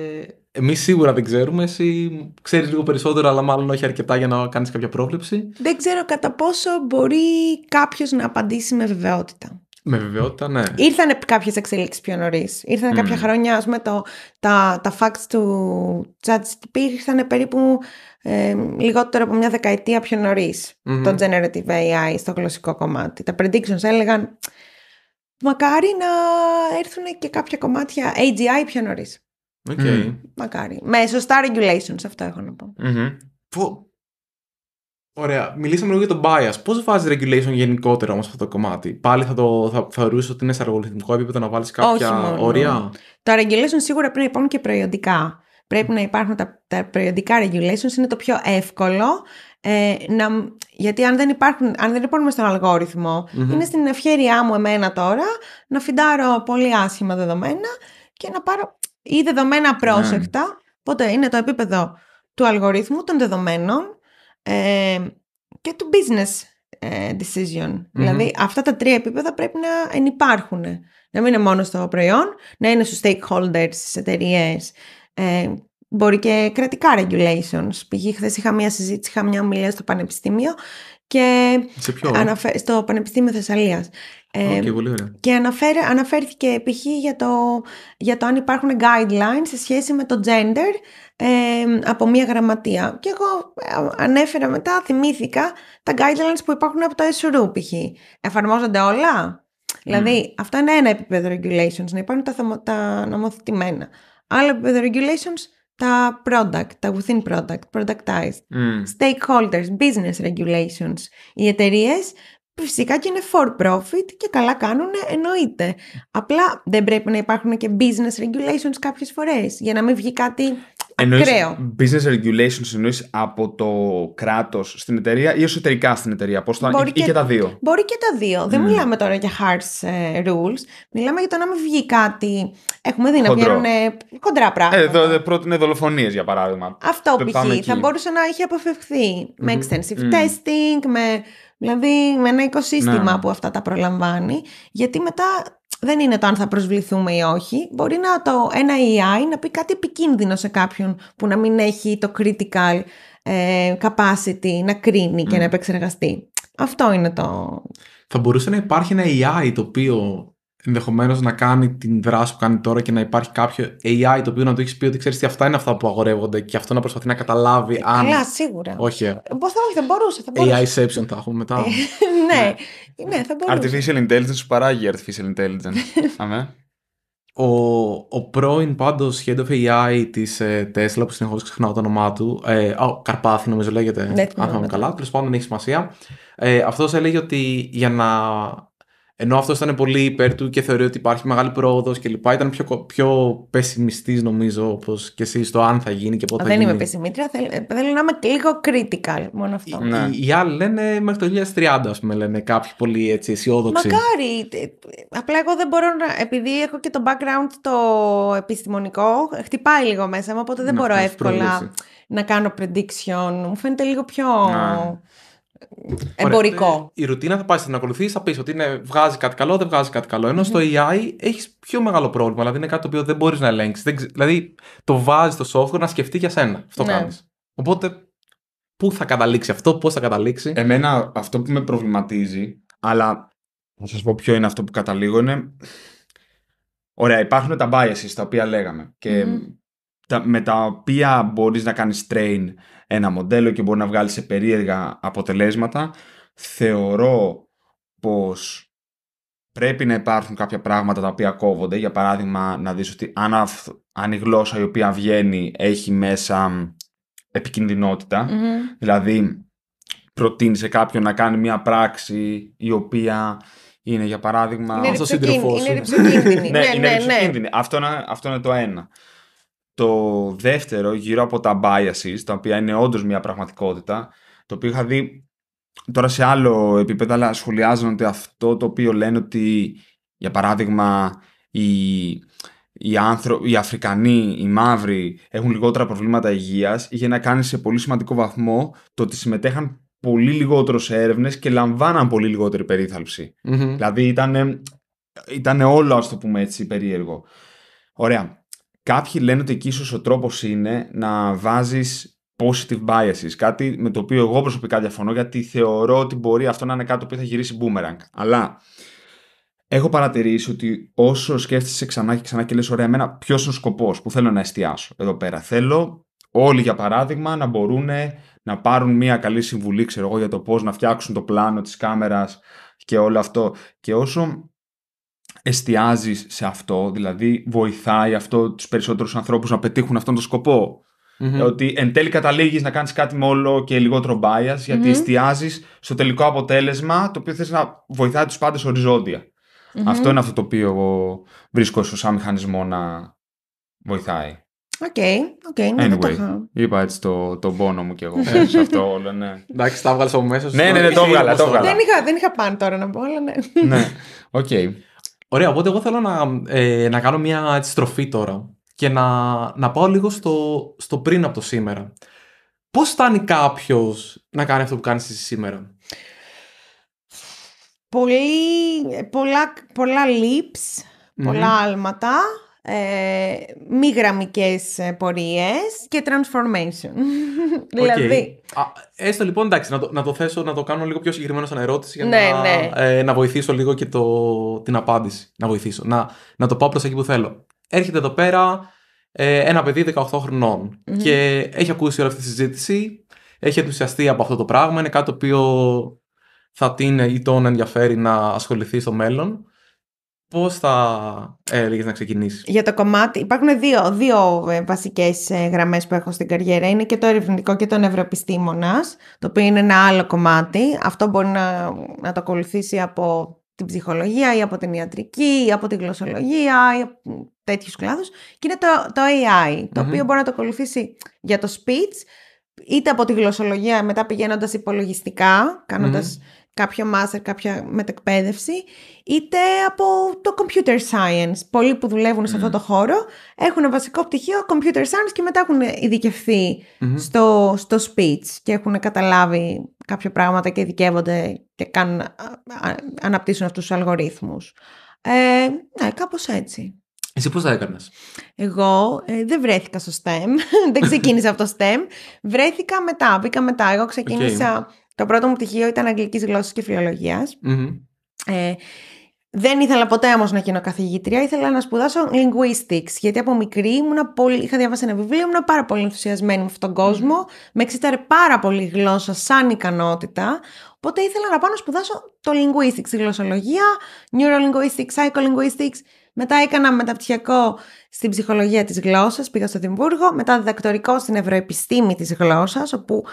[SPEAKER 1] Εμείς σίγουρα δεν ξέρουμε. Εσύ ξέρεις λίγο περισσότερο, αλλά μάλλον όχι αρκετά για να κάνεις κάποια πρόβλεψη.
[SPEAKER 2] Δεν ξέρω κατά πόσο μπορεί κάποιος να απαντήσει με βεβαιότητα.
[SPEAKER 1] Με βεβαιότητα, ναι.
[SPEAKER 2] Ήρθαν κάποιες εξελίξεις πιο νωρίς. Ήρθαν κάποια χρόνια, ας πούμε, τα, τα facts του ChatGPT ήρθαν περίπου λιγότερο από μια δεκαετία πιο νωρι Το generative AI στο γλωσσικό κομμάτι. Τα predictions έλεγαν. Μακάρι να έρθουν και κάποια κομμάτια AGI πιο νωρίς.
[SPEAKER 3] Okay. Mm.
[SPEAKER 1] Μακάρι.
[SPEAKER 2] Με σωστά regulations, αυτό έχω να πω.
[SPEAKER 3] Mm-hmm.
[SPEAKER 1] Που... Ωραία. Μιλήσαμε λίγο για το bias. Πώς βάζεις regulation γενικότερα όμως αυτό το κομμάτι, Πάλι θα το θα, θεωρούσε ότι είναι σε αργολογικό επίπεδο να βάλεις κάποια όρια.
[SPEAKER 2] Τα regulation σίγουρα πρέπει να υπάρχουν και προϊοντικά. Πρέπει να υπάρχουν τα, τα regulations, είναι το πιο εύκολο. Ε, να, γιατί αν δεν, υπάρχουν, αν δεν υπάρχουν στον αλγοριθμο mm-hmm. είναι στην ευχαίρειά μου εμένα τώρα να φιντάρω πολύ άσχημα δεδομένα και να πάρω ή δεδομένα ναι. πρόσεκτα. πότε Οπότε είναι το επίπεδο του αλγορίθμου, των δεδομένων ε, και του business ε, decision. Δηλαδή αυτά τα τρία επίπεδα πρέπει να ενυπάρχουν. Να μην είναι μόνο στο προϊόν, να είναι στους stakeholders, στις εταιρείες. Ε, μπορεί και κρατικά regulations. Π.χ. χθες είχα μια συζήτηση, είχα μια ομιλία στο πανεπιστήμιο και σε στο Πανεπιστήμιο Θεσσαλίας. ε, Και αναφέρθηκε π.χ. Για το, για το αν υπάρχουν guidelines σε σχέση με το gender ε, από μια γραμματεία. Και εγώ ε, ανέφερα μετά, θυμήθηκα τα guidelines που υπάρχουν από το SRU π.χ. Εφαρμόζονται όλα. Δηλαδή, ναι. αυτά είναι ένα επίπεδο regulations, να υπάρχουν τα, τα νομοθετημένα. Άλλο επίπεδο regulations τα product, τα within product, productized, mm. stakeholders, business regulations. Οι εταιρείες φυσικά και είναι for profit και καλά κάνουν εννοείται. Απλά δεν πρέπει να υπάρχουν και business regulations κάποιες φορές για να μην βγει κάτι
[SPEAKER 3] Εννοείς business regulations εννοείς από το κράτος στην εταιρεία ή εσωτερικά στην εταιρεία, πώς ή, και, ή και τα δύο.
[SPEAKER 2] Μπορεί και τα δύο. Mm. Δεν μιλάμε τώρα για hard ε, rules. Μιλάμε για το να μην βγει κάτι. Έχουμε δει να βγαίνουν
[SPEAKER 3] κοντρά ε, πράγματα. εδώ πρότεινε ναι, δολοφονίες για παράδειγμα. Αυτό π.χ. Θα μπορούσε
[SPEAKER 2] να έχει αποφευχθει αποφευχθεί με extensive mm testing, με... Δηλαδή με ένα ναι. οικοσύστημα ναι. που αυτά τα προλαμβάνει, γιατί μετά δεν είναι το αν θα προσβληθούμε ή όχι. Μπορεί να το ένα AI να πει κάτι επικίνδυνο σε κάποιον που να μην έχει το critical ε, capacity να κρίνει και να επεξεργαστεί.
[SPEAKER 1] Αυτό είναι το... Θα μπορούσε να υπάρχει ένα AI το οποίο ενδεχομένως να κάνει την δράση που κάνει τώρα και να υπάρχει κάποιο AI το οποίο να του έχει πει ότι ξέρεις τι αυτά είναι αυτά που αγορεύονται και αυτό να προσπαθεί να καταλάβει ε, αν. Καλά, σίγουρα. Όχι. Ε,
[SPEAKER 2] Πώ θα, όχι, θα μπορούσε. Θα μπορούσε.
[SPEAKER 1] AI Seption θα έχουμε μετά. Ε,
[SPEAKER 2] ναι. ναι. ναι, θα μπορούσε.
[SPEAKER 1] Artificial intelligence σου παράγει
[SPEAKER 3] artificial intelligence.
[SPEAKER 1] Αμέ. Ο, ο πρώην πάντως head of AI της ε, Tesla, που συνεχώς ξεχνάω το όνομά του, ε, Καρπάθη νομίζω λέγεται, ναι, αν θυμάμαι καλά, τέλος πάντων δεν έχει σημασία. Ε, Αυτός έλεγε ότι για να ενώ αυτό ήταν πολύ υπέρ του και θεωρεί ότι υπάρχει μεγάλη πρόοδος κλπ. Ήταν πιο, πιο πεσημιστής, νομίζω, όπως και εσύ, το αν θα γίνει και πότε θα γίνει. Δεν είμαι
[SPEAKER 2] πεσημήτρια. Θέλω, ε, θέλω να είμαι λίγο critical, μόνο αυτό. Ναι.
[SPEAKER 1] Οι, άλλοι λένε μέχρι το 2030, ας πούμε, λένε κάποιοι πολύ έτσι, αισιόδοξοι.
[SPEAKER 2] Μακάρι. Ε, απλά εγώ δεν μπορώ να. Επειδή έχω και το background το επιστημονικό, χτυπάει λίγο μέσα μου, οπότε δεν μπορώ εύκολα να κάνω prediction. Μου φαίνεται λίγο πιο. Ναι
[SPEAKER 1] εμπορικό. Η ρουτίνα θα πάει στην ακολουθήσει, θα πεις ότι βγάζει κάτι καλό, δεν βγάζει κάτι καλό. στο AI ε έχεις πιο μεγάλο πρόβλημα. Δηλαδή είναι κάτι το οποίο δεν μπορείς να ελέγξεις. Δηλαδή το βάζεις το software να σκεφτεί για σένα. Αυτό ναι. κάνεις. Οπότε πού θα
[SPEAKER 3] καταλήξει αυτό, πώς θα καταλήξει. Εμένα αυτό που με προβληματίζει, αλλά θα σας πω ποιο είναι αυτό που καταλήγω, είναι. Ωραία, υπάρχουν τα biases τα οποία λέγαμε. Και τα, με τα οποία μπορείς να κάνεις train ένα μοντέλο και μπορεί να βγάλει σε περίεργα αποτελέσματα. Θεωρώ πως πρέπει να υπάρχουν κάποια πράγματα τα οποία κόβονται. Για παράδειγμα, να δεις ότι αν, η γλώσσα η οποία βγαίνει έχει μέσα mm-hmm. δηλαδή προτείνει σε κάποιον να κάνει μια πράξη η οποία είναι για παράδειγμα. Είναι ρηψοκίνδυνη. ναι, ναι, ναι, ναι. Αυτό, αυτό είναι το ένα. Το δεύτερο, γύρω από τα biases, τα οποία είναι όντως μια πραγματικότητα, το οποίο είχα δει τώρα σε άλλο επίπεδο, αλλά σχολιάζαν ότι αυτό το οποίο λένε ότι, για παράδειγμα, οι, οι, άνθρω... οι Αφρικανοί, οι μαύροι έχουν λιγότερα προβλήματα υγείας, είχε να κάνει σε πολύ σημαντικό βαθμό το ότι συμμετέχαν πολύ λιγότερο σε έρευνες και λαμβάναν πολύ λιγότερη Δηλαδή ήταν, ήταν όλο, ας το πούμε έτσι, περίεργο. Ωραία. Κάποιοι λένε ότι εκεί ίσως ο τρόπος είναι να βάζεις positive biases. Κάτι με το οποίο εγώ προσωπικά διαφωνώ, γιατί θεωρώ ότι μπορεί αυτό να είναι κάτι που θα γυρίσει boomerang. Αλλά έχω παρατηρήσει ότι όσο σκέφτεσαι ξανά και ξανά και λες ωραία, εμένα ποιος είναι ο σκοπός που θέλω να εστιάσω εδώ πέρα. Θέλω όλοι, για παράδειγμα, να μπορούν να πάρουν μια καλή συμβουλή, ξέρω εγώ, για το πώς να φτιάξουν το πλάνο της κάμερας και όλο αυτό. Και όσο Εστιάζεις σε αυτό, δηλαδή βοηθάει αυτό τους περισσότερους ανθρώπους να πετύχουν αυτόν τον σκοπό. Mm-hmm. Ότι εν τέλει καταλήγεις να κάνεις κάτι με όλο και λιγότερο bias, γιατί mm-hmm. εστιάζεις στο τελικό αποτέλεσμα το οποίο θες να βοηθάει τους παντε οριζοντια οριζόντια. Mm-hmm. Αυτό είναι αυτό το οποίο εγώ βρίσκω σαν μηχανισμό να βοηθάει.
[SPEAKER 2] Οκ, okay, okay, ναι, anyway, το
[SPEAKER 3] είπα έτσι το, το πόνο μου και εγώ σε αυτό όλο, ναι. Εντάξει, τα έβγαλες από μέσα σου. Ναι, ναι, ναι, το βγάλα, το Δεν
[SPEAKER 2] είχα, δεν είχα πάνω τώρα να πω, αλλά ναι. ναι,
[SPEAKER 1] οκ. Okay. Ωραία, οπότε εγώ θέλω να, ε, να κάνω μια τώρα και να, να πάω λίγο στο, στο πριν από το σήμερα. Πώς φτάνει κάποιος να κάνει αυτό που κάνει εσύ σήμερα?
[SPEAKER 2] Πολύ, πολλά, πολλά leaps, πολλά άλματα ε, μη γραμμικές ε, πορείες και transformation. Okay. δηλαδή...
[SPEAKER 1] Α, έστω λοιπόν, εντάξει, να το, να το θέσω, να το κάνω λίγο πιο συγκεκριμένο σαν ερώτηση για ναι, να, ναι. Ε, να βοηθήσω λίγο και το, την απάντηση. Να βοηθήσω, να, να το πάω προς εκεί που θέλω. Έρχεται εδώ πέρα ε, ένα παιδί 18 χρονων και έχει ακούσει όλη αυτή τη συζήτηση, έχει ενθουσιαστεί από αυτό το πράγμα, είναι κάτι το οποίο θα την ή τον ενδιαφέρει να ασχοληθεί στο μέλλον. Πώς θα ε, έλεγες να ξεκινήσεις,
[SPEAKER 2] Για το κομμάτι, υπάρχουν δύο, δύο ε, βασικές ε, γραμμές που έχω στην καριέρα. Είναι και το ερευνητικό και το νευροεπιστήμονα, το οποίο είναι ένα άλλο κομμάτι. Αυτό μπορεί να, να το ακολουθήσει από την ψυχολογία ή από την ιατρική ή από την γλωσσολογία ή από τέτοιους κλάδους. Και είναι το, το AI, το οποίο μπορεί να το ακολουθήσει για το speech, είτε από τη γλωσσολογία μετά πηγαίνοντας υπολογιστικά, κάποιο μάστερ, κάποια μετεκπαίδευση, είτε από το computer science. Πολλοί που δουλεύουν σε αυτό mm. το χώρο έχουν βασικό πτυχίο computer science και μετά έχουν mm-hmm. στο, στο speech και έχουν καταλάβει κάποια πράγματα και ειδικεύονται και κάνουν, αναπτύσσουν αυτούς τους αλγορίθμους. Ε, ναι, κάπως έτσι.
[SPEAKER 1] Εσύ πώς τα έκανες?
[SPEAKER 2] Εγώ ε, δεν βρέθηκα στο STEM, δεν ξεκίνησα από το STEM. Βρέθηκα μετά, μπήκα μετά. Εγώ ξεκίνησα... Το πρώτο μου πτυχίο ήταν αγγλικής γλώσσας και φιλολογίας. Ε, δεν ήθελα ποτέ όμως να γίνω καθηγήτρια, ήθελα να σπουδάσω linguistics. Γιατί από μικρή ήμουν πολύ, είχα διαβάσει ένα βιβλίο, Ήμουν πάρα πολύ ενθουσιασμένη με αυτόν τον κοσμο Με εξήταρε πάρα πολύ γλώσσα σαν ικανότητα. Οπότε ήθελα να πάω να σπουδάσω το linguistics, τη γλωσσολογία, neurolinguistics, psycholinguistics. Μετά έκανα μεταπτυχιακό στην ψυχολογία της γλώσσας, πήγα στο Δημβούργο, μετά διδακτορικό στην Ευρωεπιστήμη της γλώσσας. όπου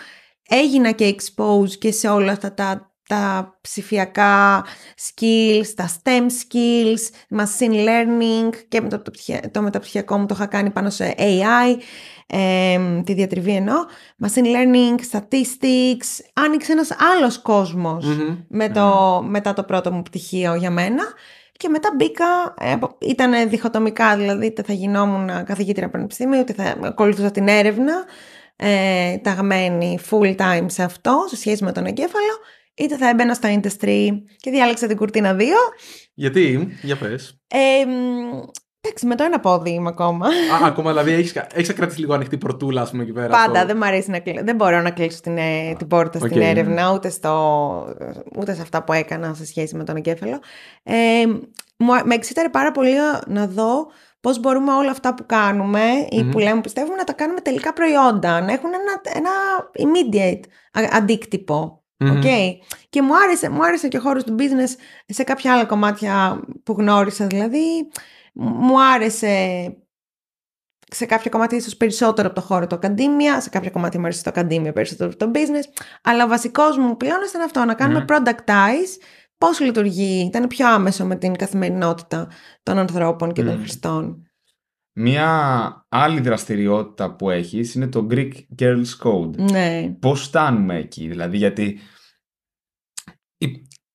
[SPEAKER 2] έγινα και expose και σε όλα αυτά τα τα ψηφιακά skills, τα STEM skills, machine learning και το, το, το μεταπτυχιακό μου το είχα κάνει πάνω σε AI, ε, τη διατριβή εννοώ, machine learning, statistics, άνοιξε ένας άλλος με το, ναι. μετά το πρώτο μου πτυχίο για μένα και μετά μπήκα, ε, ήταν διχοτομικά δηλαδή, είτε θα γινόμουν καθηγήτρια πανεπιστήμιου, είτε θα ακολουθούσα την έρευνα, ε, ταγμένη full time σε αυτό, σε σχέση με τον εγκέφαλο, είτε θα έμπαινα στο industry και διάλεξα την κουρτίνα 2.
[SPEAKER 1] Γιατί, για πες.
[SPEAKER 2] Ε, εντάξει, με το ένα πόδι είμαι ακόμα. Α,
[SPEAKER 1] ακόμα, δηλαδή έχεις, έχεις κρατήσει λίγο ανοιχτή πορτούλα, ας πούμε, εκεί πέρα. Πάντα, δεν,
[SPEAKER 2] αρέσει δεν μπορώ να κλείσω την, ε, πόρτα στην έρευνα, ούτε, στο, ούτε σε αυτά που έκανα σε σχέση με τον εγκέφαλο. Ε, με εξήταρε πάρα πολύ να δω πώς μπορούμε όλα αυτά που κάνουμε που λέμε πιστεύουμε να τα κάνουμε τελικά προϊόντα, να έχουν ένα, ένα immediate αντικτυπο Και μου άρεσε, άρεσε και ο χώρος του business σε κάποια άλλα κομμάτια που γνώρισα. Δηλαδή, μου άρεσε σε κάποια κομμάτια ίσως περισσότερο από το χώρο του ακαδημία, σε κάποια κομμάτια μου άρεσε το ακαδημία περισσότερο από το business, αλλά ο βασικός μου πλέον ήταν αυτό, να κανουμε productize Πώς λειτουργεί, ήταν πιο άμεσο με την καθημερινότητα των ανθρώπων και των χρηστών.
[SPEAKER 3] Μία άλλη δραστηριότητα που έχεις είναι το Greek Girls Code. Ναι. Πώς φτάνουμε εκεί, δηλαδή γιατί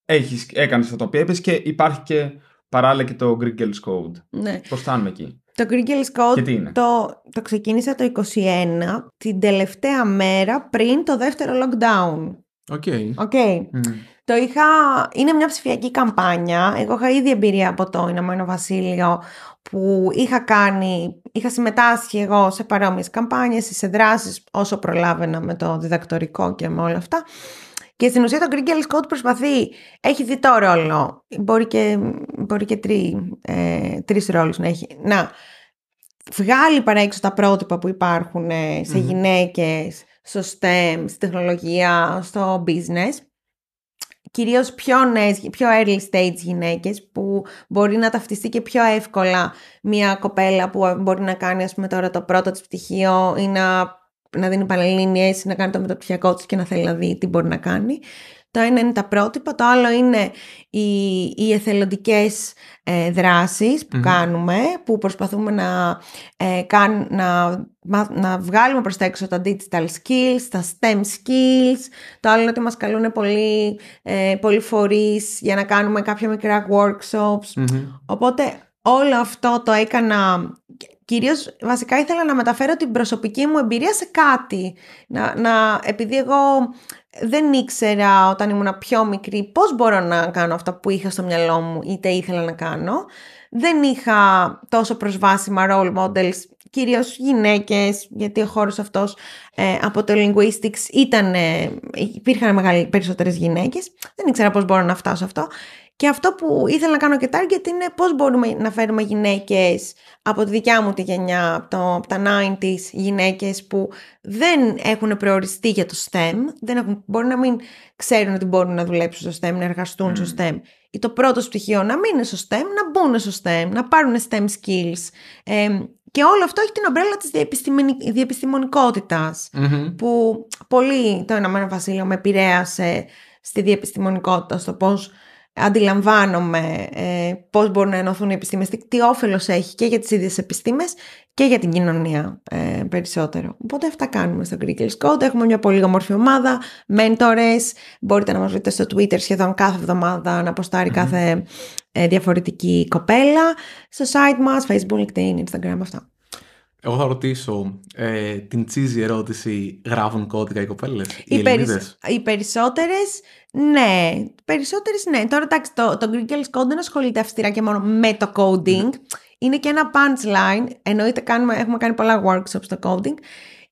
[SPEAKER 3] έχεις, έκανες αυτό οποίο είπες και υπάρχει και παράλληλα και το Greek Girls Code. Ναι. Πώς φτάνουμε εκεί.
[SPEAKER 2] Το Greek Girls Code το, το ξεκίνησα το 21, την τελευταία μέρα πριν το δεύτερο lockdown. Οκ. Okay. okay. Το είναι μια ψηφιακή καμπάνια. Εγώ είχα ήδη εμπειρία από το Ηνωμένο Βασίλειο που είχα κάνει, είχα συμμετάσχει εγώ σε παρόμοιες καμπάνιες, σε δράσεις όσο προλάβαινα με το διδακτορικό και με όλα αυτά. Και στην ουσία το Green Girls Code προσπαθεί, έχει δει ρόλο, μπορεί και, μπορεί και ε, τρεις ρόλους να έχει, να βγάλει παρά έξω τα πρότυπα που υπάρχουν ε, σε mm-hmm. γυναίκες, στο STEM, στη τεχνολογία, στο business κυρίως πιο νέες, πιο early stage γυναίκες που μπορεί να ταυτιστεί και πιο εύκολα μια κοπέλα που μπορεί να κάνει ας πούμε τώρα το πρώτο της πτυχίο ή να, δίνει πανελλήνιες ή να κάνει το μεταπτυχιακό της και να θέλει να δει τι μπορεί να κάνει το ένα είναι τα πρότυπα, το άλλο είναι οι, οι εθελοντικές ε, δράσεις που κάνουμε, που προσπαθούμε να, ε, κάν, να, να βγάλουμε προς τα έξω τα digital skills, τα STEM skills. Το άλλο είναι ότι μας καλούν πολλοί, ε, φορείς για να κάνουμε κάποια μικρά workshops. Οπότε όλο αυτό το έκανα κυρίως βασικά ήθελα να μεταφέρω την προσωπική μου εμπειρία σε κάτι. Να, να, επειδή εγώ δεν ήξερα όταν ήμουν πιο μικρή πώς μπορώ να κάνω αυτά που είχα στο μυαλό μου είτε ήθελα να κάνω. Δεν είχα τόσο προσβάσιμα role models, κυρίως γυναίκες, γιατί ο χώρος αυτός ε, από το linguistics ήταν, ε, υπήρχαν μεγάλη, περισσότερες γυναίκες. Δεν ήξερα πώς μπορώ να φτάσω αυτό. Και αυτό που ήθελα να κάνω και target είναι πώς μπορούμε να φέρουμε γυναίκες από τη δικιά μου τη γενιά, από, το, από τα 90s, γυναίκες που δεν έχουν προοριστεί για το STEM, δεν μπορεί να μην ξέρουν ότι μπορούν να δουλέψουν στο STEM, να εργαστούν στο mm. STEM. Ή το πρώτο στοιχείο να είναι στο STEM, να μπουν στο STEM, να πάρουν STEM skills. και όλο αυτό έχει την ομπρέλα της διεπιστημονικοτητας mm-hmm. που πολύ το Ηνωμένο Βασίλειο με επηρέασε στη διεπιστημονικότητα, στο πώς αντιλαμβάνομαι ε, πώς μπορούν να ενωθούν οι επιστήμες, τι όφελος έχει και για τις ίδιες επιστήμες και για την κοινωνία ε, περισσότερο. Οπότε αυτά κάνουμε στο Greek Code. Έχουμε μια πολύ όμορφη ομάδα, mentors, μπορείτε να μας βρείτε στο Twitter σχεδόν κάθε εβδομάδα να αποστάρει κάθε ε, διαφορετική κοπέλα, στο site μας, Facebook, LinkedIn, Instagram, αυτά.
[SPEAKER 1] Εγώ θα ρωτήσω ε, την τσίζη ερώτηση, γράφουν κώδικα οι κοπέλες. Οι, οι, περισ...
[SPEAKER 2] οι περισσότερες, ναι. Περισσότερες, ναι. Τώρα εντάξει, το, το Greek Girls Code δεν ασχολείται αυστηρά και μόνο με το coding. Ναι. Είναι και ένα punchline. Εννοείται, κάνουμε, έχουμε κάνει πολλά workshops στο coding.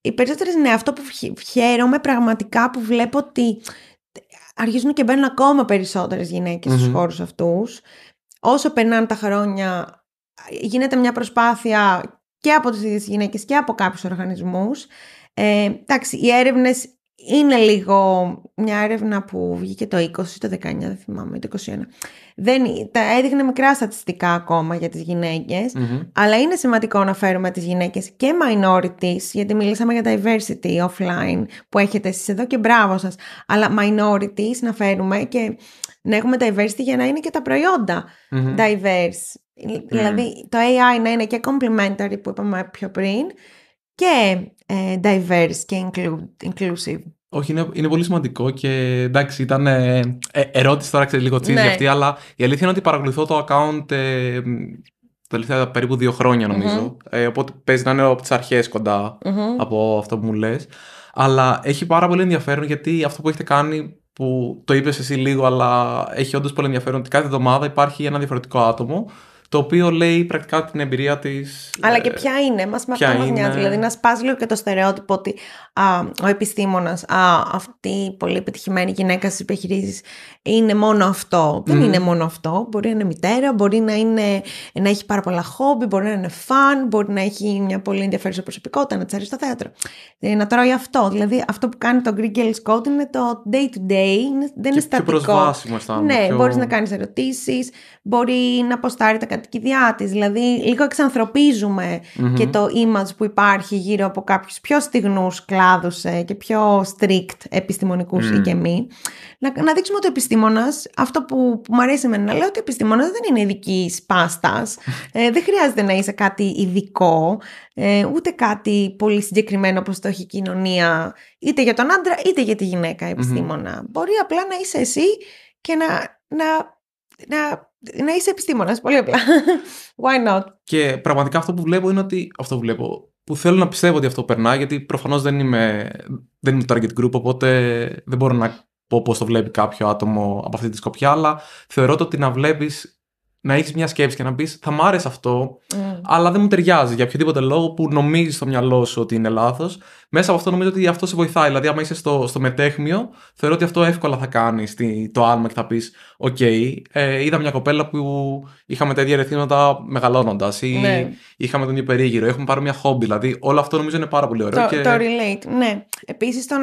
[SPEAKER 2] Οι περισσότερες, ναι, αυτό που χαίρομαι πραγματικά που βλέπω ότι αρχίζουν και μπαίνουν ακόμα περισσότερες γυναίκες mm-hmm. στους χώρους αυτούς. Όσο περνάνε τα χρόνια, γίνεται μια προσπάθεια και από τις ίδιες γυναίκες και από κάποιους οργανισμούς. Ε, εντάξει, οι έρευνες είναι λίγο μια έρευνα που βγήκε το 20, το 19, δεν θυμάμαι, το 21. Δεν, τα έδειχνε μικρά στατιστικά ακόμα για τις γυναικες αλλά είναι σημαντικό να φέρουμε τις γυναίκες και minorities, γιατί μιλήσαμε για diversity offline που έχετε εσείς εδώ και μπράβο σας, αλλά minorities να φέρουμε και να έχουμε diversity για να είναι και τα προιοντα diverse. Ναι. Δηλαδή το AI να είναι και complementary που είπαμε πιο πριν και ε, diverse και inclusive.
[SPEAKER 1] Όχι, είναι, είναι πολύ σημαντικό και εντάξει, ήταν ε, ε, ερώτηση τώρα ξέρεις λίγο τσίζει ναι. αυτή, αλλά η αλήθεια είναι ότι παρακολουθώ το account τα τελευταία περίπου δύο χρόνια οπότε παίζει να είναι από τις αρχές από αυτό που μου λες. Αλλά έχει πάρα πολύ ενδιαφέρον γιατί αυτό που έχετε κάνει που το είπες εσύ λίγο, αλλά έχει όντως πολύ ενδιαφέρον ότι κάθε εβδομάδα υπάρχει ένα διαφορετικό άτομο το οποίο λέει πρακτικά την εμπειρία της.
[SPEAKER 2] Αλλά ε, και ποια είναι, μας με αυτό μας νοιάζει. Δηλαδή, να σπάς λίγο και το στερεότυπο ότι α, ο επιστήμονας, αυτή η πολύ επιτυχημένη γυναίκα στις επιχειρήσεις είναι μόνο αυτό. Δεν είναι μόνο αυτό. Μπορεί να είναι μητέρα, μπορεί να, είναι, να έχει πάρα πολλά χόμπι, μπορεί να είναι φαν, μπορεί να έχει μια πολύ ενδιαφέρουσα προσωπικότητα, να τσάρει στο θέατρο. Ε, να τρώει αυτό. Δηλαδή, αυτό που κάνει το Greek Girls Code είναι το day to day, δεν και είναι στατικό. προσβάσιμο, Ναι, πιο... μπορείς να κάνεις ερωτήσεις, μπορεί να αποστάρει τα κατοικιδιά της. Δηλαδή, λίγο και το image που υπάρχει γύρω από κάποιους πιο στιγνούς κλάδους ε, και πιο strict επιστημονικούς ή και μη. Να, δείξουμε ότι ο επιστήμονας, αυτό που, που μου αρέσει εμένα να λέω, ότι ο επιστήμονας δεν είναι ειδική πάστα. Ε, δεν χρειάζεται να είσαι κάτι ειδικό, ε, ούτε κάτι πολύ συγκεκριμένο όπως το έχει η κοινωνία, είτε για τον άντρα είτε για τη γυναίκα Μπορεί απλά να είσαι εσύ και να, να, να να είσαι επιστήμονας, πολύ απλά. Why not.
[SPEAKER 1] Και πραγματικά αυτό που βλέπω είναι ότι. Αυτό που βλέπω. Που θέλω να πιστεύω ότι αυτό περνά, γιατί προφανώς δεν είμαι, δεν είμαι το target group, οπότε δεν μπορώ να πω πώς το βλέπει κάποιο άτομο από αυτή τη σκοπιά. Αλλά θεωρώ ότι να βλέπεις να έχεις μια σκέψη και να πεις Θα μ' άρεσε αυτό, mm. αλλά δεν μου ταιριάζει για οποιοδήποτε λόγο που νομίζει στο μυαλό σου ότι είναι λάθος. Μέσα από αυτό νομίζω ότι αυτό σε βοηθάει. Δηλαδή, άμα είσαι στο, στο μετέχμιο, θεωρώ ότι αυτό εύκολα θα κάνεις το άλμα και θα πεις: Οκ, okay, ε, είδα μια κοπέλα που είχαμε τα ίδια ρεθίσματα μεγαλώνοντας ή ναι. είχαμε τον ίδιο περίγυρο. Έχουμε πάρει μια χόμπι. Δηλαδή, όλο αυτό νομίζω είναι πάρα πολύ ωραίο. Το, και... το relate, ναι.
[SPEAKER 2] Επίσης, το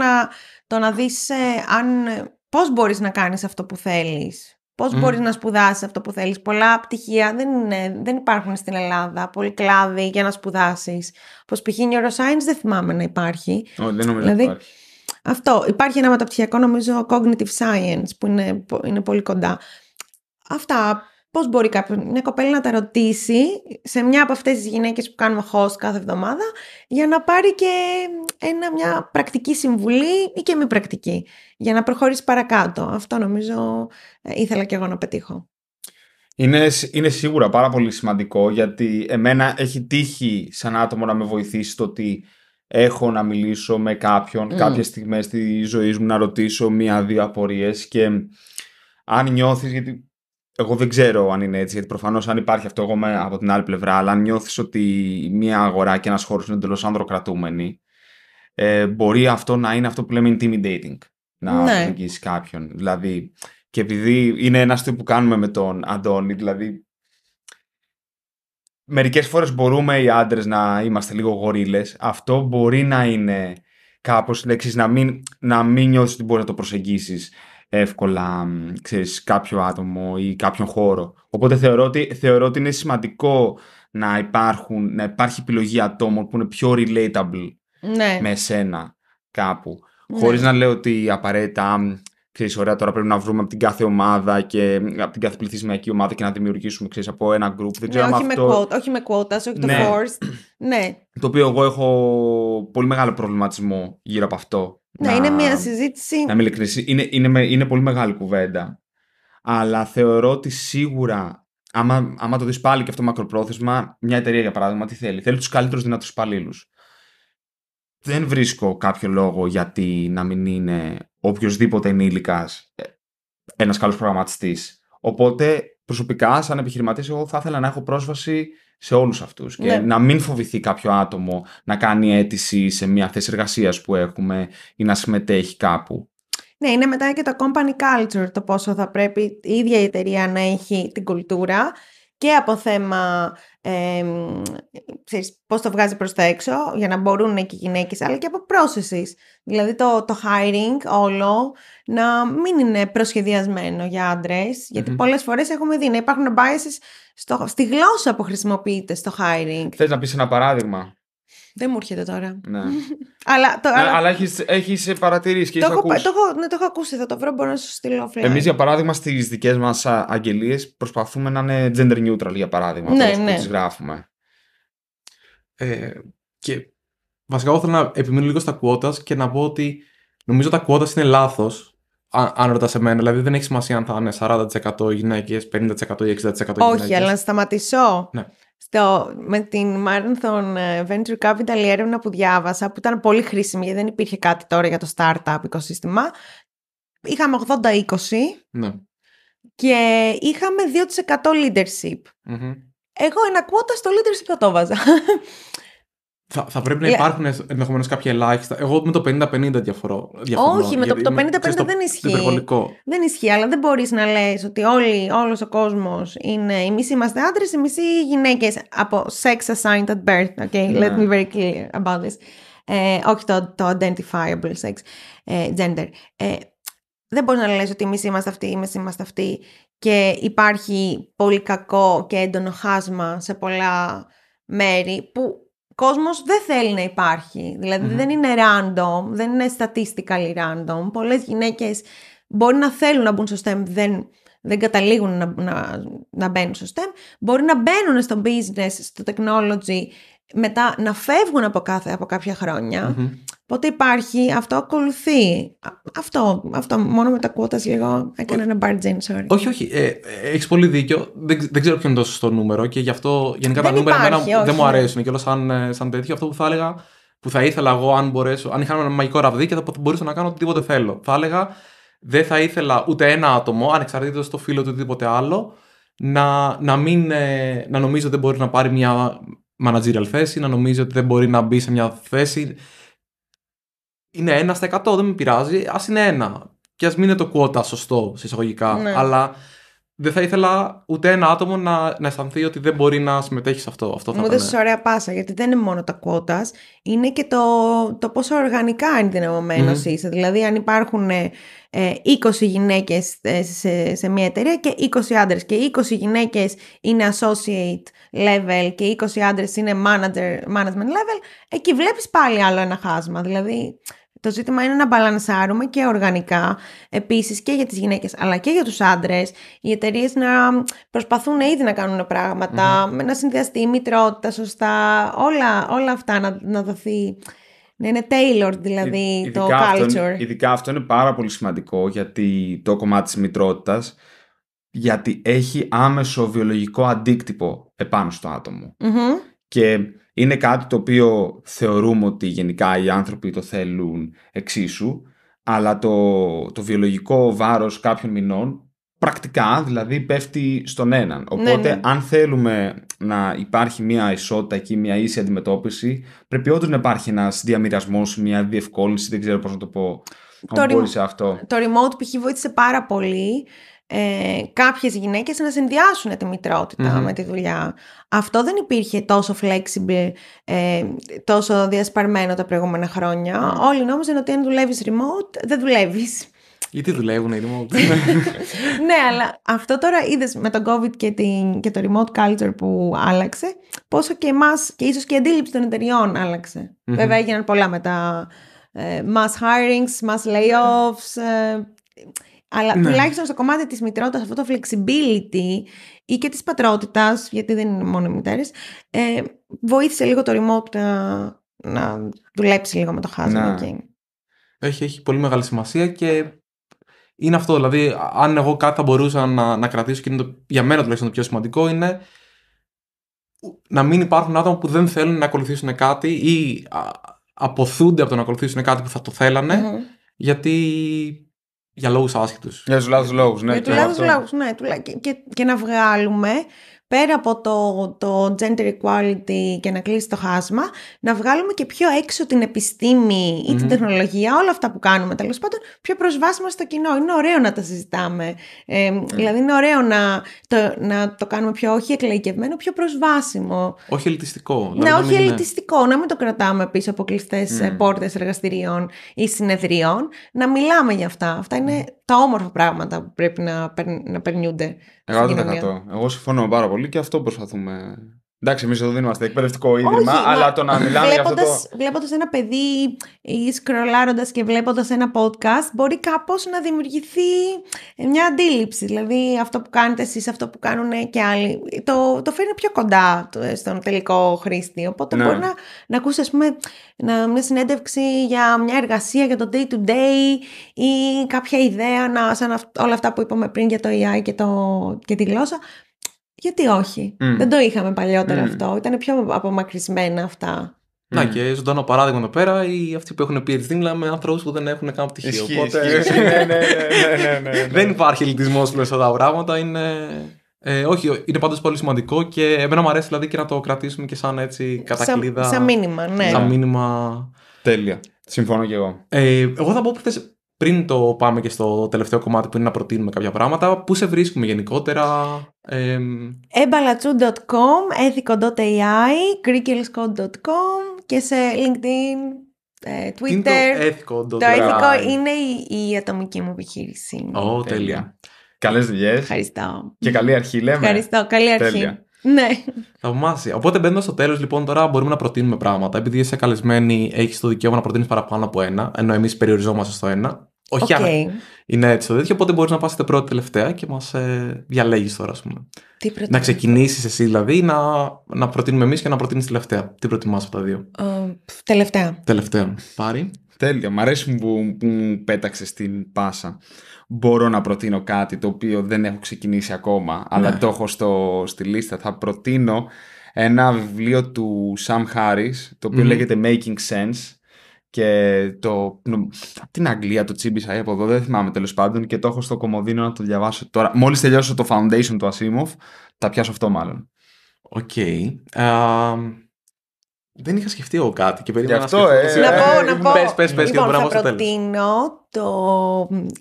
[SPEAKER 2] να, να δεις ε, αν. Πώς μπορείς να κάνεις αυτό που θέλεις Πώς mm. μπορείς να σπουδάσεις αυτό που θέλεις. Πολλά πτυχία δεν, δεν υπάρχουν στην Ελλάδα. Πολλοί κλάδοι για να σπουδάσεις. Πω π.χ. neuroscience δεν θυμάμαι να υπάρχει. Oh, δεν νομίζω δηλαδή, υπάρχει. Αυτό. Υπάρχει ένα μεταπτυχιακό, νομίζω, cognitive science που είναι, είναι πολύ κοντά. Αυτά. Πώς μπορεί κάποιο, μια κοπέλα να τα ρωτήσει σε μια από αυτές τις γυναίκες που κάνουμε host κάθε εβδομάδα, για να πάρει και ένα, μια πρακτική συμβουλή ή και μη πρακτική, για να προχωρήσει παρακάτω. Αυτό νομίζω ε, ήθελα και εγώ να πετύχω.
[SPEAKER 3] Είναι, είναι σίγουρα πάρα πολύ σημαντικό γιατί εμένα έχει τύχει σαν άτομο να με βοηθήσει το ότι έχω να μιλήσω με κάποιον mm. κάποιες στιγμές στη ζωή μου να ρωτήσω μία-δύο απορίες και αν νιώθεις, γιατί εγώ δεν ξέρω αν είναι έτσι, γιατί προφανώς αν υπάρχει αυτό, εγώ από την άλλη πλευρά. Αλλά αν νιώθεις ότι μια αγορά και ένας χώρος είναι εντελώς ανδροκρατούμενοι, ε, μπορεί αυτό να είναι αυτό που λέμε intimidating. Να ναι. κάποιον. Δηλαδή, και επειδή είναι ένας τύπο που κάνουμε με τον Αντώνη, δηλαδή. Μερικές φορές μπορούμε οι άντρες να είμαστε λίγο γορίλες. Αυτό μπορεί να είναι κάπως λέξεις να μην, να μην νιώθεις ότι μπορείς να το προσεγγίσεις εύκολα ξέρεις, κάποιο άτομο ή κάποιον χώρο. Οπότε θεωρώ ότι, θεωρώ είναι σημαντικό να, υπάρχουν, να υπάρχει επιλογή ατόμων που είναι πιο relatable ναι. με σένα κάπου. Ναι. Χωρίς να λέω ότι απαραίτητα ξέρεις, ωραία, τώρα πρέπει να βρούμε από την κάθε ομάδα και από την κάθε πληθυσμιακή ομάδα και να δημιουργήσουμε, ξέρεις, από ένα group. Δεν ναι, ξέρω ναι, όχι, αυτό... με quote,
[SPEAKER 2] όχι με quotas, όχι ναι. το force. ναι.
[SPEAKER 3] Το οποίο εγώ έχω πολύ μεγάλο προβληματισμό γύρω από αυτό. Ναι, να... είναι μια
[SPEAKER 2] συζήτηση. Να είμαι
[SPEAKER 3] Είναι, είναι, είναι πολύ μεγάλη κουβέντα. Αλλά θεωρώ ότι σίγουρα, άμα, άμα το δεις πάλι και αυτό μακροπρόθεσμα, μια εταιρεία για παράδειγμα, τι θέλει. Θέλει τους καλύτερους δυνατούς υπαλλήλους δεν βρίσκω κάποιο λόγο γιατί να μην είναι οποιοδήποτε ενήλικας ε, ένας καλός προγραμματιστής. Οπότε προσωπικά, σαν επιχειρηματής, εγώ θα ήθελα να έχω πρόσβαση σε όλους αυτούς και ναι. να μην φοβηθεί κάποιο άτομο να κάνει αίτηση σε μια θέση εργασίας που έχουμε ή να συμμετέχει κάπου.
[SPEAKER 2] Ναι, είναι μετά και το company culture, το πόσο θα πρέπει η ίδια η εταιρεία να έχει την κουλτούρα και από θέμα ε, πώς το βγάζει προς τα έξω για να μπορούν και οι γυναίκες αλλά και από processes. Δηλαδή το, το hiring όλο να μην είναι προσχεδιασμένο για αντρες γιατί πολλές φορές έχουμε δει να υπάρχουν biases στο, στη γλώσσα που χρησιμοποιείται στο hiring.
[SPEAKER 3] Θες να πεις ένα παράδειγμα.
[SPEAKER 2] Δεν μου έρχεται τώρα. Ναι. αλλά το,
[SPEAKER 3] ναι, έχεις, έχεις παρατηρήσεις και το, ακούσει. το,
[SPEAKER 2] ναι, το έχω ακούσει, θα το βρω, μπορώ να σου στείλω Εμείς, Εμείς για
[SPEAKER 3] παράδειγμα στις δικές μας αγγελίες προσπαθούμε να είναι gender neutral για παράδειγμα, ναι, όπως ναι. τις γράφουμε. Ε,
[SPEAKER 1] και βασικά εγώ θέλω να επιμείνω λίγο στα quotas και να πω ότι νομίζω τα quotas είναι λάθος. αν, αν ρωτάς σε μένα, δηλαδή δεν έχει σημασία αν θα είναι 40% γυναίκε, 50% ή 60% γυναίκε. Όχι, αλλά να
[SPEAKER 2] σταματήσω. Ναι στο, με την Marathon ε, Venture Capital η έρευνα που διάβασα, που ήταν πολύ χρήσιμη γιατί δεν υπήρχε κάτι τώρα για το startup οικοσύστημα, είχαμε 80-20 ναι. και είχαμε 2% leadership. mm Εγώ ένα κουότα στο leadership θα το βάζα.
[SPEAKER 1] Θα, θα πρέπει να υπάρχουν yeah. ενδεχομένως κάποια ελάχιστα. Εγώ με το 50-50 διαφορώ. Όχι, με το, το 50-50 δεν ισχύει. Υπερβολικό.
[SPEAKER 2] Δεν ισχύει, αλλά δεν μπορείς να λες ότι όλοι, όλος ο κόσμος είναι. Οι μισοί είμαστε άντρες, οι μισοί γυναίκες. Από sex assigned at birth. Okay, ναι. let me very clear about this. Ε, όχι το, το identifiable sex, ε, gender. Ε, δεν μπορείς να λες ότι εμεί είμαστε αυτοί, εμεί είμαστε αυτοί και υπάρχει πολύ κακό και έντονο χάσμα σε πολλά μέρη που κόσμος δεν θέλει να υπάρχει. Δηλαδή, δεν είναι random, δεν είναι statistically random. Πολλές γυναίκες μπορεί να θέλουν να μπουν στο STEM, δεν, δεν καταλήγουν να, να, να μπαίνουν στο STEM. Μπορεί να μπαίνουν στο business, στο technology, μετά να φεύγουν από, κάθε, από κάποια χρόνια. Πότε υπάρχει, αυτό ακολουθεί. Αυτό, αυτό μόνο με τα κουότας λίγο έκανε ένα μπαρτζίν sorry.
[SPEAKER 1] Όχι, όχι. Ε, έχεις πολύ δίκιο. Δεν, δεν ξέρω ποιο είναι το σωστό νούμερο και γι' αυτό γενικά δεν τα νούμερα εμένα, δεν μου αρέσουν και όλο σαν, ε, σαν τέτοιο. Αυτό που θα έλεγα, που θα ήθελα εγώ, αν μπορέσω, αν είχα ένα μαγικό ραβδί και θα μπορούσα να κάνω οτιδήποτε θέλω. Θα έλεγα, δεν θα ήθελα ούτε ένα άτομο, ανεξαρτήτως το φίλο του οτιδήποτε άλλο, να, να μην ε, να νομίζω ότι δεν μπορεί να πάρει μια managerial θέση, να νομίζει ότι δεν μπορεί να μπει σε μια θέση. Είναι ένα στα εκατό, δεν με πειράζει. Ας είναι ένα. Και ας μην είναι το κουότα σωστό, συσσαγωγικά. Ναι. Αλλά δεν θα ήθελα ούτε ένα άτομο να, να αισθανθεί ότι δεν μπορεί να συμμετέχει σε αυτό. αυτό θα Μου σου
[SPEAKER 2] ωραία πάσα, γιατί δεν είναι μόνο τα κότα, είναι και το, το πόσο οργανικά την mm. είσαι. Δηλαδή, αν υπάρχουν 20 ε, ε, γυναίκε σε, σε, σε, μια εταιρεία και 20 άντρες, και 20 γυναίκες είναι associate level και 20 άντρες είναι manager, management level, εκεί βλέπεις πάλι άλλο ένα χάσμα. Δηλαδή, το ζήτημα είναι να μπαλανσάρουμε και οργανικά, επίσης και για τις γυναίκες αλλά και για τους άντρες, οι εταιρείες να προσπαθούν ήδη να κάνουν πράγματα, να συνδυαστεί η μητρότητα σωστά, όλα, όλα αυτά να, να δοθεί. Να είναι tailored δηλαδή το culture. Αυτό,
[SPEAKER 3] ειδικά αυτό είναι πάρα πολύ σημαντικό γιατί το κομμάτι της μητρότητας γιατί έχει άμεσο βιολογικό αντίκτυπο επάνω στο ατομο Και είναι κάτι το οποίο θεωρούμε ότι γενικά οι άνθρωποι το θέλουν εξίσου, αλλά το, το βιολογικό βάρος κάποιων μηνών πρακτικά δηλαδή πέφτει στον έναν. Ναι, Οπότε ναι. αν θέλουμε να υπάρχει μια ισότητα και μια ίση αντιμετώπιση, πρέπει όντως να υπάρχει ένας διαμοιρασμός, μια διευκόλυνση, δεν ξέρω πώς να το πω. Το, αυτό. το
[SPEAKER 2] remote π.χ. βοήθησε πάρα πολύ ε, κάποιες γυναίκες να συνδυάσουν τη μητρότητα mm-hmm. με τη δουλειά. Αυτό δεν υπήρχε τόσο flexible, ε, τόσο διασπαρμένο τα προηγούμενα χρόνια. Mm. Όλοι νόμιζαν ότι αν δουλεύεις remote, δεν δουλεύεις.
[SPEAKER 1] Γιατί δουλεύουν οι remote.
[SPEAKER 2] ναι, αλλά αυτό τώρα είδες με τον COVID και, την, και το remote culture που άλλαξε, πόσο και εμάς και ίσως και η αντίληψη των εταιριών Βέβαια, έγιναν πολλά μετά. Ε, mass hirings, mass layoffs. Ε, αλλά ναι. τουλάχιστον στο κομμάτι της μητρότητας, αυτό το flexibility ή και της πατρότητας, γιατί δεν είναι μόνο οι μητέρες, ε, βοήθησε λίγο το remote να, να δουλέψει λίγο με το χάσμα ναι.
[SPEAKER 1] Έχει, έχει πολύ μεγάλη σημασία και είναι αυτό. Δηλαδή, αν εγώ κάτι θα μπορούσα να, να κρατήσω, και είναι το, για μένα τουλάχιστον το πιο σημαντικό, είναι να μην υπάρχουν άτομα που δεν θέλουν να ακολουθήσουν κάτι ή αποθούνται από το να ακολουθήσουν κάτι που θα το θέλανε, mm-hmm. γιατί για λόγους άσχετους. Για τους λάθου λόγους, ναι. Για ναι, του λάθου λόγους,
[SPEAKER 2] ναι. Και, και, και να βγάλουμε πέρα από το, το gender equality και να κλείσει το χάσμα, να βγάλουμε και πιο έξω την επιστήμη την τεχνολογία, όλα αυτά που κάνουμε τέλος πάντων, πιο προσβάσιμα στο κοινό. Είναι ωραίο να τα συζητάμε. Ε, Δηλαδή, είναι ωραίο να το, να το κάνουμε πιο όχι εκλεγευμένο, πιο προσβάσιμο.
[SPEAKER 1] Όχι ελιτιστικό. Δηλαδή όχι είναι...
[SPEAKER 2] Να μην το κρατάμε πίσω από κλειστές mm. Ε, πόρτες εργαστηρίων ή συνεδριών. Να μιλάμε για αυτά. Αυτά είναι τα όμορφα πράγματα που πρέπει να, περ, να περνιούνται
[SPEAKER 3] εγώ συμφωνώ πάρα πολύ και αυτό προσπαθούμε Εντάξει, εμείς εδώ δεν είμαστε εκπαιδευτικό ίδρυμα, Όχι, αλλά το να μιλάμε για αυτό. Το...
[SPEAKER 2] Βλέποντας ένα παιδί ή σκρολάροντας και βλέποντας ένα podcast, μπορεί κάπως να δημιουργηθεί μια αντίληψη. Δηλαδή, αυτό που κάνετε εσείς, αυτό που κάνουν και άλλοι. Το, το φέρνει πιο κοντά στον τελικό χρήστη. Οπότε ναι. μπορεί να, να ακούσει, ας πούμε, μια συνέντευξη για μια εργασία για το day to day ή κάποια ιδέα, να, σαν όλα αυτά που είπαμε πριν για το AI και, το, και τη γλώσσα γιατί όχι. Δεν το είχαμε παλιότερα αυτό. Ήταν πιο απομακρυσμένα αυτά.
[SPEAKER 1] Να και ζωντανό παράδειγμα εδώ πέρα, ή αυτοί που έχουν PhD μιλάμε με ανθρώπου που δεν έχουν καν πτυχίο. Οπότε. ναι, ναι, ναι, Δεν υπάρχει ελιτισμός αυτά τα πράγματα. Είναι. Ε, όχι, είναι πάντως πολύ σημαντικό και εμένα μου αρέσει δηλαδή και να το κρατήσουμε και σαν έτσι κατακλείδα. Σαν, σαν μήνυμα, ναι. Σαν μήνυμα. Τέλεια. Συμφωνώ και εγώ. Ε, εγώ θα πω προχθές, πριν το πάμε και στο τελευταίο κομμάτι που είναι να προτείνουμε κάποια πράγματα, πού σε βρίσκουμε γενικότερα.
[SPEAKER 2] Εμπαλατσού.com, ethico.ai, greekelscode.com και σε LinkedIn, ε, Twitter.
[SPEAKER 3] το ethical το
[SPEAKER 2] είναι η, η, ατομική μου
[SPEAKER 1] επιχείρηση.
[SPEAKER 3] Ω, τέλεια. Καλές δουλειές. Ευχαριστώ. Και καλή αρχή λέμε.
[SPEAKER 2] Ευχαριστώ. Καλή αρχή. Ναι.
[SPEAKER 1] Θαυμάσια. Οπότε μπαίνοντα στο τέλος, λοιπόν, τώρα μπορούμε να προτείνουμε πράγματα. Επειδή είσαι καλεσμένη, έχεις το δικαίωμα να προτείνεις παραπάνω από ένα, ενώ εμείς περιοριζόμαστε στο ένα. Όχι, okay. Άρα. είναι έτσι το τέτοιο. Οπότε μπορείς να πάσετε την πρώτη τελευταία και μας ε, διαλέγεις τώρα, ας πούμε. Τι Να ξεκινήσεις εσύ, δηλαδή, να, να προτείνουμε εμείς και να προτείνεις τελευταία. Τι προτιμάς από τα δύο. Uh,
[SPEAKER 2] τελευταία.
[SPEAKER 3] Τελευταία. Πάρει. Τέλεια. Μ' αρέσει που, που πέταξες την πάσα μπορώ να προτείνω κάτι το οποίο δεν έχω ξεκινήσει ακόμα, αλλά ναι. το έχω στο, στη λίστα. Θα προτείνω ένα βιβλίο του Σαμ Χάρις, το οποιο λέγεται Making Sense και το, από την Αγγλία το τσίμπησα από εδώ, δεν θυμάμαι τέλος πάντων και το έχω στο κομμωδίνο να το διαβάσω τώρα. Μόλις τελειώσω το foundation του Asimov, θα πιάσω αυτό μάλλον. Οκ. Okay. Δεν είχα σκεφτεί εγώ κάτι και περίμενα αυτό, να σκεφτεί. Ε, να πω, να ε, πω. Πες, πες, πες, λοιπόν, θα προτείνω
[SPEAKER 2] το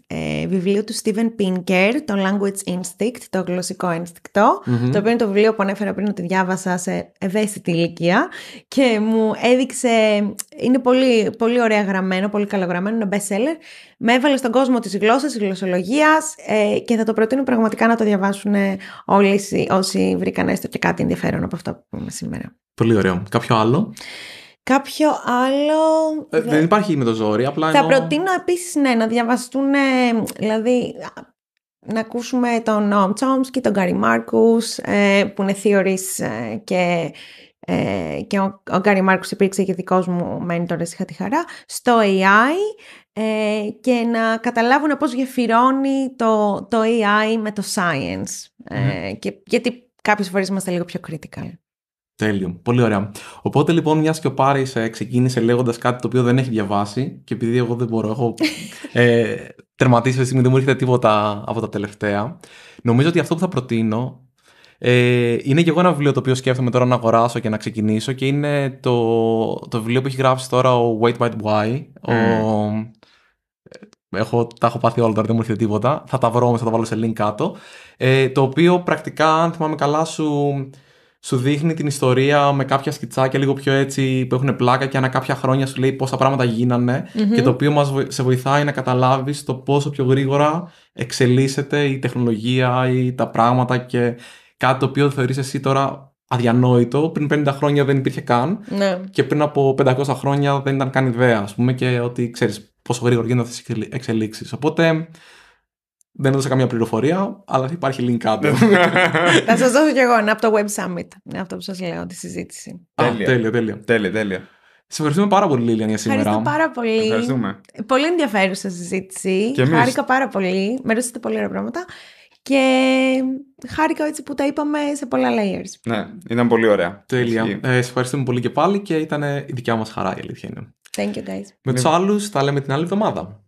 [SPEAKER 2] ε, βιβλίο του Steven Pinker, το Language Instinct, το γλωσσικό το οποίο είναι το βιβλίο που ανέφερα πριν ότι διάβασα σε ευαίσθητη ηλικία και μου έδειξε, είναι πολύ, πολύ ωραία γραμμένο, πολύ καλογραμμένο, είναι seller Με έβαλε στον κόσμο της γλώσσας, της γλωσσολογίας ε, και θα το προτείνω πραγματικά να το διαβάσουν όλοι όσοι βρήκαν έστω και κάτι ενδιαφέρον από αυτό που πούμε σήμερα.
[SPEAKER 1] Πολύ ωραίο. Κάποιο άλλο.
[SPEAKER 2] Κάποιο άλλο. Ε, δεν
[SPEAKER 1] υπάρχει με το ζόρι, απλά. Θα προτείνω
[SPEAKER 2] επίσης ναι, να διαβαστούν. Δηλαδή, να ακούσουμε τον Νόμ και τον Γκάρι Μάρκους, ε, που είναι θεωρείς και, ε, και ο, ο Γκάρι Μάρκους υπήρξε και δικός μου μέντορες, είχα τη χαρά, στο AI και να καταλάβουν πώς γεφυρώνει το, το AI με το science. Mm-hmm. και, γιατί κάποιες φορές είμαστε λίγο πιο critical.
[SPEAKER 1] Τέλειο. Πολύ ωραία. Οπότε λοιπόν, μιας και ο Πάρης ε, ξεκίνησε λέγοντας κάτι το οποίο δεν έχει διαβάσει, και επειδή εγώ δεν μπορώ, έχω ε, τερματίσει αυτή τη στιγμή, δεν μου έρχεται τίποτα από τα τελευταία. Νομίζω ότι αυτό που θα προτείνω ε, είναι και εγώ ένα βιβλίο το οποίο σκέφτομαι τώρα να αγοράσω και να ξεκινήσω και είναι το, το βιβλίο που έχει γράψει τώρα ο Wait White Why. Mm. Ο, ε, έχω, τα έχω πάθει όλα τώρα, δεν μου έρχεται τίποτα. Θα τα βρω θα τα βάλω σε link κάτω. Ε, το οποίο πρακτικά, αν θυμάμαι καλά, σου σου δείχνει την ιστορία με κάποια σκιτσάκια λίγο πιο έτσι που έχουν πλάκα και ανά κάποια χρόνια σου λέει πόσα πράγματα και το οποίο μας, σε βοηθάει να καταλάβεις το πόσο πιο γρήγορα εξελίσσεται η τεχνολογία ή τα πράγματα και κάτι το οποίο θεωρείς εσύ τώρα αδιανόητο. Πριν 50 χρόνια δεν υπήρχε καν ναι. και πριν από 500 χρόνια δεν ήταν καν ιδέα ας πούμε και ότι ξέρεις πόσο γρήγορα γίνονται αυτές οι εξελίξεις. Οπότε δεν έδωσα καμία πληροφορία, αλλά υπάρχει link κάτω.
[SPEAKER 2] Θα σας δώσω κι εγώ ένα από το Web Summit. Είναι αυτό που σας λέω, τη συζήτηση. Τέλεια,
[SPEAKER 1] τέλεια. Τέλεια, τέλεια. τέλεια. Σε ευχαριστούμε πάρα πολύ, Λίλιαν, για σήμερα. Ευχαριστώ πάρα
[SPEAKER 2] πολύ. Ευχαριστούμε. Πολύ ενδιαφέρουσα συζήτηση. Και εμείς. Χάρηκα πάρα πολύ. Με ρωτήσατε πολύ ωραία πράγματα. Και χάρηκα έτσι που τα είπαμε σε πολλά layers.
[SPEAKER 1] Ναι, ήταν πολύ ωραία. Τέλεια. Ε, σε ευχαριστούμε πολύ και πάλι και ήταν η δικιά μας χαρά, η αλήθεια είναι.
[SPEAKER 2] Thank you, guys. Με
[SPEAKER 1] τους ναι. άλλους τα λέμε την άλλη εβδομάδα.